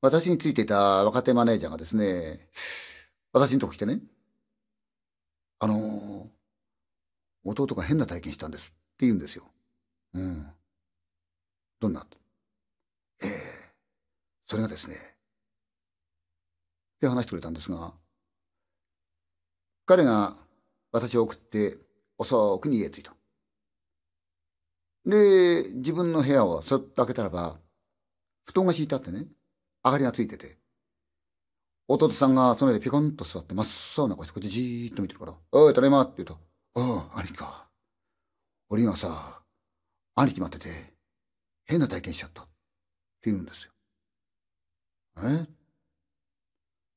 私についていた若手マネージャーがですね、私のとこ来てね、あの弟が変な体験したんですって言うんですよ。うん。どんなええー、それがですね、って話してくれたんですが、彼が私を送って遅くに家着いた。で、自分の部屋をそっと開けたらば、布団が敷いてあってね、明かりがついてて、弟さんがその上でピコンと座って真っ青な顔してこっちじーっと見てるから、おい、ただいまって言うと、ああ、兄貴か。俺今さ、兄貴待ってて、変な体験しちゃった。って言うんですよ。え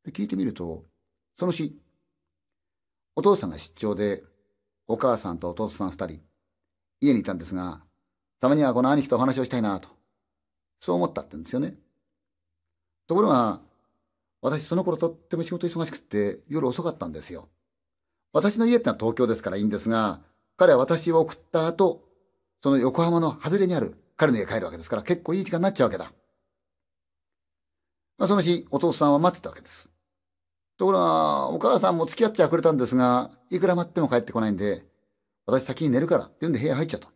で聞いてみると、その日、お父さんが出張で、お母さんと弟さん二人、家にいたんですが、たまにはこの兄貴とお話をしたいなと、そう思ったってんですよね。ところが、私その頃とっても仕事忙しくって夜遅かったんですよ。私の家ってのは東京ですからいいんですが、彼は私を送った後、その横浜の外れにある彼の家帰るわけですから結構いい時間になっちゃうわけだ。まあ、その日、お父さんは待ってたわけです。ところが、お母さんも付き合っちゃくれたんですが、いくら待っても帰ってこないんで、私先に寝るからって言うんで部屋入っちゃった。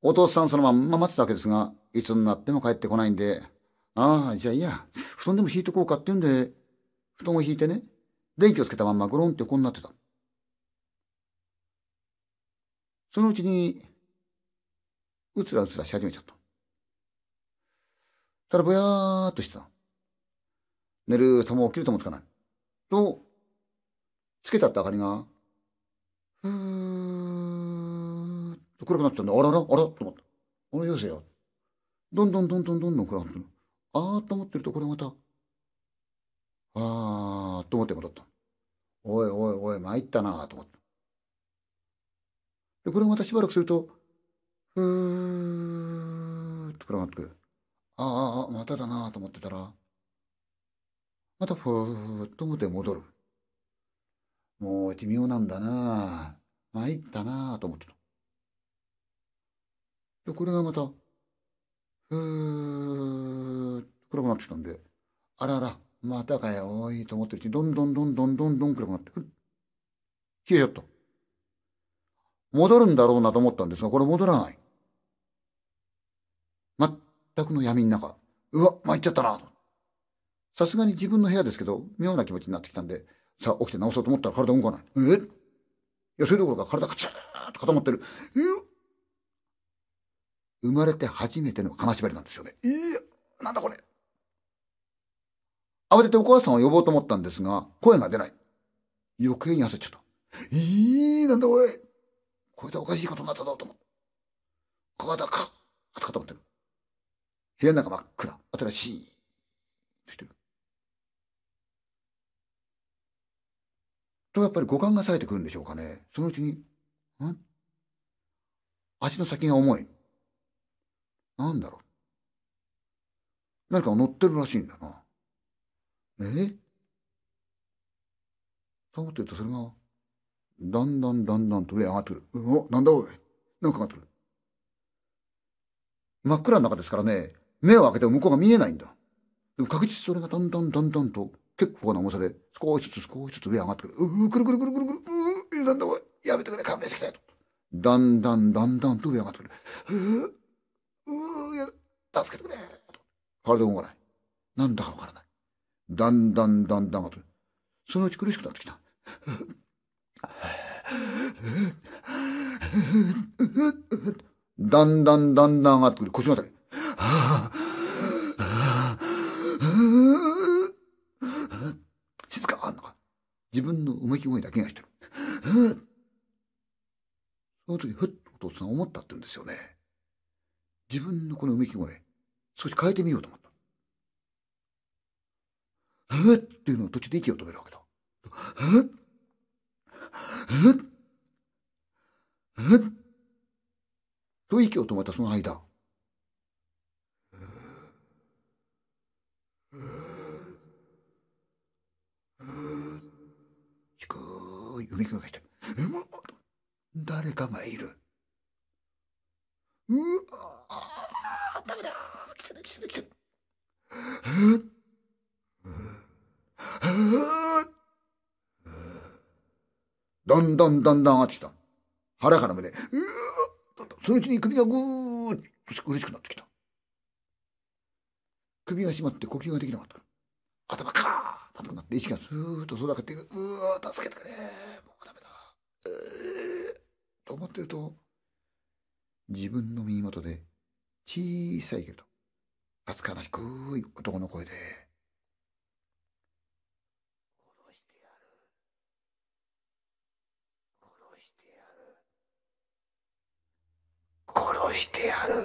お父さんそのまんま待ってたわけですが、いつになっても帰ってこないんで、ああ、じゃあいや。布団でも敷いとこうかって言うんで、布団を敷いてね、電気をつけたまんまゴロンってこうなってた。そのうちに、うつらうつらし始めちゃった。ただぼやーっとしてた。寝るとも起きるともつかない。と、つけたって明かりが、ふーっと暗くなってたんで、あらら、あらと思った。あれよせよ。どんどんどんどんどんどん暗くなってる。あーと思ってるとこれまた、あーと思って戻った。おいおいおい、参ったなーと思った。で、これまたしばらくすると、ふーって暗がってくる。あーあー、まただなーと思ってたら、またふーっと思って戻る。もう寿命なんだなぁ。参ったなぁと思ってた。で、これがまた、ふーっ暗くなってきたんで、あらあら、またかよ、多いと思ってるうちに、どんどんどんどんどんどん暗くなってくる。消えよった。戻るんだろうなと思ったんですが、これ戻らない。全くの闇の中。うわ、参っちゃったなと。さすがに自分の部屋ですけど、妙な気持ちになってきたんで、さあ起きて直そうと思ったら体動かない。えいや、それどころか体がチューッと固まってる。生まれて初めての金縛りなんですよね。えー、なんだこれ。慌ててお母さんを呼ぼうと思ったんですが、声が出ない。余計に焦っちゃった。えー、なんだおい。これでおかしいことになったぞと思っか川田か。あと思ってる。部屋の中真っ暗。新しい。してる。と、やっぱり五感が冴えてくるんでしょうかね。そのうちに、ん足の先が重い。なんだろう。何か乗ってるらしいんだな。えそう思ってるとそれがだんだんだんだんと上上がってくる。うおなんだおいなんか上がってくる。真っ暗の中ですからね目を開けても向こうが見えないんだ。でも確実それがだんだんだんだんと結構な重さで少しずつ少しずつ上上がってくる。ううくるくるくるくるくるううなんだおいやめてくれ勘弁してくれと。だんだんだんだんと上上がってくる。うううや助けてくれと。体動かない。なんだかわからない。だんだんだんだんとそのうち苦しくなってきた。だんだんだんだん上がってくる腰の静かあんのか自分のうめき声だけがしてる。その時ふっとお父さん思ったって言うんですよね。自分のこのうめき声少し変えてみようと思った。ふっっていうのを途中で息を止めるわけだ。ふっふっふっと息を止めたその間。うい海がかいて「誰かがいる」「うわダメだ来てる来てる来てる」えっだ んだんだんだん上がってきた。腹から胸、うそのうちに首がぐーっと嬉しくなってきた。首が締まって呼吸ができなかった。頭カーッとなって意識がスーッと育っていく。うー助けてくれもうダメだ。えー、と思ってると、自分の耳元で小さいけれど、厚かなしくい男の声で、してやる。っ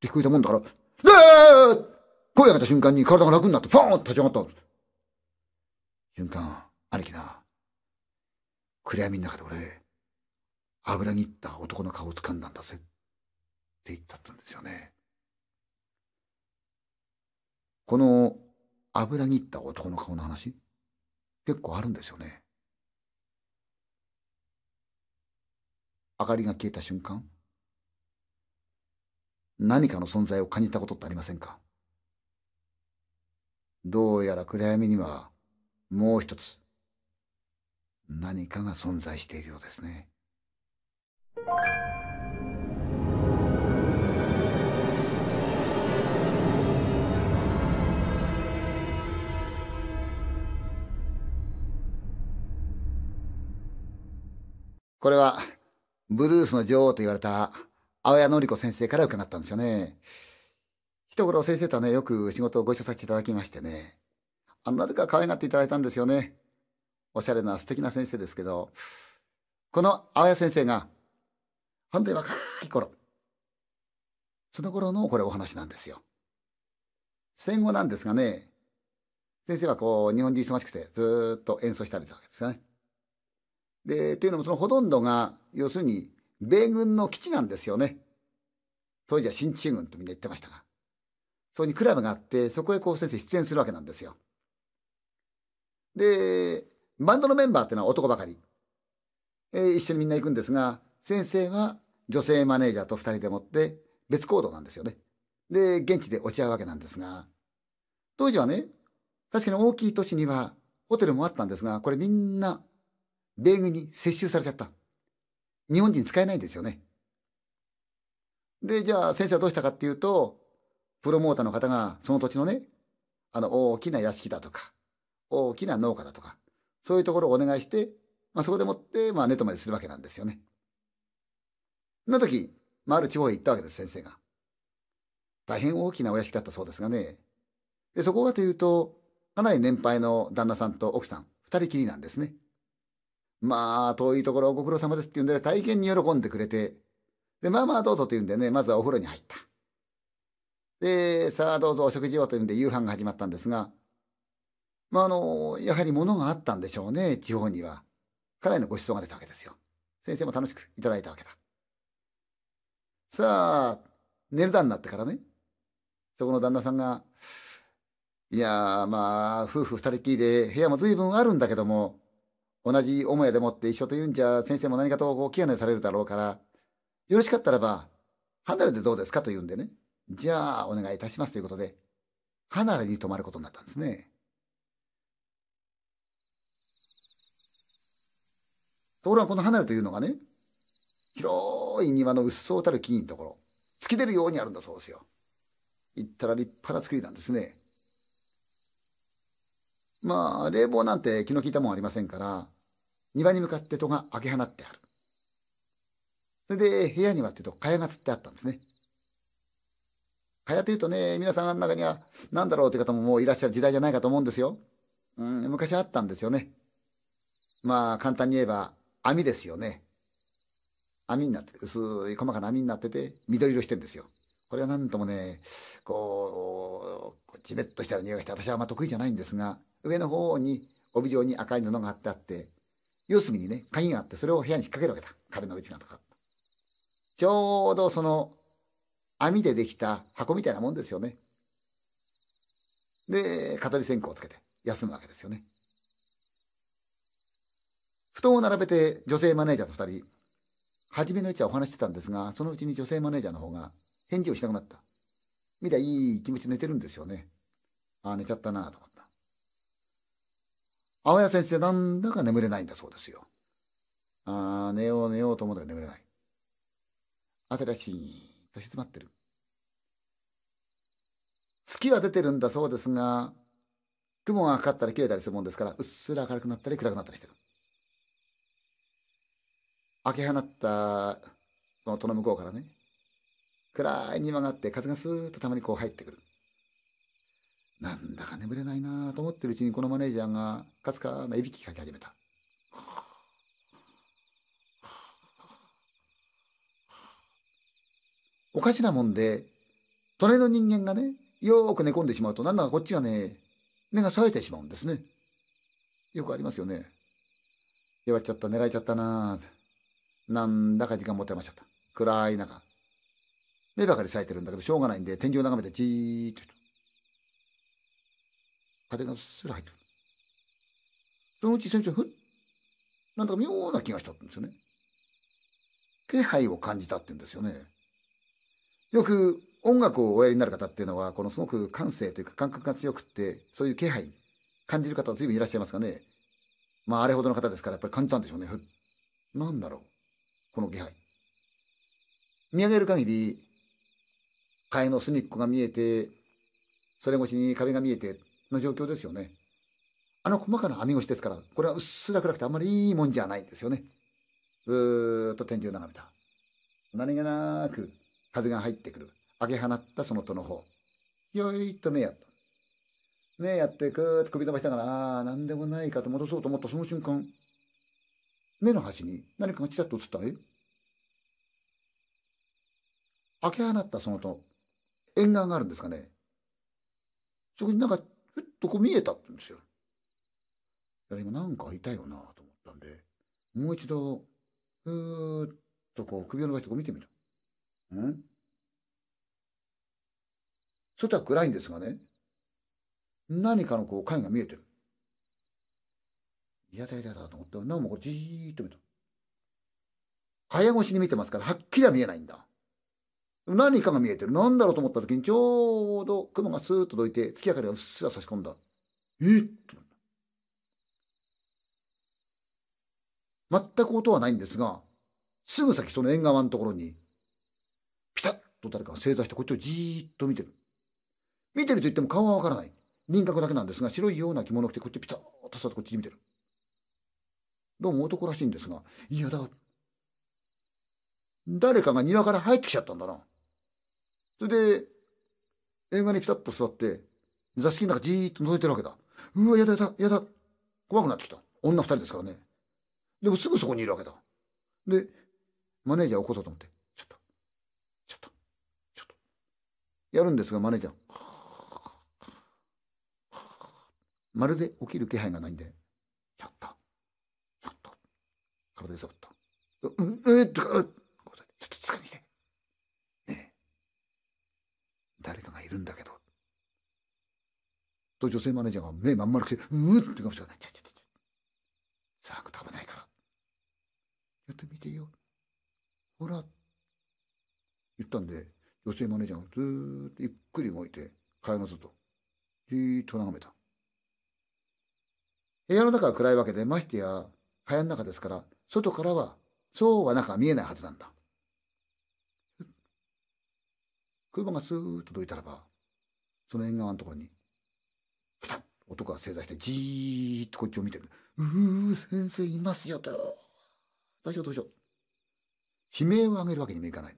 て聞こえたもんだから、で声上げた瞬間に体が楽になって、フォーンって立ち上がったんです。瞬間、兄貴な、暗闇の中で俺、油ぎった男の顔を掴んだんだぜって言ったったんですよね。この油ぎった男の顔の話、結構あるんですよね。明かりが消えた瞬間、何かの存在を感じたことってありませんかどうやら暗闇にはもう一つ何かが存在しているようですね。これはブルースの女王と言われた青谷紀子先生から伺ったんですよね。一頃先生とはね、よく仕事をご一緒させていただきましてね。あの、なぜか可愛がっていただいたんですよね。おしゃれな素敵な先生ですけど、この青谷先生が、本当に若い頃、その頃のこれお話なんですよ。戦後なんですがね、先生はこう、日本人忙しくて、ずっと演奏したりたわけですね。でというのもそのほとんどが要するに米軍の基地なんですよね。当時は進駐軍とみんな言ってましたが。そこにクラブがあってそこへこう先生出演するわけなんですよ。でバンドのメンバーってのは男ばかり。えー、一緒にみんな行くんですが先生は女性マネージャーと2人でもって別行動なんですよね。で現地で落ち合うわけなんですが当時はね確かに大きい都市にはホテルもあったんですがこれみんな米軍に接収されちゃった。日本人使えないんですよね。で、じゃあ先生はどうしたかっていうと、プロモーターの方がその土地のね、あの大きな屋敷だとか、大きな農家だとか、そういうところをお願いして、まあ、そこでもって、まあ、寝泊まりするわけなんですよね。の時、まあ、ある地方へ行ったわけです、先生が。大変大きなお屋敷だったそうですがね。で、そこはというと、かなり年配の旦那さんと奥さん、二人きりなんですね。まあ、遠いところご苦労様ですって言うんで、大変に喜んでくれて、で、まあまあどうぞと言うんでね、まずはお風呂に入った。で、さあどうぞお食事をというんで夕飯が始まったんですが、まああの、やはり物があったんでしょうね、地方には。かなりのご馳走が出たわけですよ。先生も楽しくいただいたわけだ。さあ、寝る段になってからね、そこの旦那さんが、いやまあ、夫婦二人きりで部屋も随分あるんだけども、同じ母屋でもって一緒というんじゃ先生も何かとご清めされるだろうからよろしかったらば離れでどうですかというんでねじゃあお願いいたしますということで離れに泊まることになったんですね。ところがこの離れというのがね広い庭のうっそうたる木々のところ突き出るようにあるんだそうですよ。行ったら立派な造りなんですね。まあ冷房なんて気の利いたもんありませんから庭に向かって戸が開け放ってある。それで部屋にはっていうと、蚊帳が釣ってあったんですね。蚊帳というとね、皆さんの中には何だろうという方ももういらっしゃる時代じゃないかと思うんですよ。うん、昔あったんですよね。まあ簡単に言えば網ですよね。網になって薄い細かな網になってて、緑色してんですよ。これは何ともね、こう、じめっとした匂いがして、私はあんま得意じゃないんですが、上の方に帯状に赤い布があってあって、四隅にね、鍵があって、それを部屋に引っ掛けるわけだ。壁の内側とか。ちょうどその網でできた箱みたいなもんですよね。で、蚊取り線香をつけて休むわけですよね。布団を並べて女性マネージャーと2人、初めのうちはお話してたんですが、そのうちに女性マネージャーの方が返事をしなくなった。見りゃいい気持ちで寝てるんですよね。ああ、寝ちゃったなと思って青谷先生なんだか眠れないんだそうですよ。ああ、寝よう寝ようと思ったら眠れない。新しい、年詰まってる。月は出てるんだそうですが、雲がかかったり切れたりするもんですから、うっすら明るくなったり暗くなったりしてる。明け放ったその戸の向こうからね、暗いに曲がって風がスーッとたまにこう入ってくる。なんだか眠れないなと思ってるうちにこのマネージャーがかつかないびきかき始めた。おかしなもんで、隣の人間がね、よく寝込んでしまうと、なんだかこっちがね、目が冴えてしまうんですね。よくありますよね。弱っちゃった、狙いちゃったななんだか時間持てましちゃった。暗い中。目ばかり冴えてるんだけど、しょうがないんで、天井を眺めてじーっと。風がすら入ってくる。そのうち先生、ふっ、なんだか妙な気がしたってんですよね。気配を感じたって言うんですよね。よく音楽をおやりになる方っていうのは、このすごく感性というか感覚が強くって、そういう気配、感じる方は随分いらっしゃいますかね。まあ、あれほどの方ですから、やっぱり感じたんでしょうね。ふっ、なんだろう。この気配。見上げる限り、替えの隅っこが見えて、それ越しに壁が見えて、の状況ですよね。あの細かな網越しですから、これはうっすら暗くてあんまりいいもんじゃないですよね。ずっと天井を眺めた。何気なく風が入ってくる。開げ放ったその戸の方。よいっと目やった。目やってぐーっと首飛ばしながら、ああ、なんでもないかと戻そうと思ったその瞬間、目の端に何かがちらっと映ったえ開け放ったその戸、縁側があるんですかね。そこになんかそこ見えたって言うんですよ。だ今なんかいたよなと思ったんで、もう一度、ふーっとこう首を伸ばしてこう見てみた。うん外は暗いんですがね、何かのこう影が見えてる。嫌だ嫌だと思って、なおもこうじーっと見た。早越しに見てますから、はっきりは見えないんだ。何かが見えてる。なんだろうと思った時に、ちょうど雲がスーッとどいて、月明かりがうっすら差し込んだ。えっと。全く音はないんですが、すぐ先その縁側のところに、ピタッと誰かが正座してこっちをじーっと見てる。見てると言っても顔はわからない。輪郭だけなんですが、白いような着物を着てこっちピタッと座ってこっち見てる。どうも男らしいんですが、いやだ。誰かが庭から入ってきちゃったんだな。それで、映画にピタッと座って、座敷の中じーっと覗いてるわけだ。うわ、やだやだ、やだ。怖くなってきた。女二人ですからね。でもすぐそこにいるわけだ。で、マネージャー起こそうと思って、ちょっと、ちょっと、ちょっと。やるんですが、マネージャー、まるで起きる気配がないんで、ちょっと、ちょっと、体揺さぶった。うん、えー、っと、ちょっと静かにして。るんだけど。と女性マネージャーが目まん丸くて、うーって顔して、ちゃちゃちゃちゃ。サークとないから。やってみてよ。ほら。言ったんで、女性マネージャーがずーっとゆっくり動いて、会話のと、じーっと眺めた。部屋の中は暗いわけで、ましてや、蚊帳の中ですから、外からは、そうは中見えないはずなんだ。車がスーッとどいたらば、その縁側のところに、ピタッ男が正座してじーっとこっちを見てる。うー、先生いますよと。どうしようどうしよう。悲鳴を上げるわけにもいかない。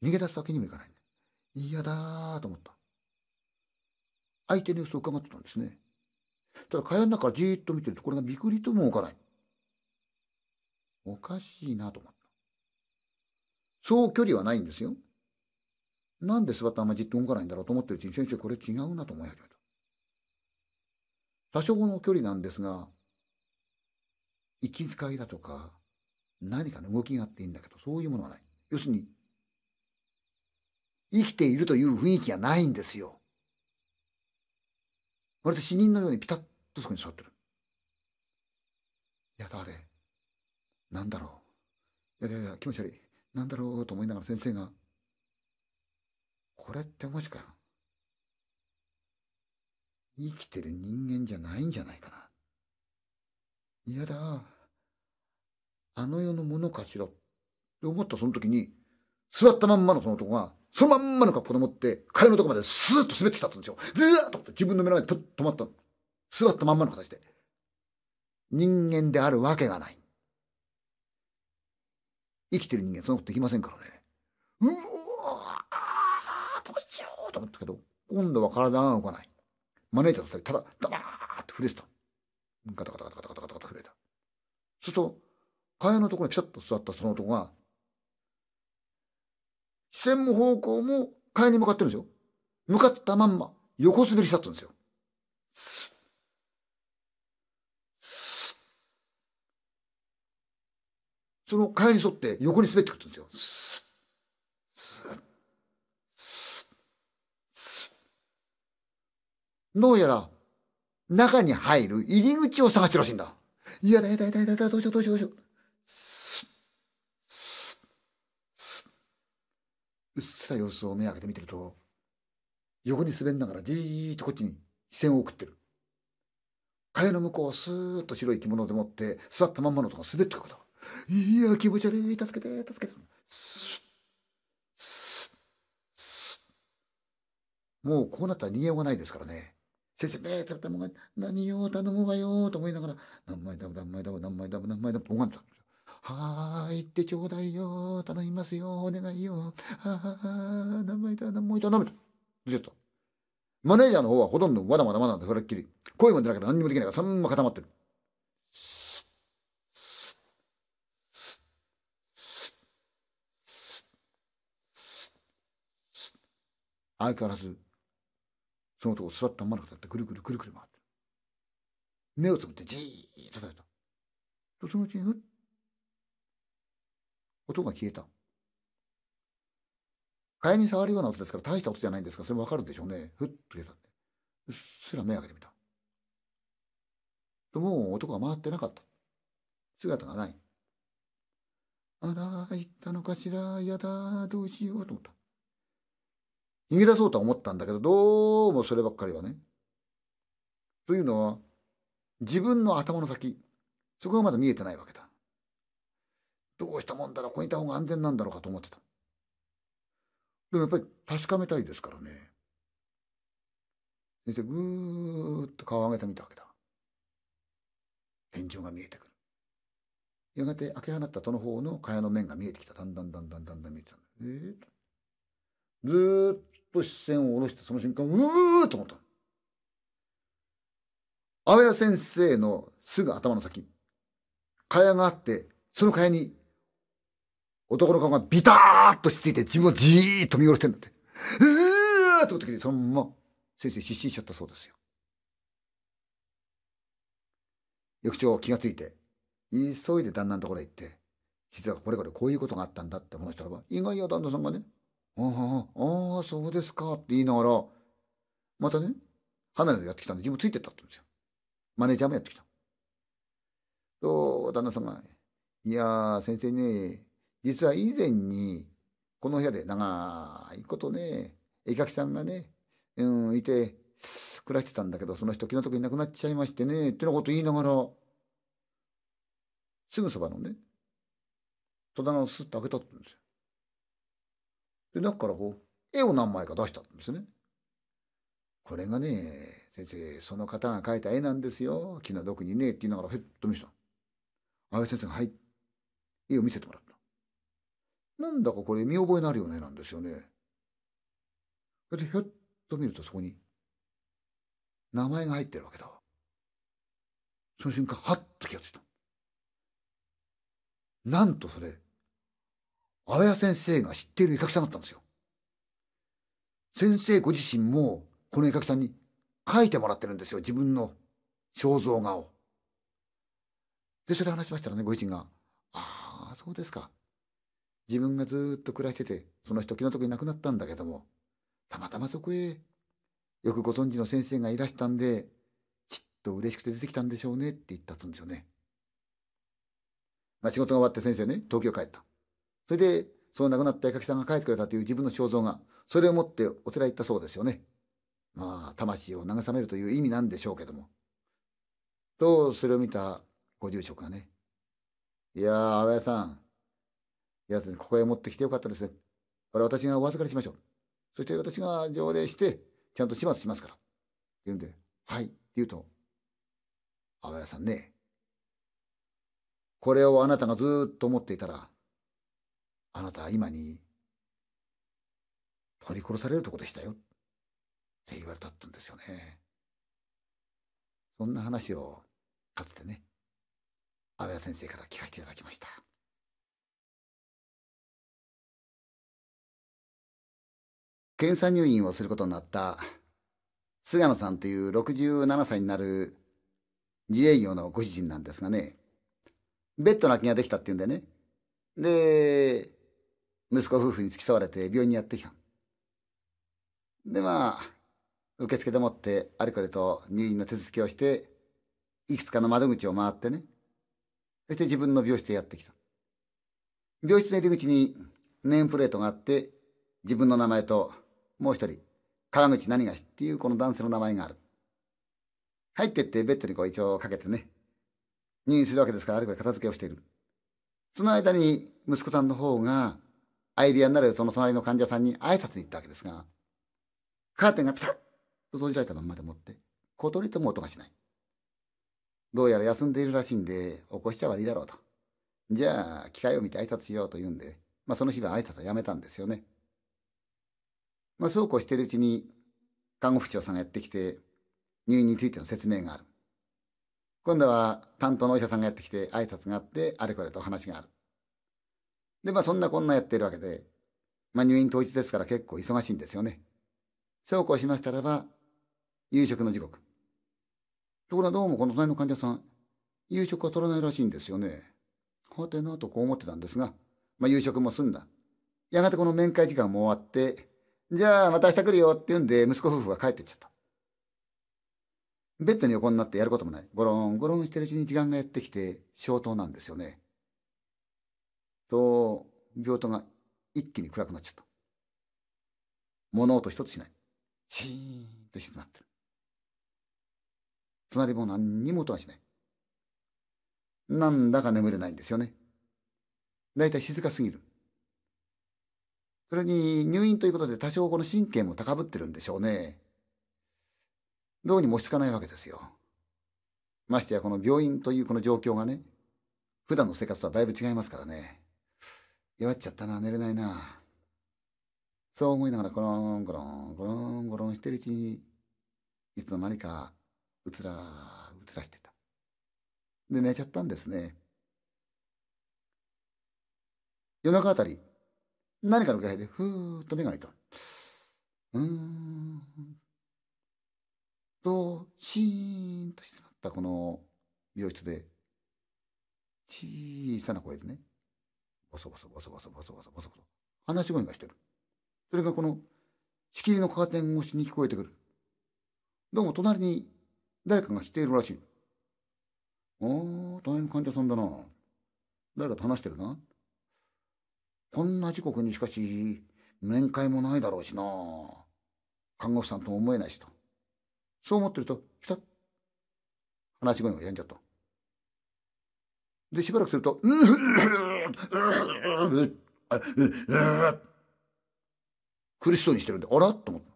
逃げ出すわけにもいかない。嫌だと思った。相手の様子を伺ってたんですね。ただ、蚊帳の中じーっと見てると、これがびくりとも置かない。おかしいなと思った。そう距離はないんですよ。なんで座ったままじっと動かないんだろうと思ってるうちに先生これ違うなと思い始めた。多少の距離なんですが、息遣いだとか、何かの動きがあっていいんだけど、そういうものはない。要するに、生きているという雰囲気がないんですよ。まるで死人のようにピタッとそこに座ってる。いやだ、れ、なんだろう。いやいやいや、気持ち悪い。なんだろうと思いながら先生がこれってもしか、生きてる人間じゃないんじゃないかな。嫌だ。あの世のものかしら。って思ったその時に、座ったまんまのその男が、そのまんまの格好で持って、階のとこまでスーッと滑ってきたんですよ。ずーっと自分の目の前でプッと止まったの。座ったまんまの形で。人間であるわけがない。生きてる人間そんなことできませんからね。うと思ったけど、今度は体が動かない。マネージャーとただ、ダバーって触れてた。ガタガタガタガタガタガタ震えた。そうすると、会のところにピタッと座ったその男が、視線も方向も会に向かってるんですよ。向かったまんま、横滑りしちゃったんですよ。その会に沿って横に滑ってくるんですよ。どうやら中に入る入り口を探してるらしいんだ。いやだやだやだやだ、どうしようどうしようどうしよう。うっすら様子を目開けて見てると、横に滑りながらじーっとこっちに視線を送ってる。やの向こうをスーッと白い着物でもって座ったまんまのとこ滑ってくると。いや、気持ち悪い。助けて、助けて。もうこうなったら逃げようがないですからね。先生、べーが、何を頼むわよと思いながら、何枚だも何枚だ何枚だ何枚だも、おんんと。はーいってちょうだいよ頼みますよお願いよああ、何枚だ何枚だ何枚だ。っマネージャーの方はほとんどわだまだまだだ、それっきり。声も出なきゃ何にもできないから、そのま固まってる。相変わらずそのとこ座ったままの方ってくるくるくるくる回って。目をつぶってじーっと立てた。とそのうちにふっ。音が消えた。蚊に触るような音ですから大した音じゃないんですが、それわかるんでしょうね。ふっと消えたうっすら目を開けてみた。ともう男は回ってなかった。姿がない。あら、行ったのかしら、やだ、どうしようと思った。逃げ出そうとは思ったんだけどどうもそればっかりはね。というのは自分の頭の先そこがまだ見えてないわけだ。どうしたもんだろうここにいた方が安全なんだろうかと思ってた。でもやっぱり確かめたいですからね。先生ぐーっと顔を上げてみたわけだ。天井が見えてくる。やがて開け放った戸の方の蚊帳の面が見えてきた。だんだんだんだんだんだん見えてた。えー、ずっと視線を下ろしてその瞬間、うーと思った。阿部先生のすぐ頭の先、蚊帳があって、その蚊帳に男の顔がビターッとしついて自分をじーっと見下ろしてんだって。うーっと思った時にそのまま先生失神しちゃったそうですよ。翌朝気がついて、急いで旦那のところへ行って、実はこれこれこういうことがあったんだってこのたらば、意外や旦那さんがね、ああ、そうですかって言いながら、またね、離れでやってきたんで自分ついてったって言うんですよ。マネージャーもやってきた。と、旦那さんが、いや先生ね、実は以前に、この部屋で長いことね、絵描きさんがね、うん、いて、暮らしてたんだけど、その人、気の時いなくなっちゃいましてね、ってなこと言いながら、すぐそばのね、戸棚をスッと開けたって言うんですよ。で中からこう絵を何枚か出したんですね。これがね先生その方が描いた絵なんですよ気の毒にねって言いながらふっと見せた。あや先生が「はい」絵を見せてもらった。なんだかこれ見覚えのあるような絵なんですよね。でひょっと見るとそこに名前が入ってるわけだその瞬間はっと気がついた。なんとそれ阿谷先生が知っている絵描きさんだったんですよ。先生ご自身もこの絵描きさんに描いてもらってるんですよ自分の肖像画を。でそれ話しましたらねご自身が「ああそうですか。自分がずっと暮らしててその人気の時に亡くなったんだけどもたまたまそこへよくご存知の先生がいらしたんできっと嬉しくて出てきたんでしょうね」って言ったんですよね。まあ、仕事が終わって先生ね東京帰った。それでその亡くなった絵描きさんが描いてくれたという自分の肖像画それを持ってお寺行ったそうですよね。まあ魂を慰めるという意味なんでしょうけども。とそれを見たご住職がね「いやー阿部さんいやここへ持ってきてよかったですね。これ私がお預かりしましょう。そして私が条例してちゃんと始末しますから。言うんで、はいって言うと、阿部さんね、これをあなたがずっと思っていたら、あなたは今に取り殺されるとこでしたよって言われたってんですよね。そんな話をかつてね、安倍先生から聞かせていただきました。検査入院をすることになった菅野さんという67歳になる自営業のご主人なんですがね、ベッドの空きができたっていうんでね、で、息子夫婦に付き添われて病院にやってきたでまあ受付でもってあれこれと入院の手続きをしていくつかの窓口を回ってねそして自分の病室へやってきた病室の入り口にネームプレートがあって自分の名前ともう一人川口何がしっていうこの男性の名前がある入ってってベッドにこう一応かけてね入院するわけですからあれこれ片付けをしているその間に息子さんの方が相部アになるその隣の患者さんに挨拶に行ったわけですが、カーテンがピタッと閉じられたままでもって、小鳥とも音がしない。どうやら休んでいるらしいんで、起こしちゃ悪いだろうと。じゃあ、機械を見て挨拶しようと言うんで、まあ、その日は挨拶はやめたんですよね。まあ、そうこうしているうちに、看護婦長さんがやってきて、入院についての説明がある。今度は担当のお医者さんがやってきて挨拶があって、あれこれと話がある。で、まあそんなこんなやってるわけで、まあ入院当日ですから結構忙しいんですよね。そうこうしましたらば、夕食の時刻。ところがどうもこの隣の患者さん、夕食は取らないらしいんですよね。はてなとこう思ってたんですが、まあ夕食も済んだ。やがてこの面会時間も終わって、じゃあまた明日来るよって言うんで息子夫婦が帰ってっちゃった。ベッドに横になってやることもない。ゴロンゴロンしてるうちに時間がやってきて消灯なんですよね。と病棟が一気に暗くなっちゃった物音一つしないチーンと静まってる隣も何にも音はしないなんだか眠れないんですよねだいたい静かすぎるそれに入院ということで多少この神経も高ぶってるんでしょうねどうにも落ち着かないわけですよましてやこの病院というこの状況がね普段の生活とはだいぶ違いますからね。弱っちゃったな、寝れないな。そう思いながら、コロンコロン、コロンコロンしてるうちに、いつの間にか、うつら、うつらしてた。で、寝ちゃったんですね。夜中あたり、何かの気配で、ふーっと目が開いた。うーん。と、シーンとしてなったこの病室で、小さな声でね、ボソボソボソボソボソボソボソボソ話し声がしてるそれがこの仕切りのカーテン越しに聞こえてくるどうも隣に誰かが来ているらしいああ大変患者さんだな誰かと話してるなこんな時刻にしかし面会もないだろうしな看護婦さんとも思えないしとそう思ってるとひた話し声がやんじゃったでしばらくすると「んんん苦しそうにしてるんであら?」と思った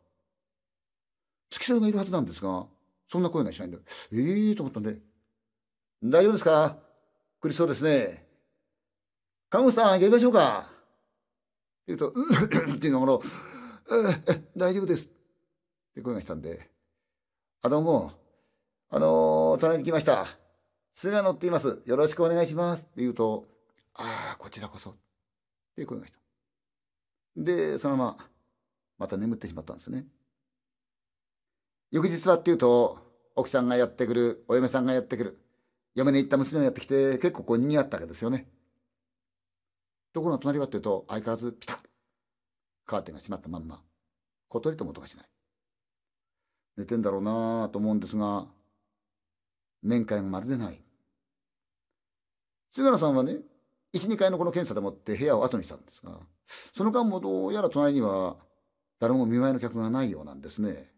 付き添いがいるはずなんですがそんな声がしないんで「ええー」と思ったんで「大丈夫ですか苦しそうですね看護師さん呼びましょうか」って言うと「うんっていいの、がの。え大丈夫です」って声がしたんで「あどうもあのー、隣に来ました」すが乗っています。よろしくお願いします。って言うと、ああ、こちらこそ。っていう声がした。で、そのまま、また眠ってしまったんですね。翌日はっていうと、奥さんがやってくる、お嫁さんがやってくる、嫁に行った娘がやってきて、結構こう賑わったわけですよね。ところが隣はっていうと、相変わらずピタッ。カーテンが閉まったまんま、小鳥とも音がしない。寝てんだろうなと思うんですが、面会がまるでない菅野さんはね12回のこの検査でもって部屋を後にしたんですがその間もどうやら隣には誰も見舞いの客がないようなんですね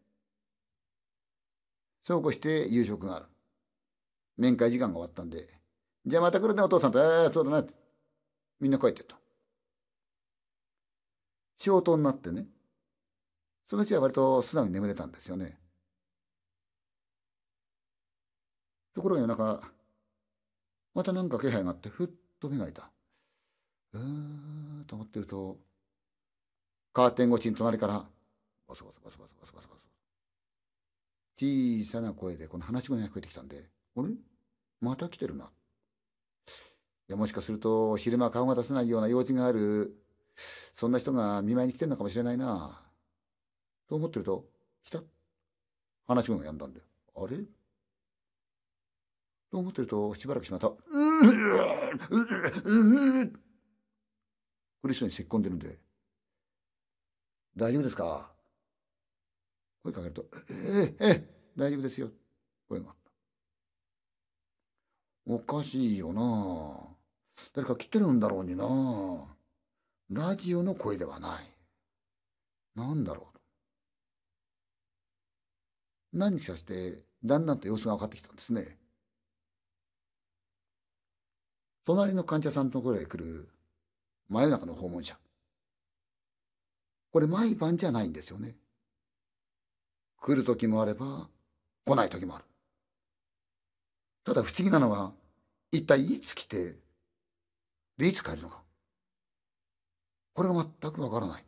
そうこうして夕食がある面会時間が終わったんで「じゃあまた来るねお父さんと」ええそうだな」ってみんな帰ってった仕事になってねその日は割と素直に眠れたんですよねところが夜中、またなんか気配があって、ふっと目がいた。うーん、と思ってると、カーテン越しに隣から、バソバソバソバソバソバソソ。小さな声でこの話し声が聞こえてきたんで、あれまた来てるな。いや、もしかすると、昼間顔が出せないような用事がある、そんな人が見舞いに来てるのかもしれないな。と思ってると、来た話し声がやんだんで、あれと思ってるとしばらくしまった「ううう苦しそうにせっこんでるんで「大丈夫ですか?」声かけると「ええええ大丈夫ですよ」声がおかしいよな誰か来てるんだろうになラジオの声ではない何だろう何日かしてだんだんと様子が分かってきたんですね。隣の患者さんのところへ来る真夜中の訪問者。これ毎晩じゃないんですよね。来る時もあれば、来ない時もある。ただ不思議なのは、一体いつ来て、で、いつ帰るのか。これが全くわからない。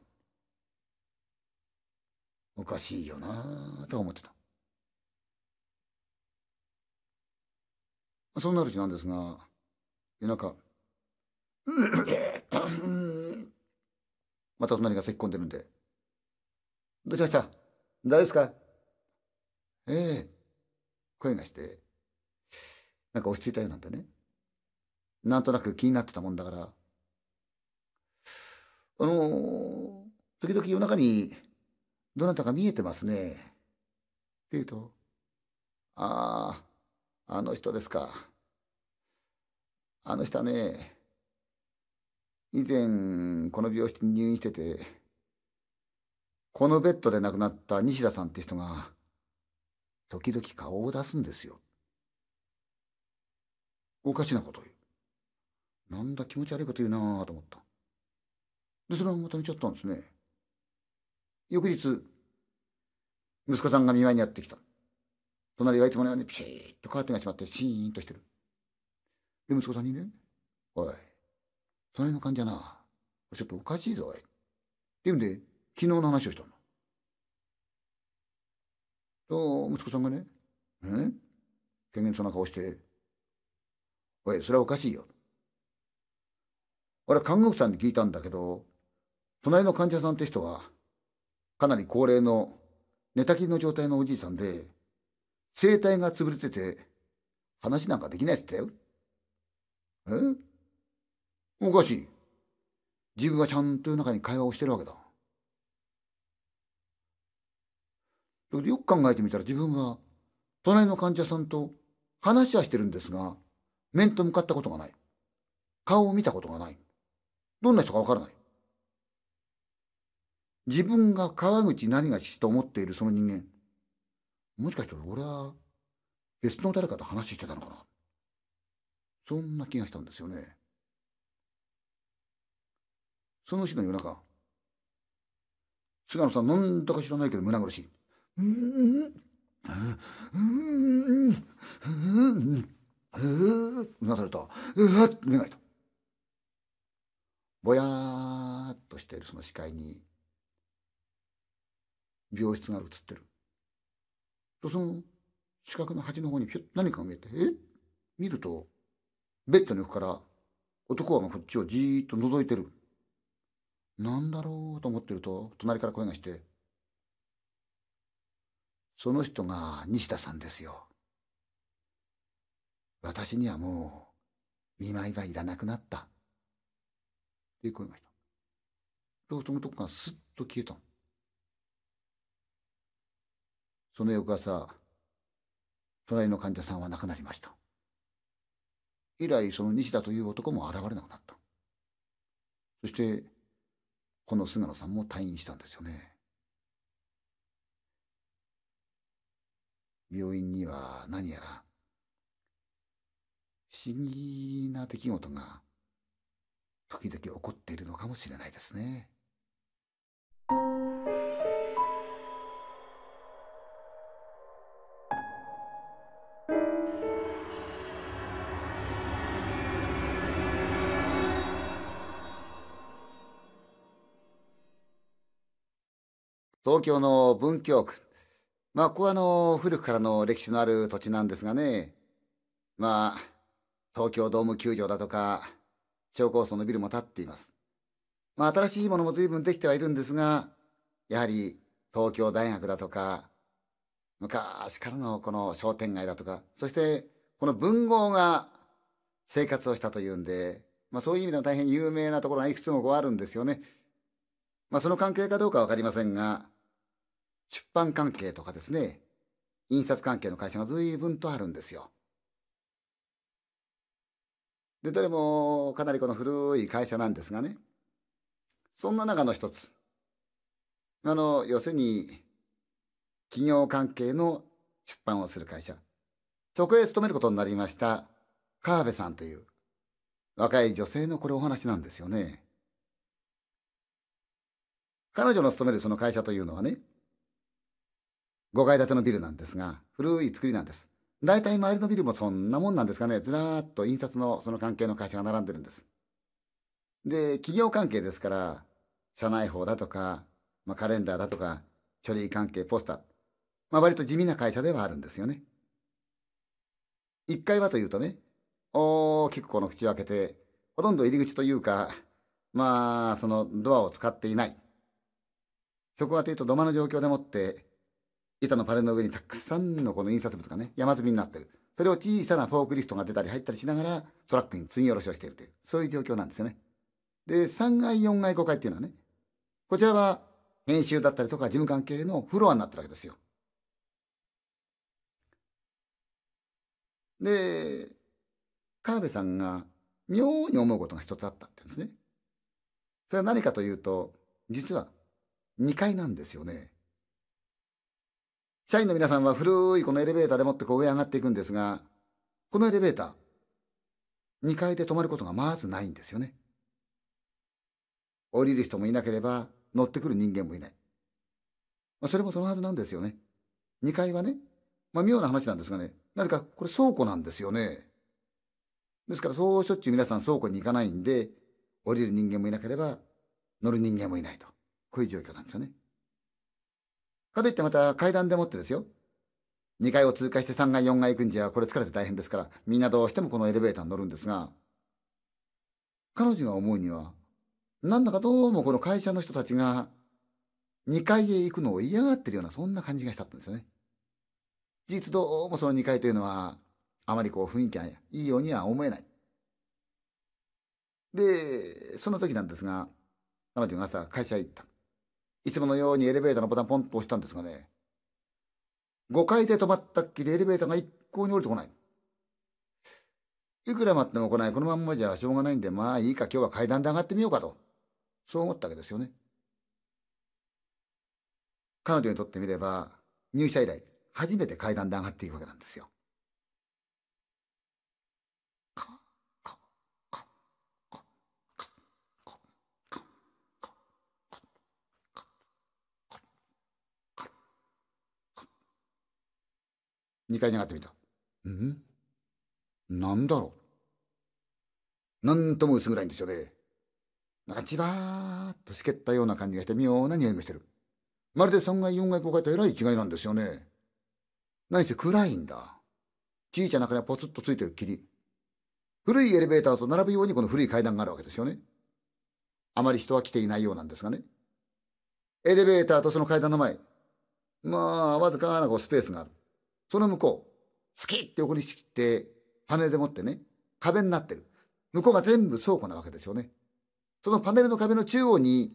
おかしいよなと思ってた。そうなるちなんですが、夜中 また隣が咳き込んでるんで「どうしました大丈夫ですか?」ええ声がしてなんか落ち着いたようなんでねなんとなく気になってたもんだからあの時々夜中にどなたか見えてますねって言うと「あああの人ですか」あの人はね、以前この病室に入院してて、このベッドで亡くなった西田さんって人が、時々顔を出すんですよ。おかしなこと言う。なんだ気持ち悪いこと言うなぁと思った。で、そのまま止めちゃったんですね。翌日、息子さんが見舞いにやってきた。隣はいつものようにピシーッとカーテンが閉まってシーンとしてる。で、息子さんにね、おい、隣の患者な、ちょっとおかしいぞ、おい。っていうんで、昨日の話をしたの。と、息子さんがね、うん権限そうな顔して、おい、それはおかしいよ。俺看護婦さんに聞いたんだけど、隣の患者さんって人は、かなり高齢の寝たきりの状態のおじいさんで、声帯が潰れてて、話なんかできないっつったよ。えおかしい。自分がちゃんと夜中に会話をしてるわけだ。よく考えてみたら自分が隣の患者さんと話はしてるんですが、面と向かったことがない。顔を見たことがない。どんな人かわからない。自分が川口何がしと思っているその人間。もしかして俺は別の誰かと話してたのかなそんな気がしたんですよね。その日の夜中、菅野さん、何だか知らないけど胸苦しい。うん、うん、うん、うん、うん、うなされた。うわっ、目がいた。ぼやーっとしているその視界に、病室が映ってる。と、その、近くの端の方にぴゅっ何かが見えて、え見ると、ベッドに置くから男はこっちをじーっと覗いてるなんだろうと思ってると隣から声がしてその人が西田さんですよ私にはもう見舞いはいらなくなったっていう声がしたとそのとこがスッと消えたその翌朝隣の患者さんは亡くなりました以来その西田という男も現れなくなったそしてこの菅野さんも退院したんですよね病院には何やら不思議な出来事が時々起こっているのかもしれないですね。東京の文京区。まあ、ここはあの、古くからの歴史のある土地なんですがね。まあ、東京ドーム球場だとか、超高層のビルも建っています。まあ、新しいものも随分できてはいるんですが、やはり東京大学だとか、昔からのこの商店街だとか、そしてこの文豪が生活をしたというんで、まあ、そういう意味でも大変有名なところがいくつもこうあるんですよね。まあ、その関係かどうかわかりませんが、出版関係とかですね、印刷関係の会社が随分とあるんですよ。で、どれもかなりこの古い会社なんですがね、そんな中の一つ、あの、要するに、企業関係の出版をする会社、そこへ勤めることになりました、川辺さんという、若い女性のこれお話なんですよね。彼女の勤めるその会社というのはね、5階建てのビルなんですが、古い造りなんです。大体周りのビルもそんなもんなんですかね、ずらーっと印刷のその関係の会社が並んでるんです。で、企業関係ですから、社内法だとか、まあ、カレンダーだとか、書類関係、ポスター、まあ、割と地味な会社ではあるんですよね。1階はというとね、大きくこの口を開けて、ほとんど入り口というか、まあ、そのドアを使っていない。そこはというと土間の状況でもって、板のパネルの上にたくさんのこの印刷物がね山積みになってるそれを小さなフォークリフトが出たり入ったりしながらトラックに積み下ろしをしているというそういう状況なんですよねで3階4階5階っていうのはねこちらは編集だったりとか事務関係のフロアになってるわけですよで川辺さんが妙に思うことが一つあったって言うんですねそれは何かというと実は2階なんですよね社員の皆さんは古いこのエレベーターでもってこう上上がっていくんですが、このエレベーター、2階で止まることがまずないんですよね。降りる人もいなければ乗ってくる人間もいない。まあ、それもそのはずなんですよね。2階はね、まあ妙な話なんですがね、なぜかこれ倉庫なんですよね。ですからそうしょっちゅう皆さん倉庫に行かないんで、降りる人間もいなければ乗る人間もいないと。こういう状況なんですよね。かといってまた階段でもってですよ。2階を通過して3階4階行くんじゃこれ疲れて大変ですから、みんなどうしてもこのエレベーターに乗るんですが、彼女が思うには、なんだかどうもこの会社の人たちが2階へ行くのを嫌がってるようなそんな感じがしたんですよね。事実どうもその2階というのはあまりこう雰囲気がいいようには思えない。で、その時なんですが、彼女が朝会社へ行った。いつものようにエレベーターのボタンポンと押したんですがね5階で止まったっきりエレベーターが一向に降りてこないいくら待っても来ないこのまんまじゃしょうがないんでまあいいか今日は階段で上がってみようかとそう思ったわけですよね彼女にとってみれば入社以来初めて階段で上がっていくわけなんですよ2階に上がってみた。んなんだろうなんとも薄暗いんですよね。なんかじわーっとしけったような感じがして妙な匂いもしてる。まるで3階4階5階とえらい違いなんですよね。何せ暗いんだ。小さなはポツッとついてるきり。古いエレベーターと並ぶようにこの古い階段があるわけですよね。あまり人は来ていないようなんですがね。エレベーターとその階段の前。まあ、わずかなこうスペースがある。その向こう、スキって横に仕切って、パネルでもってね、壁になってる。向こうが全部倉庫なわけですよね。そのパネルの壁の中央に、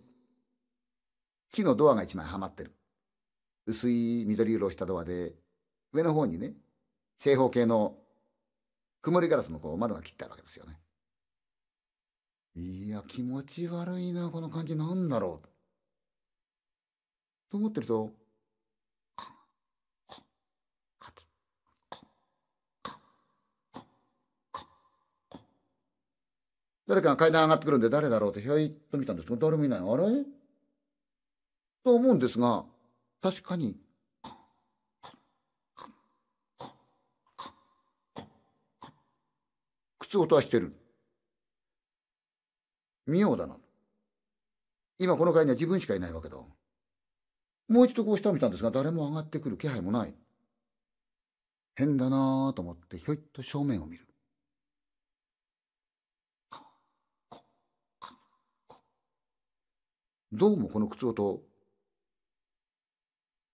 木のドアが一枚はまってる。薄い緑色をしたドアで、上の方にね、正方形の曇りガラスのこう窓が切ってあるわけですよね。いや、気持ち悪いな、この感じなんだろう。と思ってると、誰かが階段上がってくるんで誰だろうってひょいっと見たんですけど誰もいないあれと思うんですが確かに靴音はしてる妙だな今この階には自分しかいないわけだもう一度こう下を見たんですが誰も上がってくる気配もない変だなと思ってひょいっと正面を見るどうもこの靴音、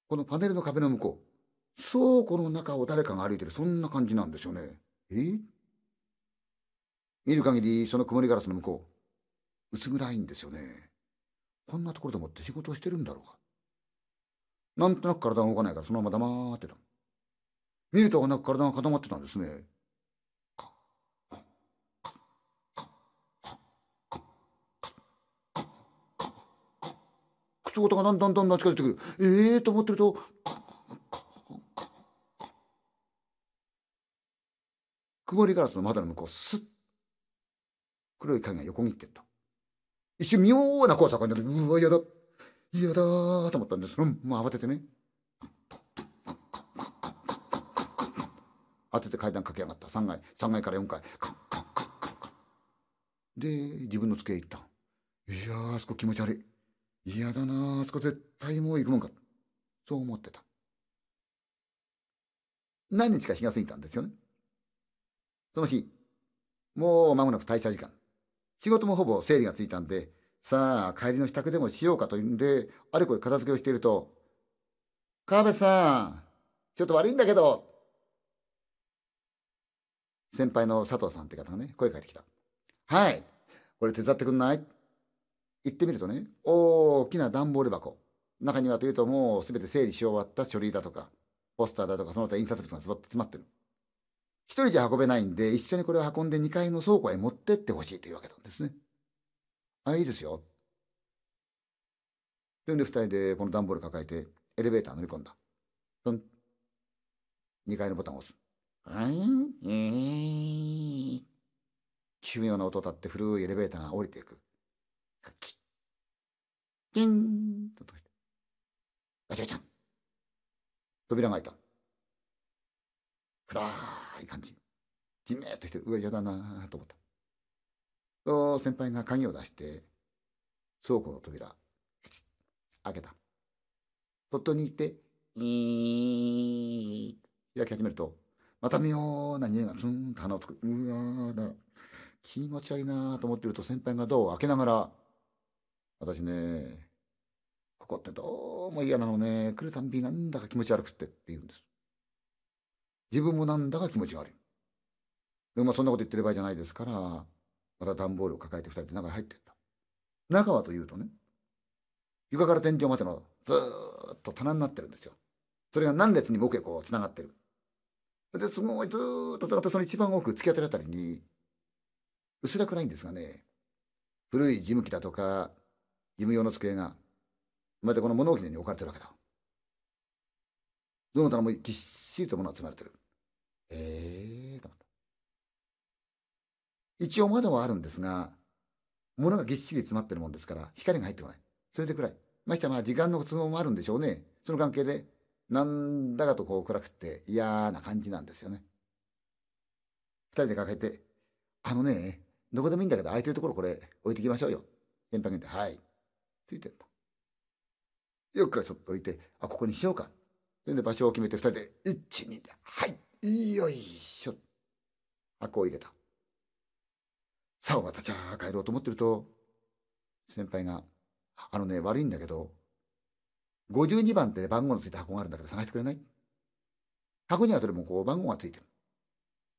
このパネルの壁の向こう、倉庫の中を誰かが歩いてる、そんな感じなんですよね。え見る限り、その曇りガラスの向こう、薄暗いんですよね。こんなところでもって仕事をしてるんだろうか。なんとなく体が動かないから、そのまま黙ってた。見るとなく体が固まってたんですね。靴音がだんだんだんだん近づいてくるええー、と思ってるとカンカカカ曇りガラスの窓の向こうスッ黒い影が横切ってった一瞬妙な怖さが感じてうわ嫌だ嫌だと思ったんです、うん、もう慌ててね当てて階段駆け上がった3階3階から4階カカカカカで自分の机行ったいやあそこ気持ち悪い嫌だなあそこ絶対もう行くもんかそう思ってた何日か日が過ぎたんですよねその日もう間もなく退社時間仕事もほぼ整理がついたんでさあ帰りの支度でもしようかというんであれこれ片付けをしていると「川辺さんちょっと悪いんだけど」先輩の佐藤さんって方がね声かけてきた「はいこれ手伝ってくんない?」行ってみるとね大きな段ボール箱中にはというともう全て整理し終わった書類だとかポスターだとかその他印刷物がずバと詰まってる一人じゃ運べないんで一緒にこれを運んで2階の倉庫へ持ってってほしいというわけなんですねあいいですよそれで2人でこの段ボール抱えてエレベーター乗り込んだトン2階のボタンを押すうんうん奇妙な音を立って古いエレベーターが降りていく。キジンと叩いた。ガチャガチャ扉が開いた。暗い感じ。じめっとして、うわ、嫌だなと思った。と、先輩が鍵を出して、倉庫の扉、開けた。鳥取に行って、イー開き始めると、また妙な匂いがツンと鼻をつく。うわだ。気持ち悪いなと思ってると先輩がドアを開けながら、私ねここってどうも嫌なのね来るたんびなんだか気持ち悪くってって言うんです自分もなんだか気持ち悪いでもそんなこと言ってる場合じゃないですからまた段ボールを抱えて2人で中に入ってった中はというとね床から天井までのずっと棚になってるんですよそれが何列にもへこうつながってるですごいずっとってその一番奥突き当たるあたりに薄らくないんですがね古い事務機だとか事務用の机がまたこの物置に置かれてるわけだどの棚もぎっしりと物が積まれてるええー、と思った一応窓はあるんですが物がぎっしり詰まってるもんですから光が入ってこないそれで暗いましてまあ時間の都合もあるんでしょうねその関係でなんだかとこう暗くて嫌な感じなんですよね二人で抱えて「あのねどこでもいいんだけど空いてるところこれ置いてきましょうよ」先輩言って「はい」ついてんの。よくからちょっと置いて、あ、ここにしようか。それで場所を決めて二人で、一、二で、はい、よいしょ。箱を入れた。さあ、またゃあ帰ろうと思ってると、先輩が、あのね、悪いんだけど、52番って番号のついた箱があるんだけど探してくれない箱にはどれもこう番号がついてる。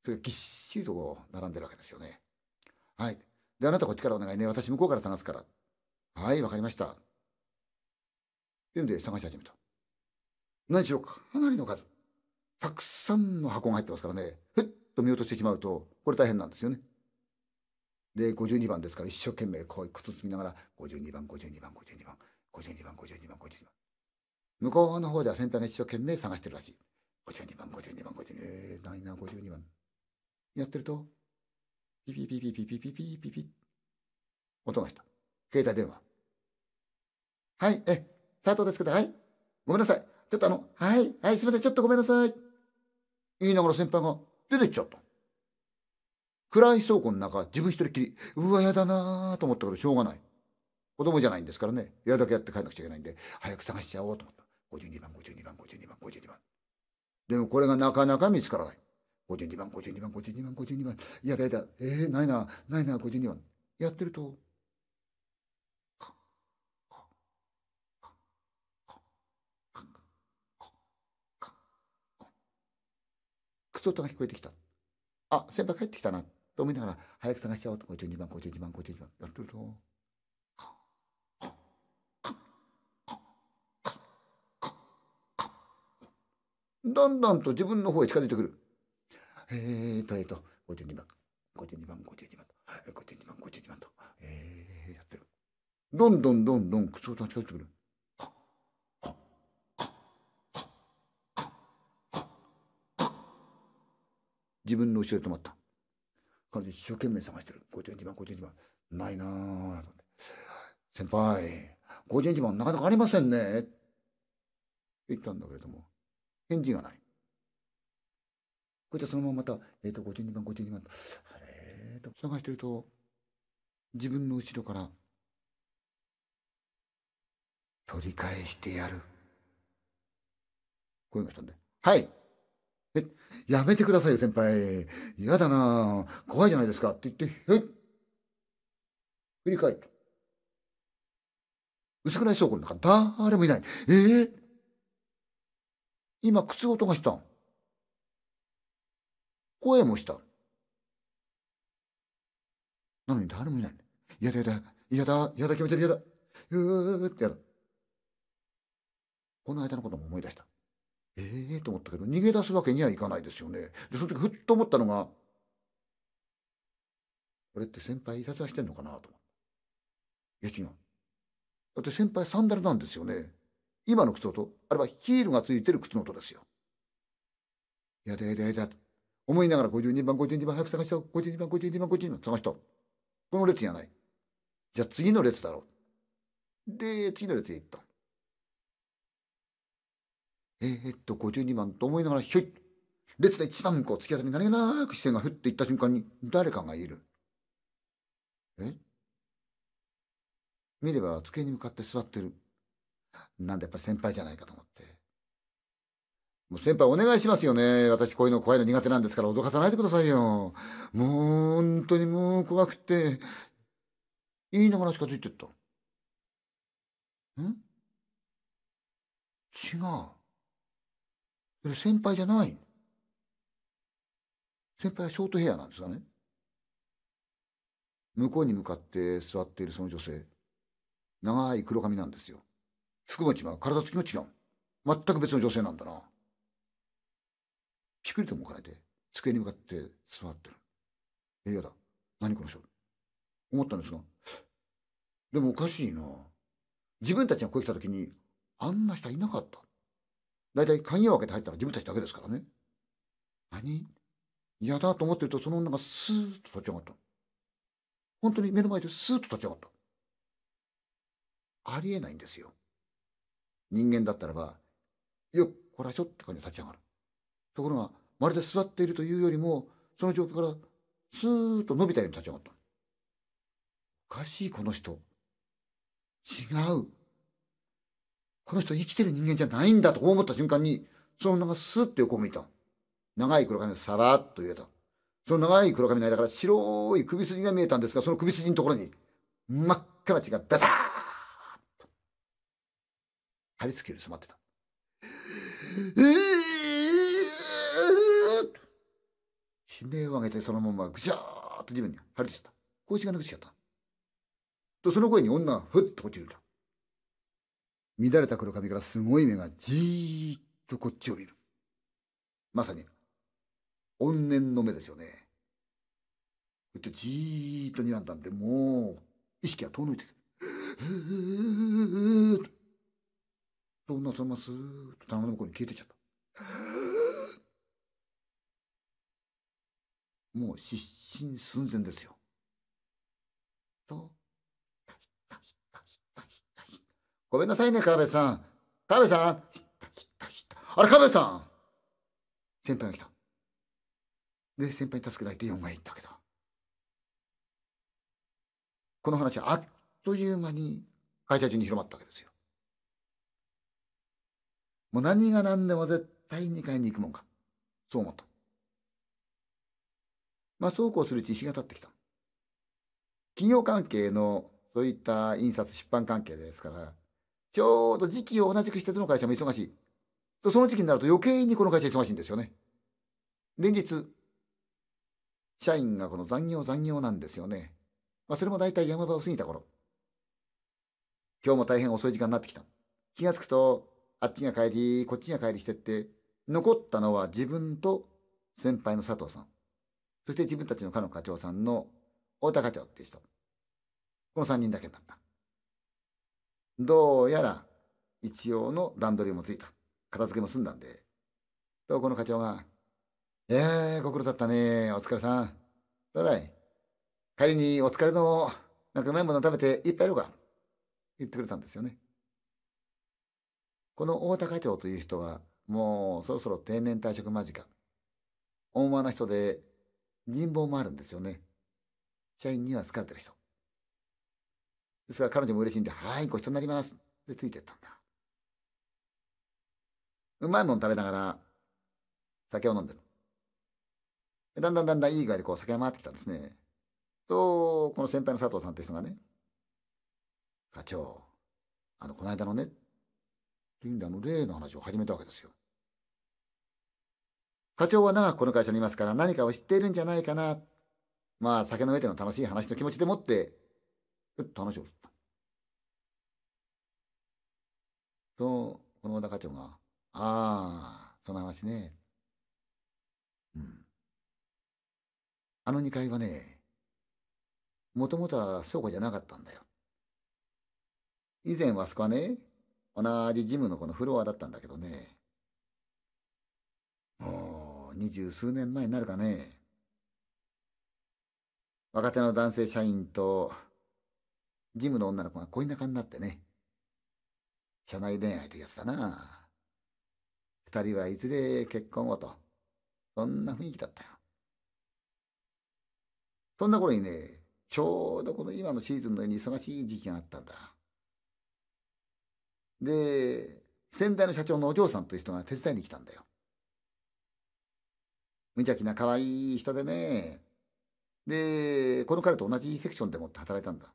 それがぎっしりとこう並んでるわけですよね。はい。で、あなたこっちからお願いね。私向こうから探すから。はいわかりましたというんで探し始めた何しろかなりの数たくさんの箱が入ってますからねふっと見落としてしまうとこれ大変なんですよねで52番ですから一生懸命こういう靴つみながら52番52番52番52番52番52番向こうの方では先輩が一生懸命探してるらしい52番52番52番えー、第7な52番やってるとピピピピピピピピピピ音がした携帯電話はい、え、佐藤ですけど、はい。ごめんなさい。ちょっとあの、はい、はい、すいません、ちょっとごめんなさい。言いながら先輩が出てっちゃった。暗い倉庫の中、自分一人っきり、うわ、やだなと思ったからしょうがない。子供じゃないんですからね、やだけやって帰らなくちゃいけないんで、早く探しちゃおうと思った。52番、52番、52番、52番。でもこれがなかなか見つからない。52番、52番、52番、52番。いやだやだ、えー、ないな、ないな、52番。やってると、靴音が聞こえてきた。あ、先輩帰ってきたな。と思いながら、早く探しちゃおうと。52番、52番、52番。やってると。だんだんと自分の方へ近づいてくる。えーと、えーと、52番、52番、52番、52番、52番と、えー、やってる。どんどんどんどん靴音が近づいてくる。自分の後ろで止まった。彼女一生懸命探してる。五チェ番、五マン、番。ないなぁ。先輩、五チェ番なかなかありませんね。って言ったんだけれども、返事がない。こいつはそのまままた、えっ、ー、と、五チ二番、五マ二番、チェあれと探してると、自分の後ろから、取り返してやる。声がしたんで、はいえ、やめてくださいよ、先輩。嫌だな怖いじゃないですか。って言って、へっ。振り返った。薄暗い倉庫の中、誰もいない。えー、今、靴音がしたん。声もした。なのに誰もいない。嫌だ嫌だ、嫌だ、嫌だ、気持ち悪い嫌だ。うーってやだ。この間のことも思い出した。ええー、と思ったけど逃げ出すわけにはいかないですよね。でその時ふっと思ったのがこれって先輩いたずらしてんのかなといや違う。だって先輩サンダルなんですよね。今の靴音あれはヒールがついてる靴の音ですよ。やだやだやだと思いながら52番52番早く探した52番52番52番探したこの列じゃないじゃあ次の列だろうで次の列へ行ったえー、っと52番と思いながらひょい列で一番こう突き当たり何気なく視線がふっといった瞬間に誰かがいるえ見れば机に向かって座ってるなんだやっぱ先輩じゃないかと思ってもう先輩お願いしますよね私こういうの怖いの苦手なんですから脅かさないでくださいよもう本当にもう怖くて言いながら近づいてったん違う先輩じゃない先輩はショートヘアなんですがね向こうに向かって座っているその女性長い黒髪なんですよ服も違う体つきも違う全く別の女性なんだなっくりとも置かれて机に向かって座ってるえ嫌だ何この人思ったんですがでもおかしいな自分たちがここへ来た時にあんな人いなかった大体鍵を開けて入ったのは自分たちだけですからね。何嫌だと思ってるとその女がスーッと立ち上がった。本当に目の前でスーッと立ち上がった。ありえないんですよ。人間だったらば、よっ、こらしょって感じで立ち上がる。ところが、まるで座っているというよりも、その状況からスーッと伸びたように立ち上がった。おかしい、この人。違う。この人生きてる人間じゃないんだと思った瞬間に、その女がスッと横を向いた。長い黒髪をさらっと入れた。その長い黒髪の間から白い首筋が見えたんですが、その首筋のところに真っ赤な血がベターッと貼り付けより染まってた。ええ悲鳴を上げてそのままぐちゃーっと地面に張り付いた。腰が抜けちゃった。と、その声に女がふっと落ちるんだ。乱れた黒髪からすごい目がじーっとこっちを見る。まさに、怨念の目ですよね。うってじーっと睨んだんで、もう、意識は遠のいてくる。と、女さんますーと棚の向こうに消えてちゃった。もう失神寸前ですよ。と、ごめんなさいね、河辺さん。河辺さんひったひったひった。あれ、河辺さん先輩が来た。で、先輩に助けられて4階行ったけど。この話、あっという間に会社中に広まったわけですよ。もう何が何でも絶対2階に行くもんか。そう思った。まあ、そうこうするうちに日が経ってきた。企業関係のそういった印刷出版関係ですからちょうど時期を同じくしてどの会社も忙しい。と、その時期になると余計にこの会社忙しいんですよね。連日、社員がこの残業残業なんですよね。まあ、それも大体山場を過ぎた頃。今日も大変遅い時間になってきた。気がつくと、あっちが帰り、こっちが帰りしてって、残ったのは自分と先輩の佐藤さん。そして自分たちの課の課長さんの太田課長って人。この三人だけになった。どうやら一応の段取りもついた片付けも済んだんでとこの課長が「ええー、ご苦労だったねお疲れさんただい仮にお疲れのなんかうまいもの食べていっぱいやろうか」言ってくれたんですよね。この太田課長という人はもうそろそろ定年退職間近温和な人で人望もあるんですよね社員には好かれてる人ですから彼女も嬉しいんで「はいごちそうになります」でついてったんだうまいもん食べながら酒を飲んでるだんだんだんだんいい具合でこう酒が回ってきたんですねとこの先輩の佐藤さんって人がね「課長あのこの間のね」リンダんの例の話を始めたわけですよ課長は長くこの会社にいますから何かを知っているんじゃないかなまあ酒の上での楽しい話の気持ちでもってふっと話を振った。と、この小課長が、ああ、その話ね。うん。あの2階はね、もともとは倉庫じゃなかったんだよ。以前はそこはね、同じジムのこのフロアだったんだけどね。もう、二十数年前になるかね。若手の男性社員とジムの女の子が恋仲になってね。社内恋愛というやつだな。二人はいつで結婚をと。そんな雰囲気だったよ。そんな頃にね、ちょうどこの今のシーズンのように忙しい時期があったんだ。で、先代の社長のお嬢さんという人が手伝いに来たんだよ。無邪気な可愛い人でね。で、この彼と同じセクションでもって働いたんだ。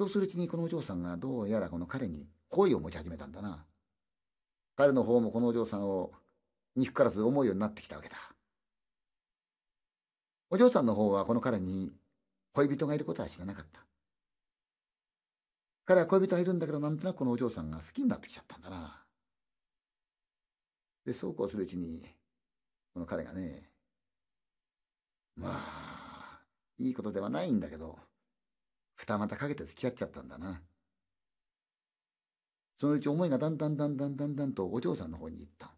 そうするうちにこのお嬢さんがどうやらこの彼に好意を持ち始めたんだな。彼の方もこのお嬢さんを憎からず思うようになってきたわけだ。お嬢さんの方はこの彼に恋人がいることは知らなかった。彼は恋人がいるんだけどなんとなくこのお嬢さんが好きになってきちゃったんだな。で、そうこうするうちに、この彼がね、まあ、いいことではないんだけど、二股かけて付き合っちゃったんだな。そのうち思いがだんだんだんだんだんだんとお嬢さんの方に行った。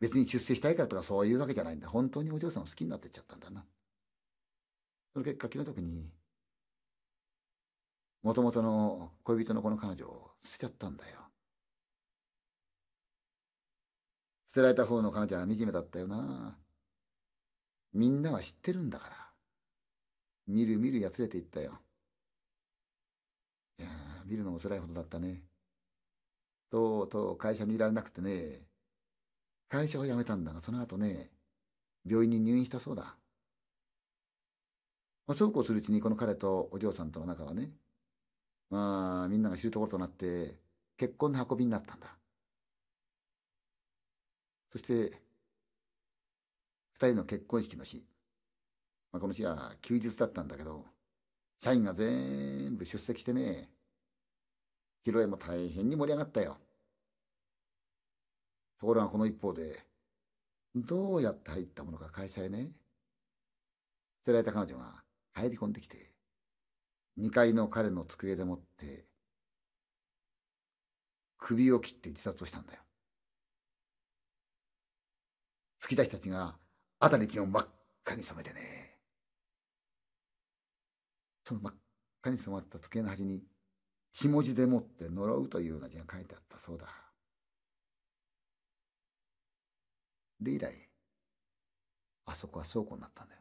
別に出世したいからとかそういうわけじゃないんだ。本当にお嬢さんを好きになってっちゃったんだな。その結果、気の毒に、もともとの恋人のこの彼女を捨てちゃったんだよ。捨てられた方の彼女は惨めだったよな。みんなは知ってるんだから。見る見るやつれていったよ。見るのも辛いほどだったね。とうとう会社にいられなくてね、会社を辞めたんだが、その後ね、病院に入院したそうだ。まあ、そうこうするうちにこの彼とお嬢さんとの仲はね、まあ、みんなが知るところとなって、結婚の運びになったんだ。そして、二人の結婚式の日。まあ、この日は休日だったんだけど、社員が全部出席してね、披露宴も大変に盛り上がったよ。ところがこの一方で、どうやって入ったものか会社へね、捨てられた彼女が入り込んできて、2階の彼の机でもって、首を切って自殺をしたんだよ。吹き出したちが辺り一面真っ赤に染めてね。その真っ赤に染まった机の端に血文字でもって呪うというような字が書いてあったそうだ。で以来あそこは倉庫になったんだよ。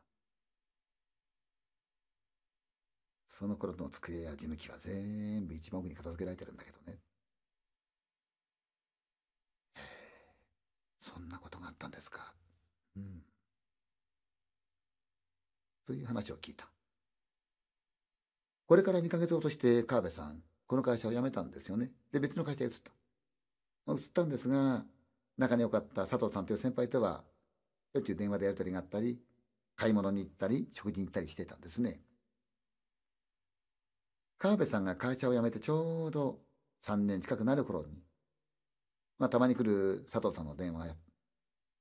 その頃の机や事務機は全部一番奥に片付けられてるんだけどね。そんなことがあったんですか。うん。という話を聞いた。これから2ヶ月ほどして河辺さんこの会社を辞めたんですよね。で、別の会社へ移った。移ったんですが、仲に良かった佐藤さんという先輩とは、しょっちゅう電話でやり取りがあったり、買い物に行ったり、食事に行ったりしてたんですね。川辺さんが会社を辞めてちょうど3年近くなる頃に、まあ、たまに来る佐藤さんの電話や、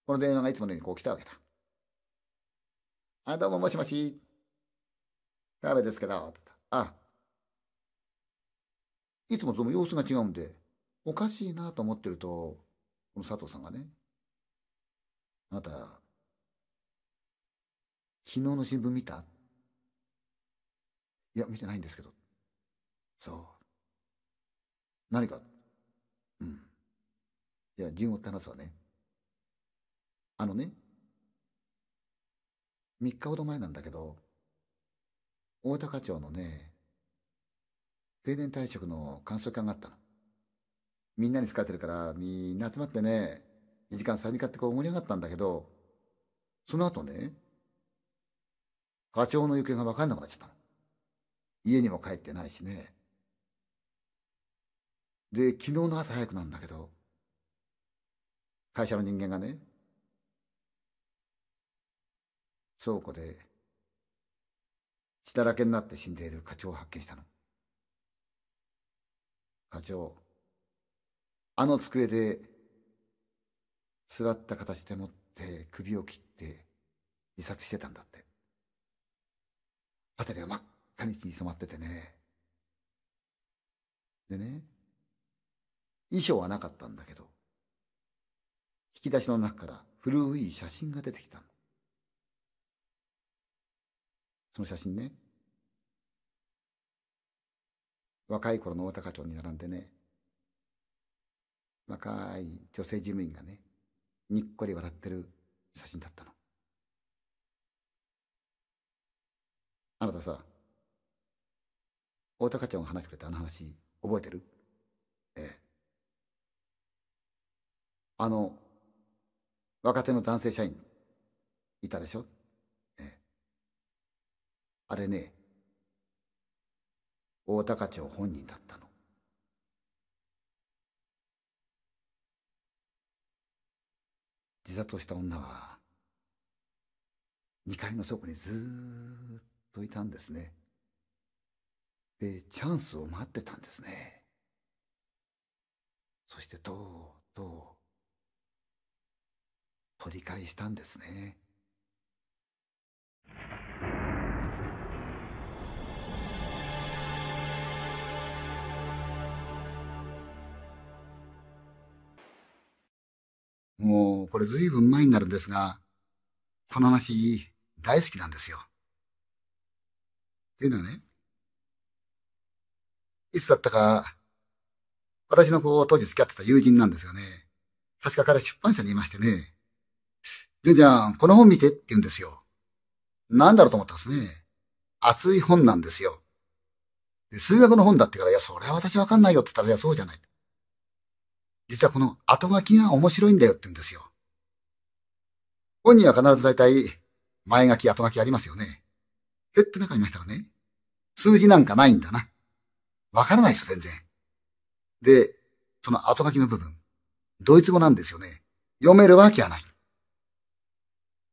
この電話がいつものようにこう来たわけだ。あ、どうももしもし。川辺ですけど、あ、いつもと様子が違うんで、おかしいなと思ってると、この佐藤さんがね、あなた、昨日の新聞見たいや、見てないんですけど。そう。何か。うん。いや、順をって話すわね。あのね、3日ほど前なんだけど、大高町のね、定年退職の感想会があったの。みんなに疲れてるからみんな集まってね、2時間3時間ってこう盛り上がったんだけど、その後ね、課長の行方が分かんなくなっちゃったの。家にも帰ってないしね。で、昨日の朝早くなんだけど、会社の人間がね、倉庫で血だらけになって死んでいる課長を発見したの。課長あの机で座った形でもって首を切って自殺してたんだって辺りは真っ赤に血に染まっててねでね衣装はなかったんだけど引き出しの中から古い写真が出てきたのその写真ね若い頃の大高町に並んでね若い女性事務員がねにっこり笑ってる写真だったのあなたさ大高町が話してくれたあの話覚えてるええあの若手の男性社員いたでしょええあれね大高町本人だったの。自殺をした女は、2階の底にずっといたんですね。で、チャンスを待ってたんですね。そしてとうとう、取り返したんですね。もうこれずいぶん前になるんですが、この話大好きなんですよ。っていうのはね、いつだったか、私のこう当時付き合ってた友人なんですがね、確か彼出版社にいましてね、んちゃん、この本見てって言うんですよ。なんだろうと思ったんですね。熱い本なんですよ。数学の本だってから、いや、それは私わかんないよって言ったら、いや、そうじゃない。実はこの後書きが面白いんだよって言うんですよ。本には必ず大体、前書き、後書きありますよね。へって中見ましたらね、数字なんかないんだな。わからないですよ、全然。で、その後書きの部分、ドイツ語なんですよね。読めるわけはない。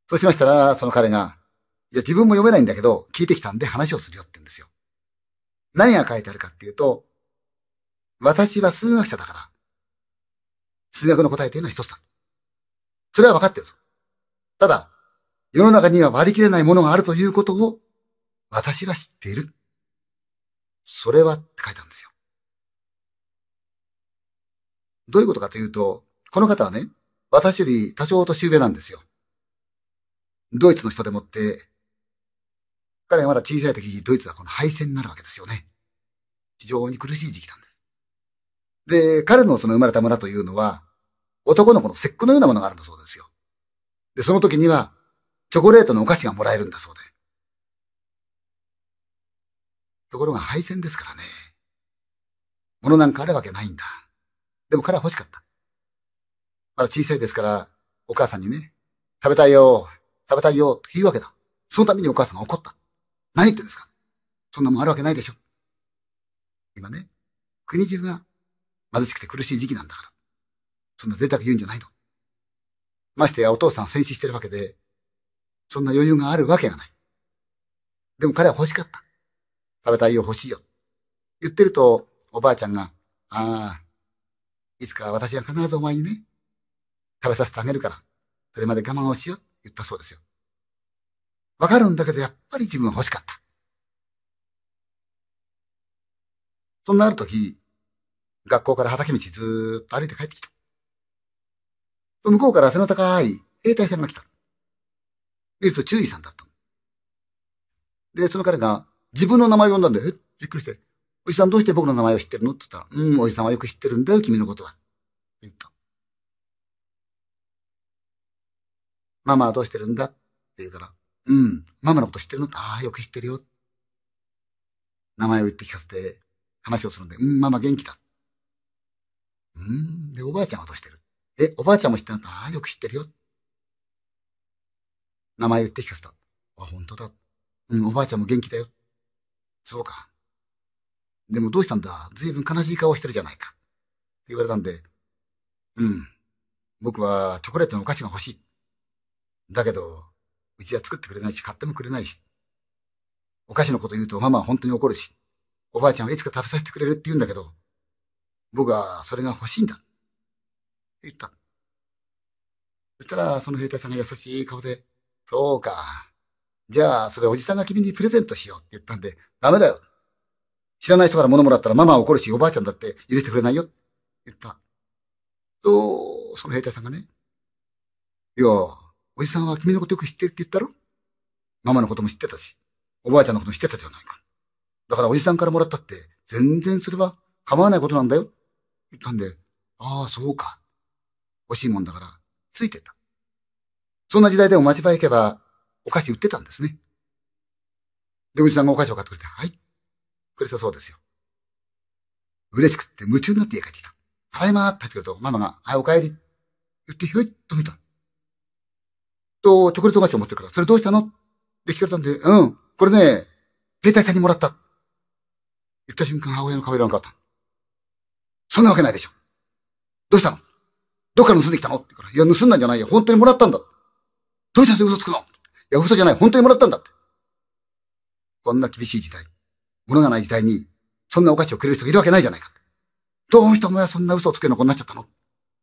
そうしましたら、その彼が、いや、自分も読めないんだけど、聞いてきたんで話をするよって言うんですよ。何が書いてあるかっていうと、私は数学者だから、数学の答えというのは一つだ。それは分かっていると。ただ、世の中には割り切れないものがあるということを私は知っている。それはって書いたんですよ。どういうことかというと、この方はね、私より多少年上なんですよ。ドイツの人でもって、彼はまだ小さい時、ドイツはこの敗戦になるわけですよね。非常に苦しい時期なんです。で、彼のその生まれた村というのは、男の子の節句のようなものがあるんだそうですよ。で、その時には、チョコレートのお菓子がもらえるんだそうで。ところが敗戦ですからね。物なんかあるわけないんだ。でも彼は欲しかった。まだ小さいですから、お母さんにね、食べたいよ、食べたいよ、と言うわけだ。そのためにお母さんが怒った。何言ってんですかそんなもんあるわけないでしょ。今ね、国中が貧しくて苦しい時期なんだから。そんな贅沢言うんじゃないの。ましてやお父さん戦死してるわけで、そんな余裕があるわけがない。でも彼は欲しかった。食べたいよ、欲しいよ。言ってると、おばあちゃんが、ああ、いつか私は必ずお前にね、食べさせてあげるから、それまで我慢をしよう、言ったそうですよ。わかるんだけど、やっぱり自分は欲しかった。そんなある時、学校から畑道ずーっと歩いて帰ってきた。向こうから背の高い兵隊さんが来た。見ると注意さんだった。で、その彼が自分の名前を呼んだんで、えびっくりして。おじさんどうして僕の名前を知ってるのって言ったら、うん、おじさんはよく知ってるんだよ、君のことは。言った。ママはどうしてるんだって言うから、うん、ママのこと知ってるのああ、よく知ってるよ。名前を言って聞かせて話をするんで、うん、ママ元気だ。うん。で、おばあちゃんはどうしてるえ、おばあちゃんも知ってるああ、よく知ってるよ。名前言って聞かせた。あ、本当だ。うん、おばあちゃんも元気だよ。そうか。でもどうしたんだ随分悲しい顔してるじゃないか。って言われたんで、うん。僕はチョコレートのお菓子が欲しい。だけど、うちは作ってくれないし、買ってもくれないし。お菓子のこと言うとママは本当に怒るし、おばあちゃんはいつか食べさせてくれるって言うんだけど、僕はそれが欲しいんだ。って言った。そしたら、その兵隊さんが優しい顔で、そうか。じゃあ、それおじさんが君にプレゼントしようって言ったんで、ダメだよ。知らない人から物もらったらママは怒るし、おばあちゃんだって許してくれないよって言った。と、その兵隊さんがね、いや、おじさんは君のことよく知ってるって言ったろママのことも知ってたし、おばあちゃんのことも知ってたじゃないか。だからおじさんからもらったって、全然それは構わないことなんだよっ言ったんで、ああ、そうか。欲しいもんだから、ついてった。そんな時代でも町場行けば、お菓子売ってたんですね。で、おじさんがお菓子を買ってくれて、はい。くれたそうですよ。嬉しくって夢中になって家帰ってきた。ただいまって入ってくると、ママが、はい、お帰り。言って、ひょいっと見た。と、チョコレート菓子を持ってるから、それどうしたのって聞かれたんで、うん、これね、兵隊さんにもらった。言った瞬間、母親の顔色が変わった。そんなわけないでしょ。どうしたのどっから盗んできたのって言うから、いや、盗んだんじゃないよ。本当にもらったんだ。どうやって嘘つくのいや、嘘じゃない。本当にもらったんだって。こんな厳しい時代、物がない時代に、そんなお菓子をくれる人がいるわけないじゃないか。どうしてお前はそんな嘘をつけるのになっちゃったの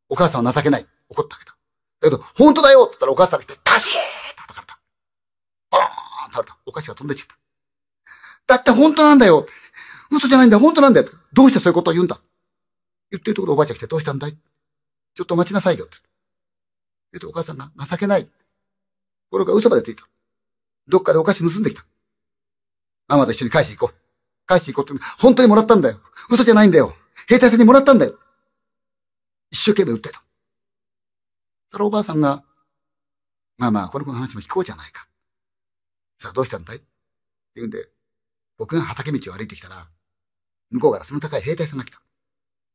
お母さんは情けない。怒ったわけだ。だけど、本当だよって言ったらお母さんが来て、パシーって叩かれた。ボーンってれた。お菓子が飛んでっちゃった。だって本当なんだよ。嘘じゃないんだよ。本当なんだよ。どうしてそういうことを言うんだ言ってるところおばあちゃん来てどうしたんだいちょっと待ちなさいよって。えっと、お母さんが情けない。これが嘘までついた。どっかでお菓子盗んできた。ママと一緒に返し行こう。返し行こうって、本当にもらったんだよ。嘘じゃないんだよ。兵隊さんにもらったんだよ。一生懸命訴えた。たらおばあさんが、まあまあ、この子の話も聞こうじゃないか。さあ、どうしたんだいって言うんで、僕が畑道を歩いてきたら、向こうからその高い兵隊さんが来た。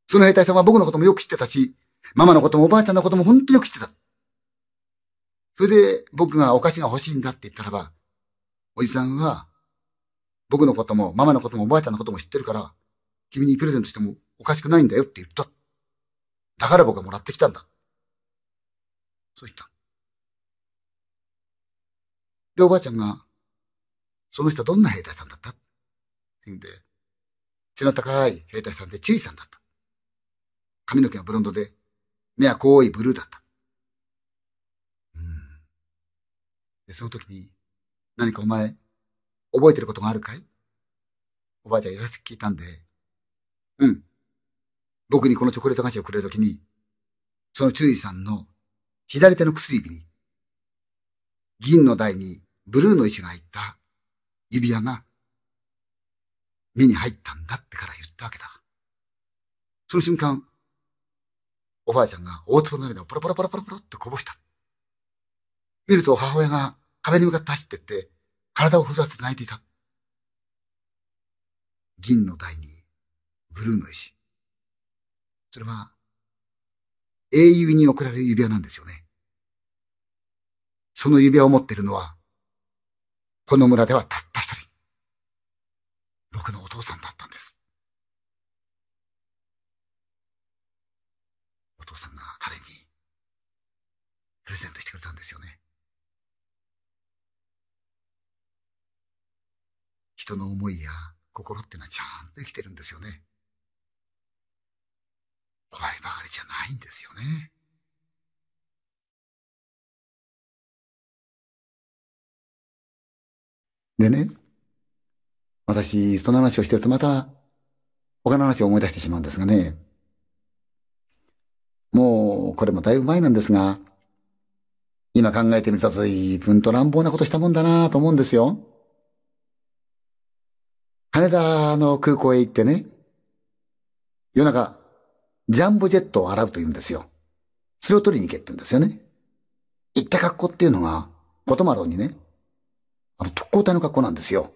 その兵隊さんは僕のこともよく知ってたし、ママのこともおばあちゃんのことも本当によく知ってた。それで僕がお菓子が欲しいんだって言ったらば、おじさんは、僕のこともママのこともおばあちゃんのことも知ってるから、君にプレゼントしてもおかしくないんだよって言った。だから僕はもらってきたんだ。そう言った。で、おばあちゃんが、その人どんな兵隊さんだったって言うんで、背の高い兵隊さんで注意さんだった。髪の毛はブロンドで、目は濃いブルーだった。うん。で、その時に、何かお前、覚えてることがあるかいおばあちゃん優しく聞いたんで、うん。僕にこのチョコレート菓子をくれる時に、その注意さんの左手の薬指に、銀の台にブルーの石が入った指輪が目に入ったんだってから言ったわけだ。その瞬間、おばあちゃんが大粒の涙をポロポロポロポロポロってこぼした。見ると母親が壁に向かって走ってって、体をふざって泣いていた。銀の台にブルーの石。それは英雄に贈られる指輪なんですよね。その指輪を持っているのは、この村ではたった一人、僕のお父さんだったんです。父さんが彼にプレゼントしてくれたんですよね。人の思いや心ってのはちゃんと生きてるんですよね。怖いばかりじゃないんですよね。でね、私、その話をしてるとまた、他の話を思い出してしまうんですがね、もう、これもだいぶ前なんですが、今考えてみると随分と乱暴なことしたもんだなと思うんですよ。羽田の空港へ行ってね、夜中、ジャンボジェットを洗うと言うんですよ。それを取りに行けって言うんですよね。行った格好っていうのが、ことまろうにね、あの特攻隊の格好なんですよ。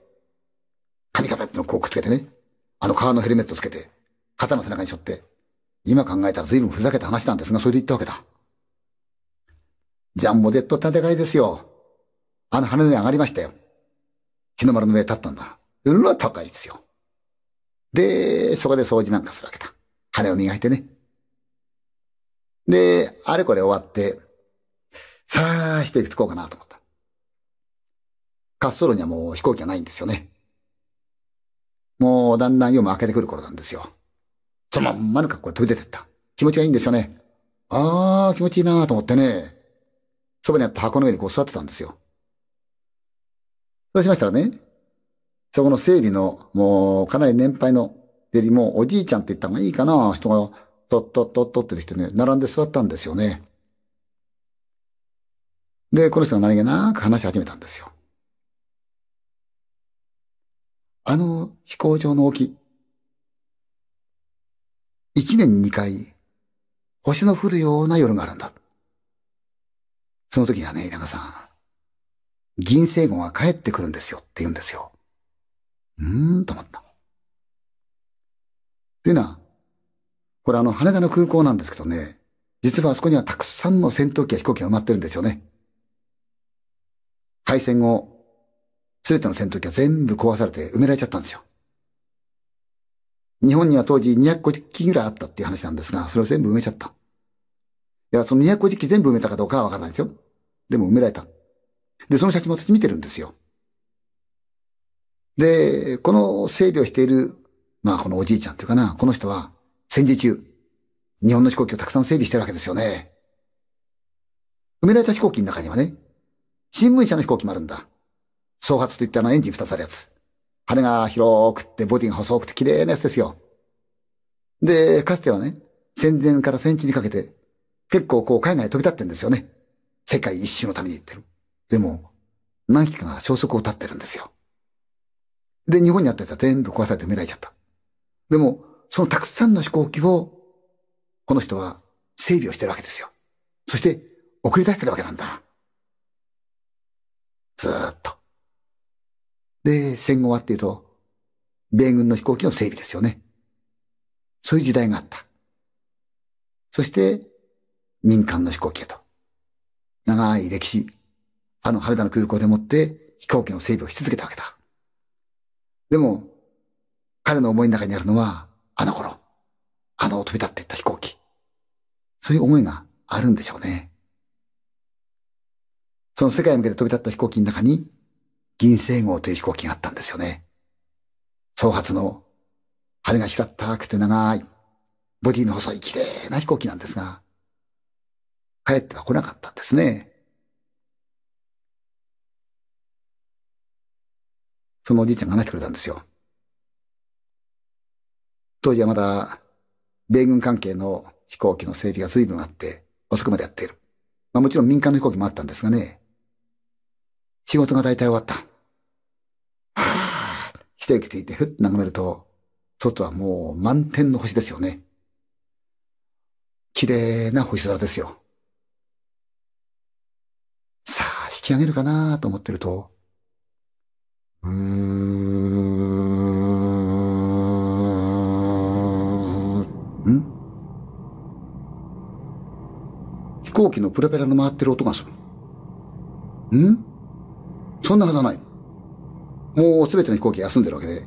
髪型ってのをこうくっつけてね、あの革のヘルメットつけて、肩の背中に背負って、今考えたら随分ふざけた話なんですが、それで言ったわけだ。ジャンボデット戦いですよ。あの羽の上上がりましたよ。日の丸の上立ったんだ。うわ、高いですよ。で、そこで掃除なんかするわけだ。羽を磨いてね。で、あれこれ終わって、さあ、一息つこうかなと思った。滑走路にはもう飛行機はないんですよね。もうだんだん夜も明けてくる頃なんですよ。そのまんまの格好で飛び出てった。気持ちがいいんですよね。あー、気持ちいいなーと思ってね、そばにあった箱の上にこう座ってたんですよ。そうしましたらね、そこの整備の、もう、かなり年配の、よりも、おじいちゃんって言った方がいいかな、人が、とっとっとっとってきてね、並んで座ったんですよね。で、この人が何気なく話し始めたんですよ。あの飛行場の沖、一年に二回、星の降るような夜があるんだ。その時はね、稲川さん、銀星号は帰ってくるんですよって言うんですよ。うーん、と思った。っていうのは、これあの、羽田の空港なんですけどね、実はあそこにはたくさんの戦闘機や飛行機が埋まってるんですよね。敗戦後、すべての戦闘機は全部壊されて埋められちゃったんですよ。日本には当時250基ぐらいあったっていう話なんですが、それを全部埋めちゃった。いや、その250基全部埋めたかどうかはわからないですよ。でも埋められた。で、その写真も私見てるんですよ。で、この整備をしている、まあこのおじいちゃんというかな、この人は戦時中、日本の飛行機をたくさん整備してるわけですよね。埋められた飛行機の中にはね、新聞社の飛行機もあるんだ。総発といったあのエンジン二つあるやつ。羽が広くってボディが細くて綺麗なやつですよ。で、かつてはね、戦前から戦地にかけて、結構こう海外飛び立ってんですよね。世界一周のために行ってる。でも、何機かが消息を絶ってるんですよ。で、日本にあったやつは全部壊されて埋められちゃった。でも、そのたくさんの飛行機を、この人は整備をしてるわけですよ。そして、送り出してるわけなんだ。ずーっと。で、戦後はっていうと、米軍の飛行機の整備ですよね。そういう時代があった。そして、民間の飛行機へと。長い歴史、あの羽田の空港でもって飛行機の整備をし続けたわけだ。でも、彼の思いの中にあるのは、あの頃、あの飛び立っていった飛行機。そういう思いがあるんでしょうね。その世界向けて飛び立った飛行機の中に、銀星号という飛行機があったんですよね。総発の羽が光ったくて長い、ボディの細い綺麗な飛行機なんですが、帰っては来なかったんですね。そのおじいちゃんが話してくれたんですよ。当時はまだ、米軍関係の飛行機の整備が随分あって、遅くまでやっている。まあもちろん民間の飛行機もあったんですがね、仕事が大体終わった。はぁ、一息ついてふっと眺めると、外はもう満天の星ですよね。綺麗な星空ですよ。さあ、引き上げるかなと思ってると、うーん。ん飛行機のプロペラの回ってる音がする。んそんなはずはない。もうすべての飛行機休んでるわけで、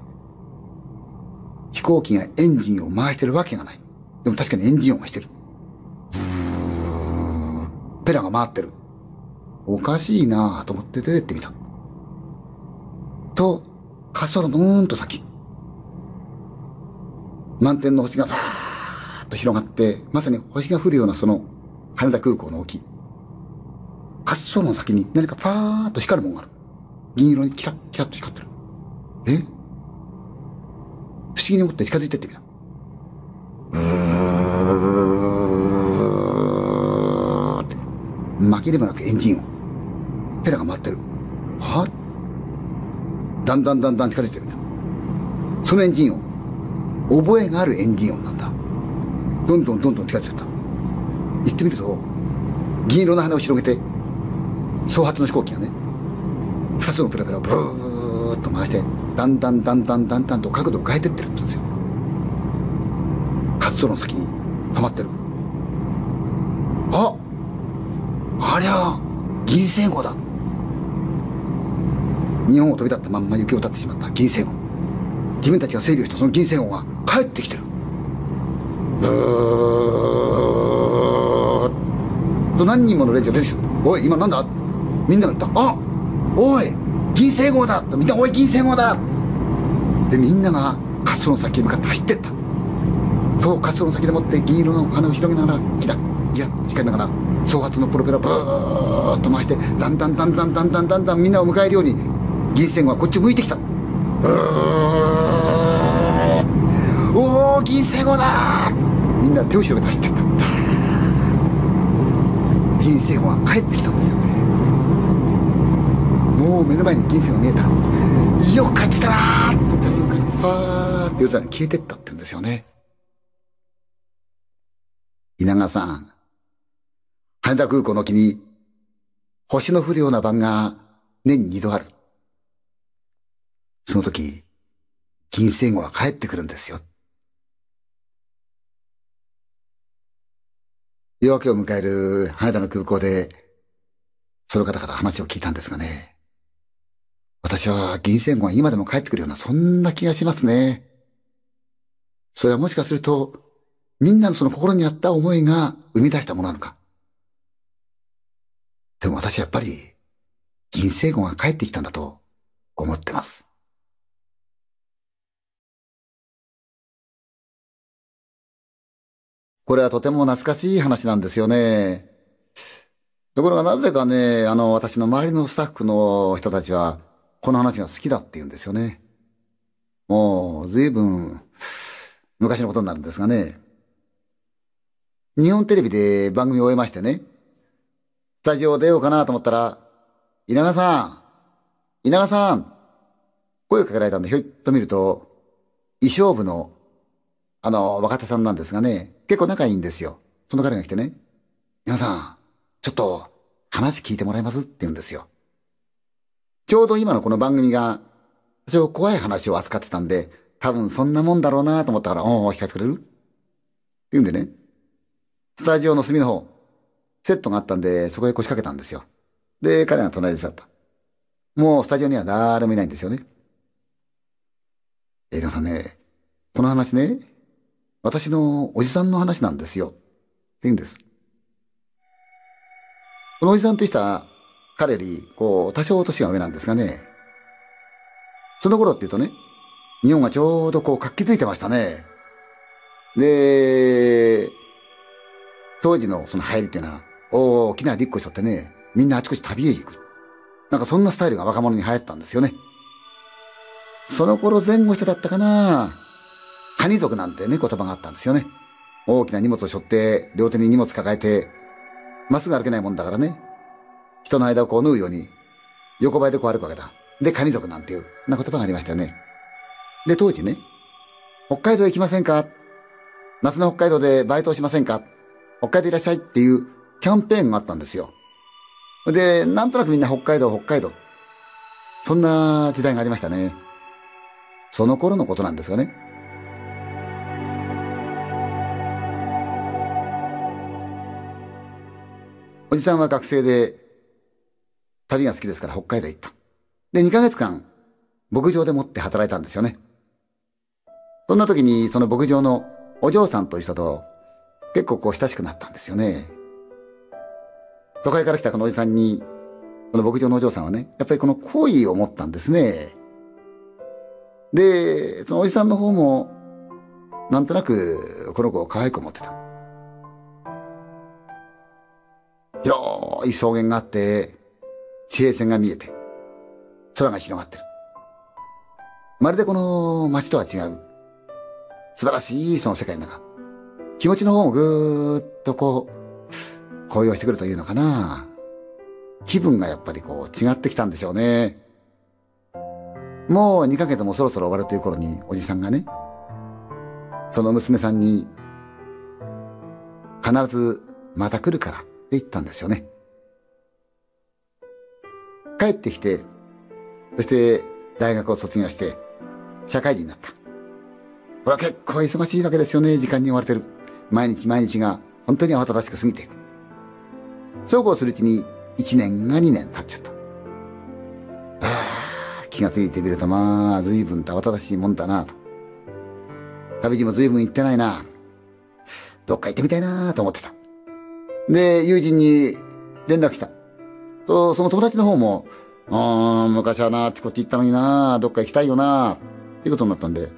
飛行機がエンジンを回してるわけがない。でも確かにエンジン音がしてる。ペラが回ってる。おかしいなぁと思って出てってみた。と、滑走路のうーんと先。満天の星がバーっと広がって、まさに星が降るようなその羽田空港の沖。滑走路の先に何かファーっと光るもんがある。銀色にキラッキラッと光ってる。え不思議に思って近づいてってみた。うーって。負けでもなくエンジン音。ペラが回ってる。はだんだんだんだん近づいてるんだ。そのエンジン音。覚えがあるエンジン音なんだ。どんどんどんどん近づいてった。行ってみると、銀色の羽を広げて、双発の飛行機がね、2つのプラペラをブーッと回してだんだんだんだんだんだんと角度を変えてってるって言うんですよ滑走路の先にはまってるあありゃあ銀星号だ日本を飛び立ったまんま雪を立ってしまった銀星号自分たちが整備をしたその銀星号が帰ってきてるブーッと何人ものレ中ジが出てきたおい今なんだみんなが言ったあおい銀星号だとみんなおい銀星号だでみんなが滑走の先へ向かって走ってったと滑走の先でもって銀色の羽を広げながらキラキラ光りながら長髪のプロペラブーッと回してだんだんだんだんだんだんだんだんみんなを迎えるように銀星号はこっち向いてきたブーおお銀星号だみんな手を広げて走ってった銀星号は帰ってきた目の前に人生が見えた。よく帰ってきたなーって言った瞬間に、ファーって夜空に消えてったって言うんですよね。稲川さん、羽田空港の君、星の降るような晩が年に二度ある。その時、銀星号は帰ってくるんですよ。夜明けを迎える羽田の空港で、その方から話を聞いたんですがね。私は銀線が今でも帰ってくるような、そんな気がしますね。それはもしかすると、みんなのその心にあった思いが生み出したものなのか。でも私はやっぱり、銀星号が帰ってきたんだと思ってます。これはとても懐かしい話なんですよね。ところがなぜかね、あの、私の周りのスタッフの人たちは、この話が好きだって言うんですよね。もう、随分、昔のことになるんですがね。日本テレビで番組を終えましてね、スタジオ出ようかなと思ったら、稲川さん稲川さん声をかけられたんで、ひょいっと見ると、衣装部の、あの、若手さんなんですがね、結構仲いいんですよ。その彼が来てね、皆さん、ちょっと、話聞いてもらえますって言うんですよ。ちょうど今のこの番組が、多少怖い話を扱ってたんで、多分そんなもんだろうなと思ったから、おお、聞かせてくれるって言うんでね。スタジオの隅の方、セットがあったんで、そこへ腰掛けたんですよ。で、彼が隣で座った。もうスタジオには誰もいないんですよね。えりなさんね、この話ね、私のおじさんの話なんですよ。って言うんです。このおじさんって人は、彼より、こう、多少年が上なんですがね。その頃っていうとね、日本がちょうどこう活気づいてましたね。で、当時のその流行りっていうのは、大きなックをしとってね、みんなあちこち旅へ行く。なんかそんなスタイルが若者に流行ったんですよね。その頃前後してだったかなカニ族なんてね、言葉があったんですよね。大きな荷物を背負って、両手に荷物抱えて、まっすぐ歩けないもんだからね、人の間をこう縫うように、横ばいでこう歩くわけだ。で、カニ族なんていう、な言葉がありましたよね。で、当時ね、北海道行きませんか夏の北海道でバイトをしませんか北海道いらっしゃいっていうキャンペーンがあったんですよ。で、なんとなくみんな北海道、北海道。そんな時代がありましたね。その頃のことなんですがね。おじさんは学生で旅が好きですから北海道行った。で、2ヶ月間、牧場でもって働いたんですよね。そんな時に、その牧場のお嬢さんという人と、結構こう親しくなったんですよね。都会から来たこのおじさんに、この牧場のお嬢さんはね、やっぱりこの好意を持ったんですね。で、そのおじさんの方も、なんとなく、この子を可愛く思ってた。広い草原があって、地平線が見えて、空が広がってる。まるでこの街とは違う、素晴らしいその世界の中、気持ちの方もぐーっとこう、高揚してくるというのかな。気分がやっぱりこう違ってきたんでしょうね。もう2ヶ月もそろそろ終わるという頃におじさんがね、その娘さんに、必ずまた来るからって言ったんですよね。帰ってきて、そして大学を卒業して、社会人になった。これは結構忙しいわけですよね。時間に追われてる。毎日毎日が本当に慌ただしく過ぎていく。そうこうするうちに1年が2年経っちゃった。あ気がついてみるとまあ、随分と慌ただしいもんだなと。旅路も随分行ってないな。どっか行ってみたいなと思ってた。で、友人に連絡した。と、その友達の方も、うーん、昔はな、あっちこっち行ったのにな、どっか行きたいよな、っていうことになったんで、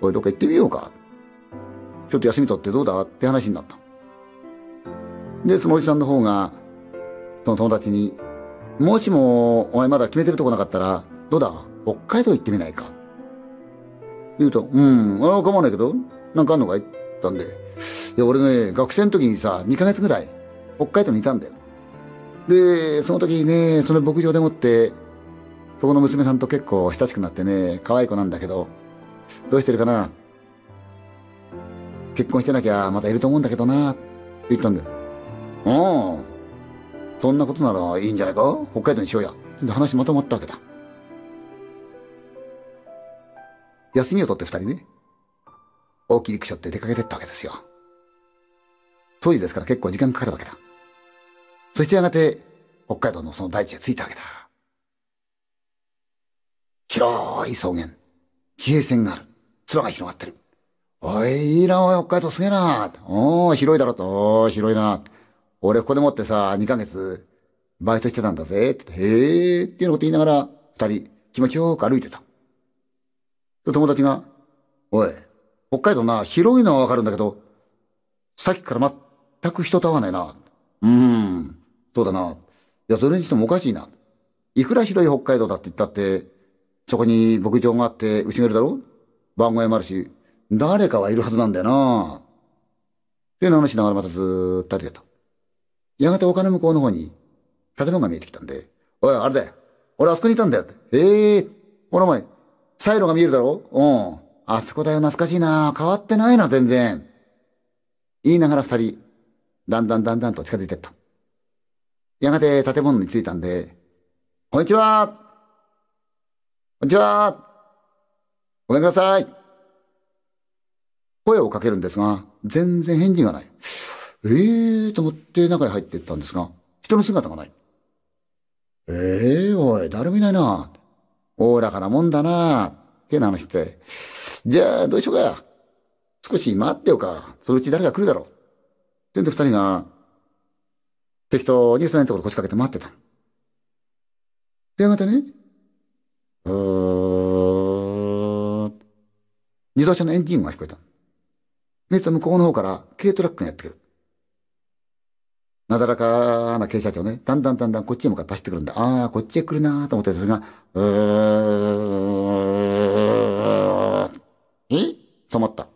おい、どっか行ってみようか。ちょっと休み取ってどうだって話になった。で、そのおじさんの方が、その友達に、もしも、お前まだ決めてるとこなかったら、どうだ北海道行ってみないか。言うと、うん、ああ、構わないけど、なんかあんのかいったんで、いや、俺ね、学生の時にさ、2ヶ月ぐらい、北海道にいたんだよ。で、その時にね、その牧場でもって、そこの娘さんと結構親しくなってね、可愛い子なんだけど、どうしてるかな結婚してなきゃまたいると思うんだけどな、って言ったんだよ。うん。そんなことならいいんじゃないか北海道にしようや。で、話まとまったわけだ。休みを取って二人ね、大きい陸所って出かけてったわけですよ。当時ですから結構時間かかるわけだ。そしてやがて北海道のその大地へ着いたわけだ。広い草原、地平線がある。空が広がってる。おい、いいな、おい、北海道すげえな。おー、広いだろと。おー、広いな。俺ここでもってさ、2ヶ月、バイトしてたんだぜ。ってへえー、っていうようなこと言いながら、二人、気持ちよく歩いてた。友達が、おい、北海道な、広いのはわかるんだけど、さっきから全く人と会わないな。うーん。そうだな。いや、それにしてもおかしいな。いくら広い北海道だって言ったって、そこに牧場があって牛がいるだろ番号屋もあるし、誰かはいるはずなんだよな。っていう話しながらまたずーっと歩いてた。やがて丘の向こうの方に建物が見えてきたんで、おい、あれだよ。俺あそこにいたんだよって。ええー、ほらお前、サイロが見えるだろうん。あそこだよ、懐かしいな。変わってないな、全然。言いながら二人、だんだんだんだんと近づいてった。やがて建物に着いたんで、こんにちはこんにちはごめんください声をかけるんですが、全然返事がない。ええー、と思って中へ入っていったんですが、人の姿がない。ええー、おい、誰もいないな。おおらかなもんだな。ってな話して。じゃあ、どうしようか。少し待ってよか。そのうち誰が来るだろう。ってんで二人が適当にそのところ腰掛けて待ってた。で、やがてね、うー自動車のエンジン音が聞こえた。見ると向こうの方から軽トラックがやってくる。なだらかな傾斜地をね、だんだんだんだんこっちへ向かって走ってくるんで、ああ、こっちへ来るなーと思ってそれが、うー、え止まった。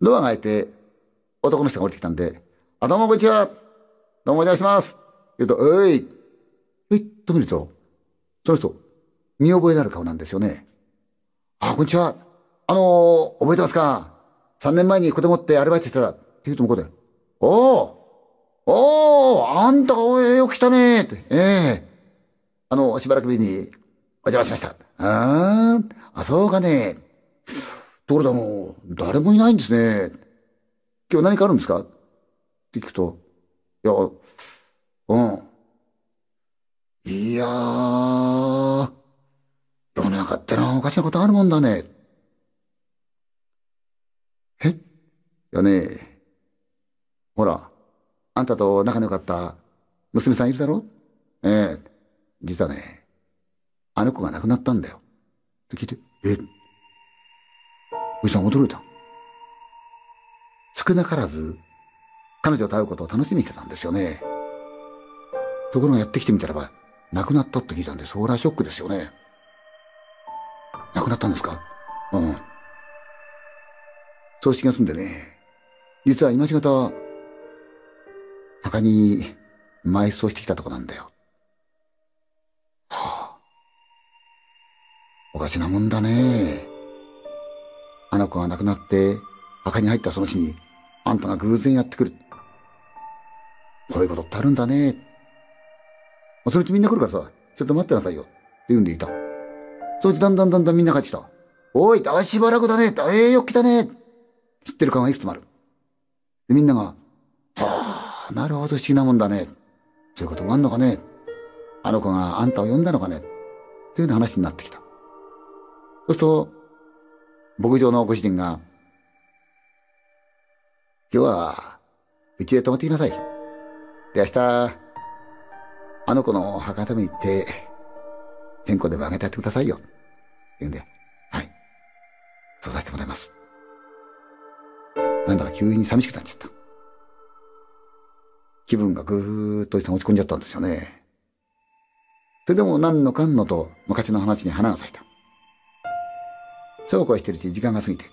ドアが開いて、男の人が降りてきたんで、あ、どうもこんにちは。どうもお願いします。言うと、おい。えっと見ると、その人、見覚えのある顔なんですよね。あ、こんにちは。あのー、覚えてますか ?3 年前に子供ってアルバイトしてた。って言うと向こうで、おおおおあんたがおよく来たねって。ええー、あの、しばらくぶりにお邪魔しました。あー、あ、そうかね。ところであの、誰もいないんですね。今日何かあるんですか聞くと、いや、うん。いやー、世の中ってのはおかしなことあるもんだね。えいやね、ほら、あんたと仲の良かった娘さんいるだろええ、実はね、あの子が亡くなったんだよ。って聞いて、えおじさん驚いた。少なからず、彼女と会うことを楽しみにしてたんですよね。ところがやってきてみたらば、亡くなったって聞いたんで、ソーラーショックですよね。亡くなったんですかうん。葬式が済んでね、実は今しがた、墓に埋葬してきたとこなんだよ。はあ、おかしなもんだね。あの子が亡くなって墓に入ったその日に、あんたが偶然やってくる。こういうことってあるんだね。そのうちみんな来るからさ、ちょっと待ってなさいよ。って言うんでいた。そのうちだんだんだんだんみんな帰ってきた。おい、だしばらくだね。だえー、よ来たね。知ってる感はいくつもある。で、みんなが、はあ、なるほど不思議なもんだね。そういうこともあんのかね。あの子があんたを呼んだのかね。というような話になってきた。そうすると、牧場のご主人が、今日は、うちへ泊まってきなさい。で、明日、あの子の博多に行って、天候でもあげてやってくださいよ。言うんで、はい。そうさせてもらいます。なんだか急に寂しくなっちゃった。気分がぐーっと落ち込んじゃったんですよね。それでも何のかんのと昔の話に花が咲いた。そうこうしてるうちに時間が過ぎて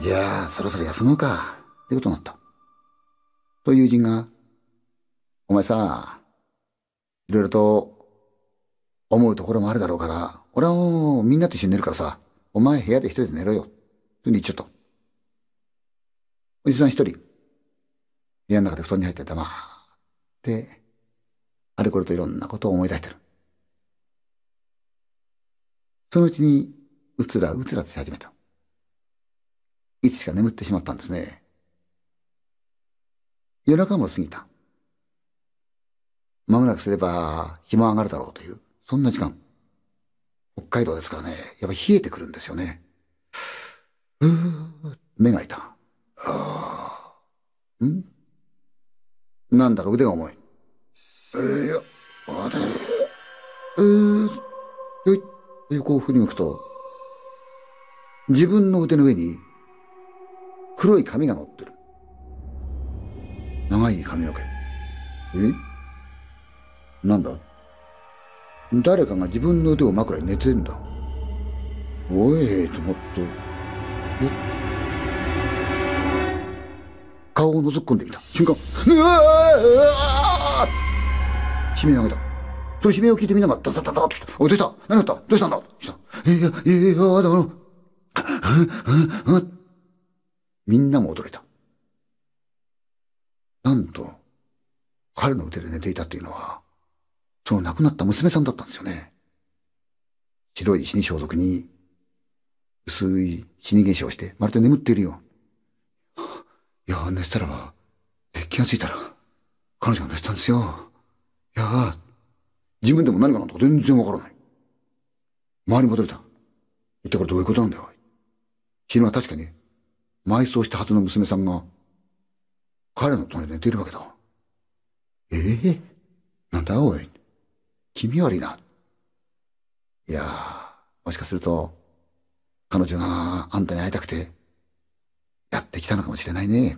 じゃあ、そろそろ休もうか、ってことになった。と友人がお前さ、いろいろと思うところもあるだろうから、俺はもうみんなと一緒に寝るからさ、お前部屋で一人で寝ろよ。ふうに言っちゃった。おじさん一人、部屋の中で布団に入って黙って、あれこれといろんなことを思い出してる。そのうちに、うつらうつらとし始めた。いつしか眠ってしまったんですね。夜中も過ぎた。まもなくすれば日も上がるだろうという、そんな時間。北海道ですからね、やっぱ冷えてくるんですよね。うぅ、目が痛。ああ。んなんだか腕が重い。えー、いや、あれ。えー、よい、という振り向くと、自分の腕の上に黒い髪が乗ってる。長い髪の毛。えなんだ誰かが自分の腕を枕に寝てんだ。おええと思って。顔を覗っ込んできた。瞬間、うわあ悲鳴を上げた。その悲鳴を聞いてみんなが、たダダダって来た。おい、どうした何があったどうしたんだ来た。いや、いや、だの。みんなも驚いた。なんと、彼の腕で寝ていたっていうのは、その亡くなった娘さんだったんですよね。白い死に装束に、薄い死に化粧して、まるで眠っているよ。いや、寝てたらば、気がついたら、彼女が寝てたんですよ。いや、自分でも何かなんとか全然わからない。周りに戻れた。ってこれどういうことなんだよ。昼間は確かに、埋葬したはずの娘さんが、彼の隣で寝ているわけだ。ええー、なんだおい。気味悪いな。いやもしかすると、彼女があんたに会いたくて、やってきたのかもしれないね、っ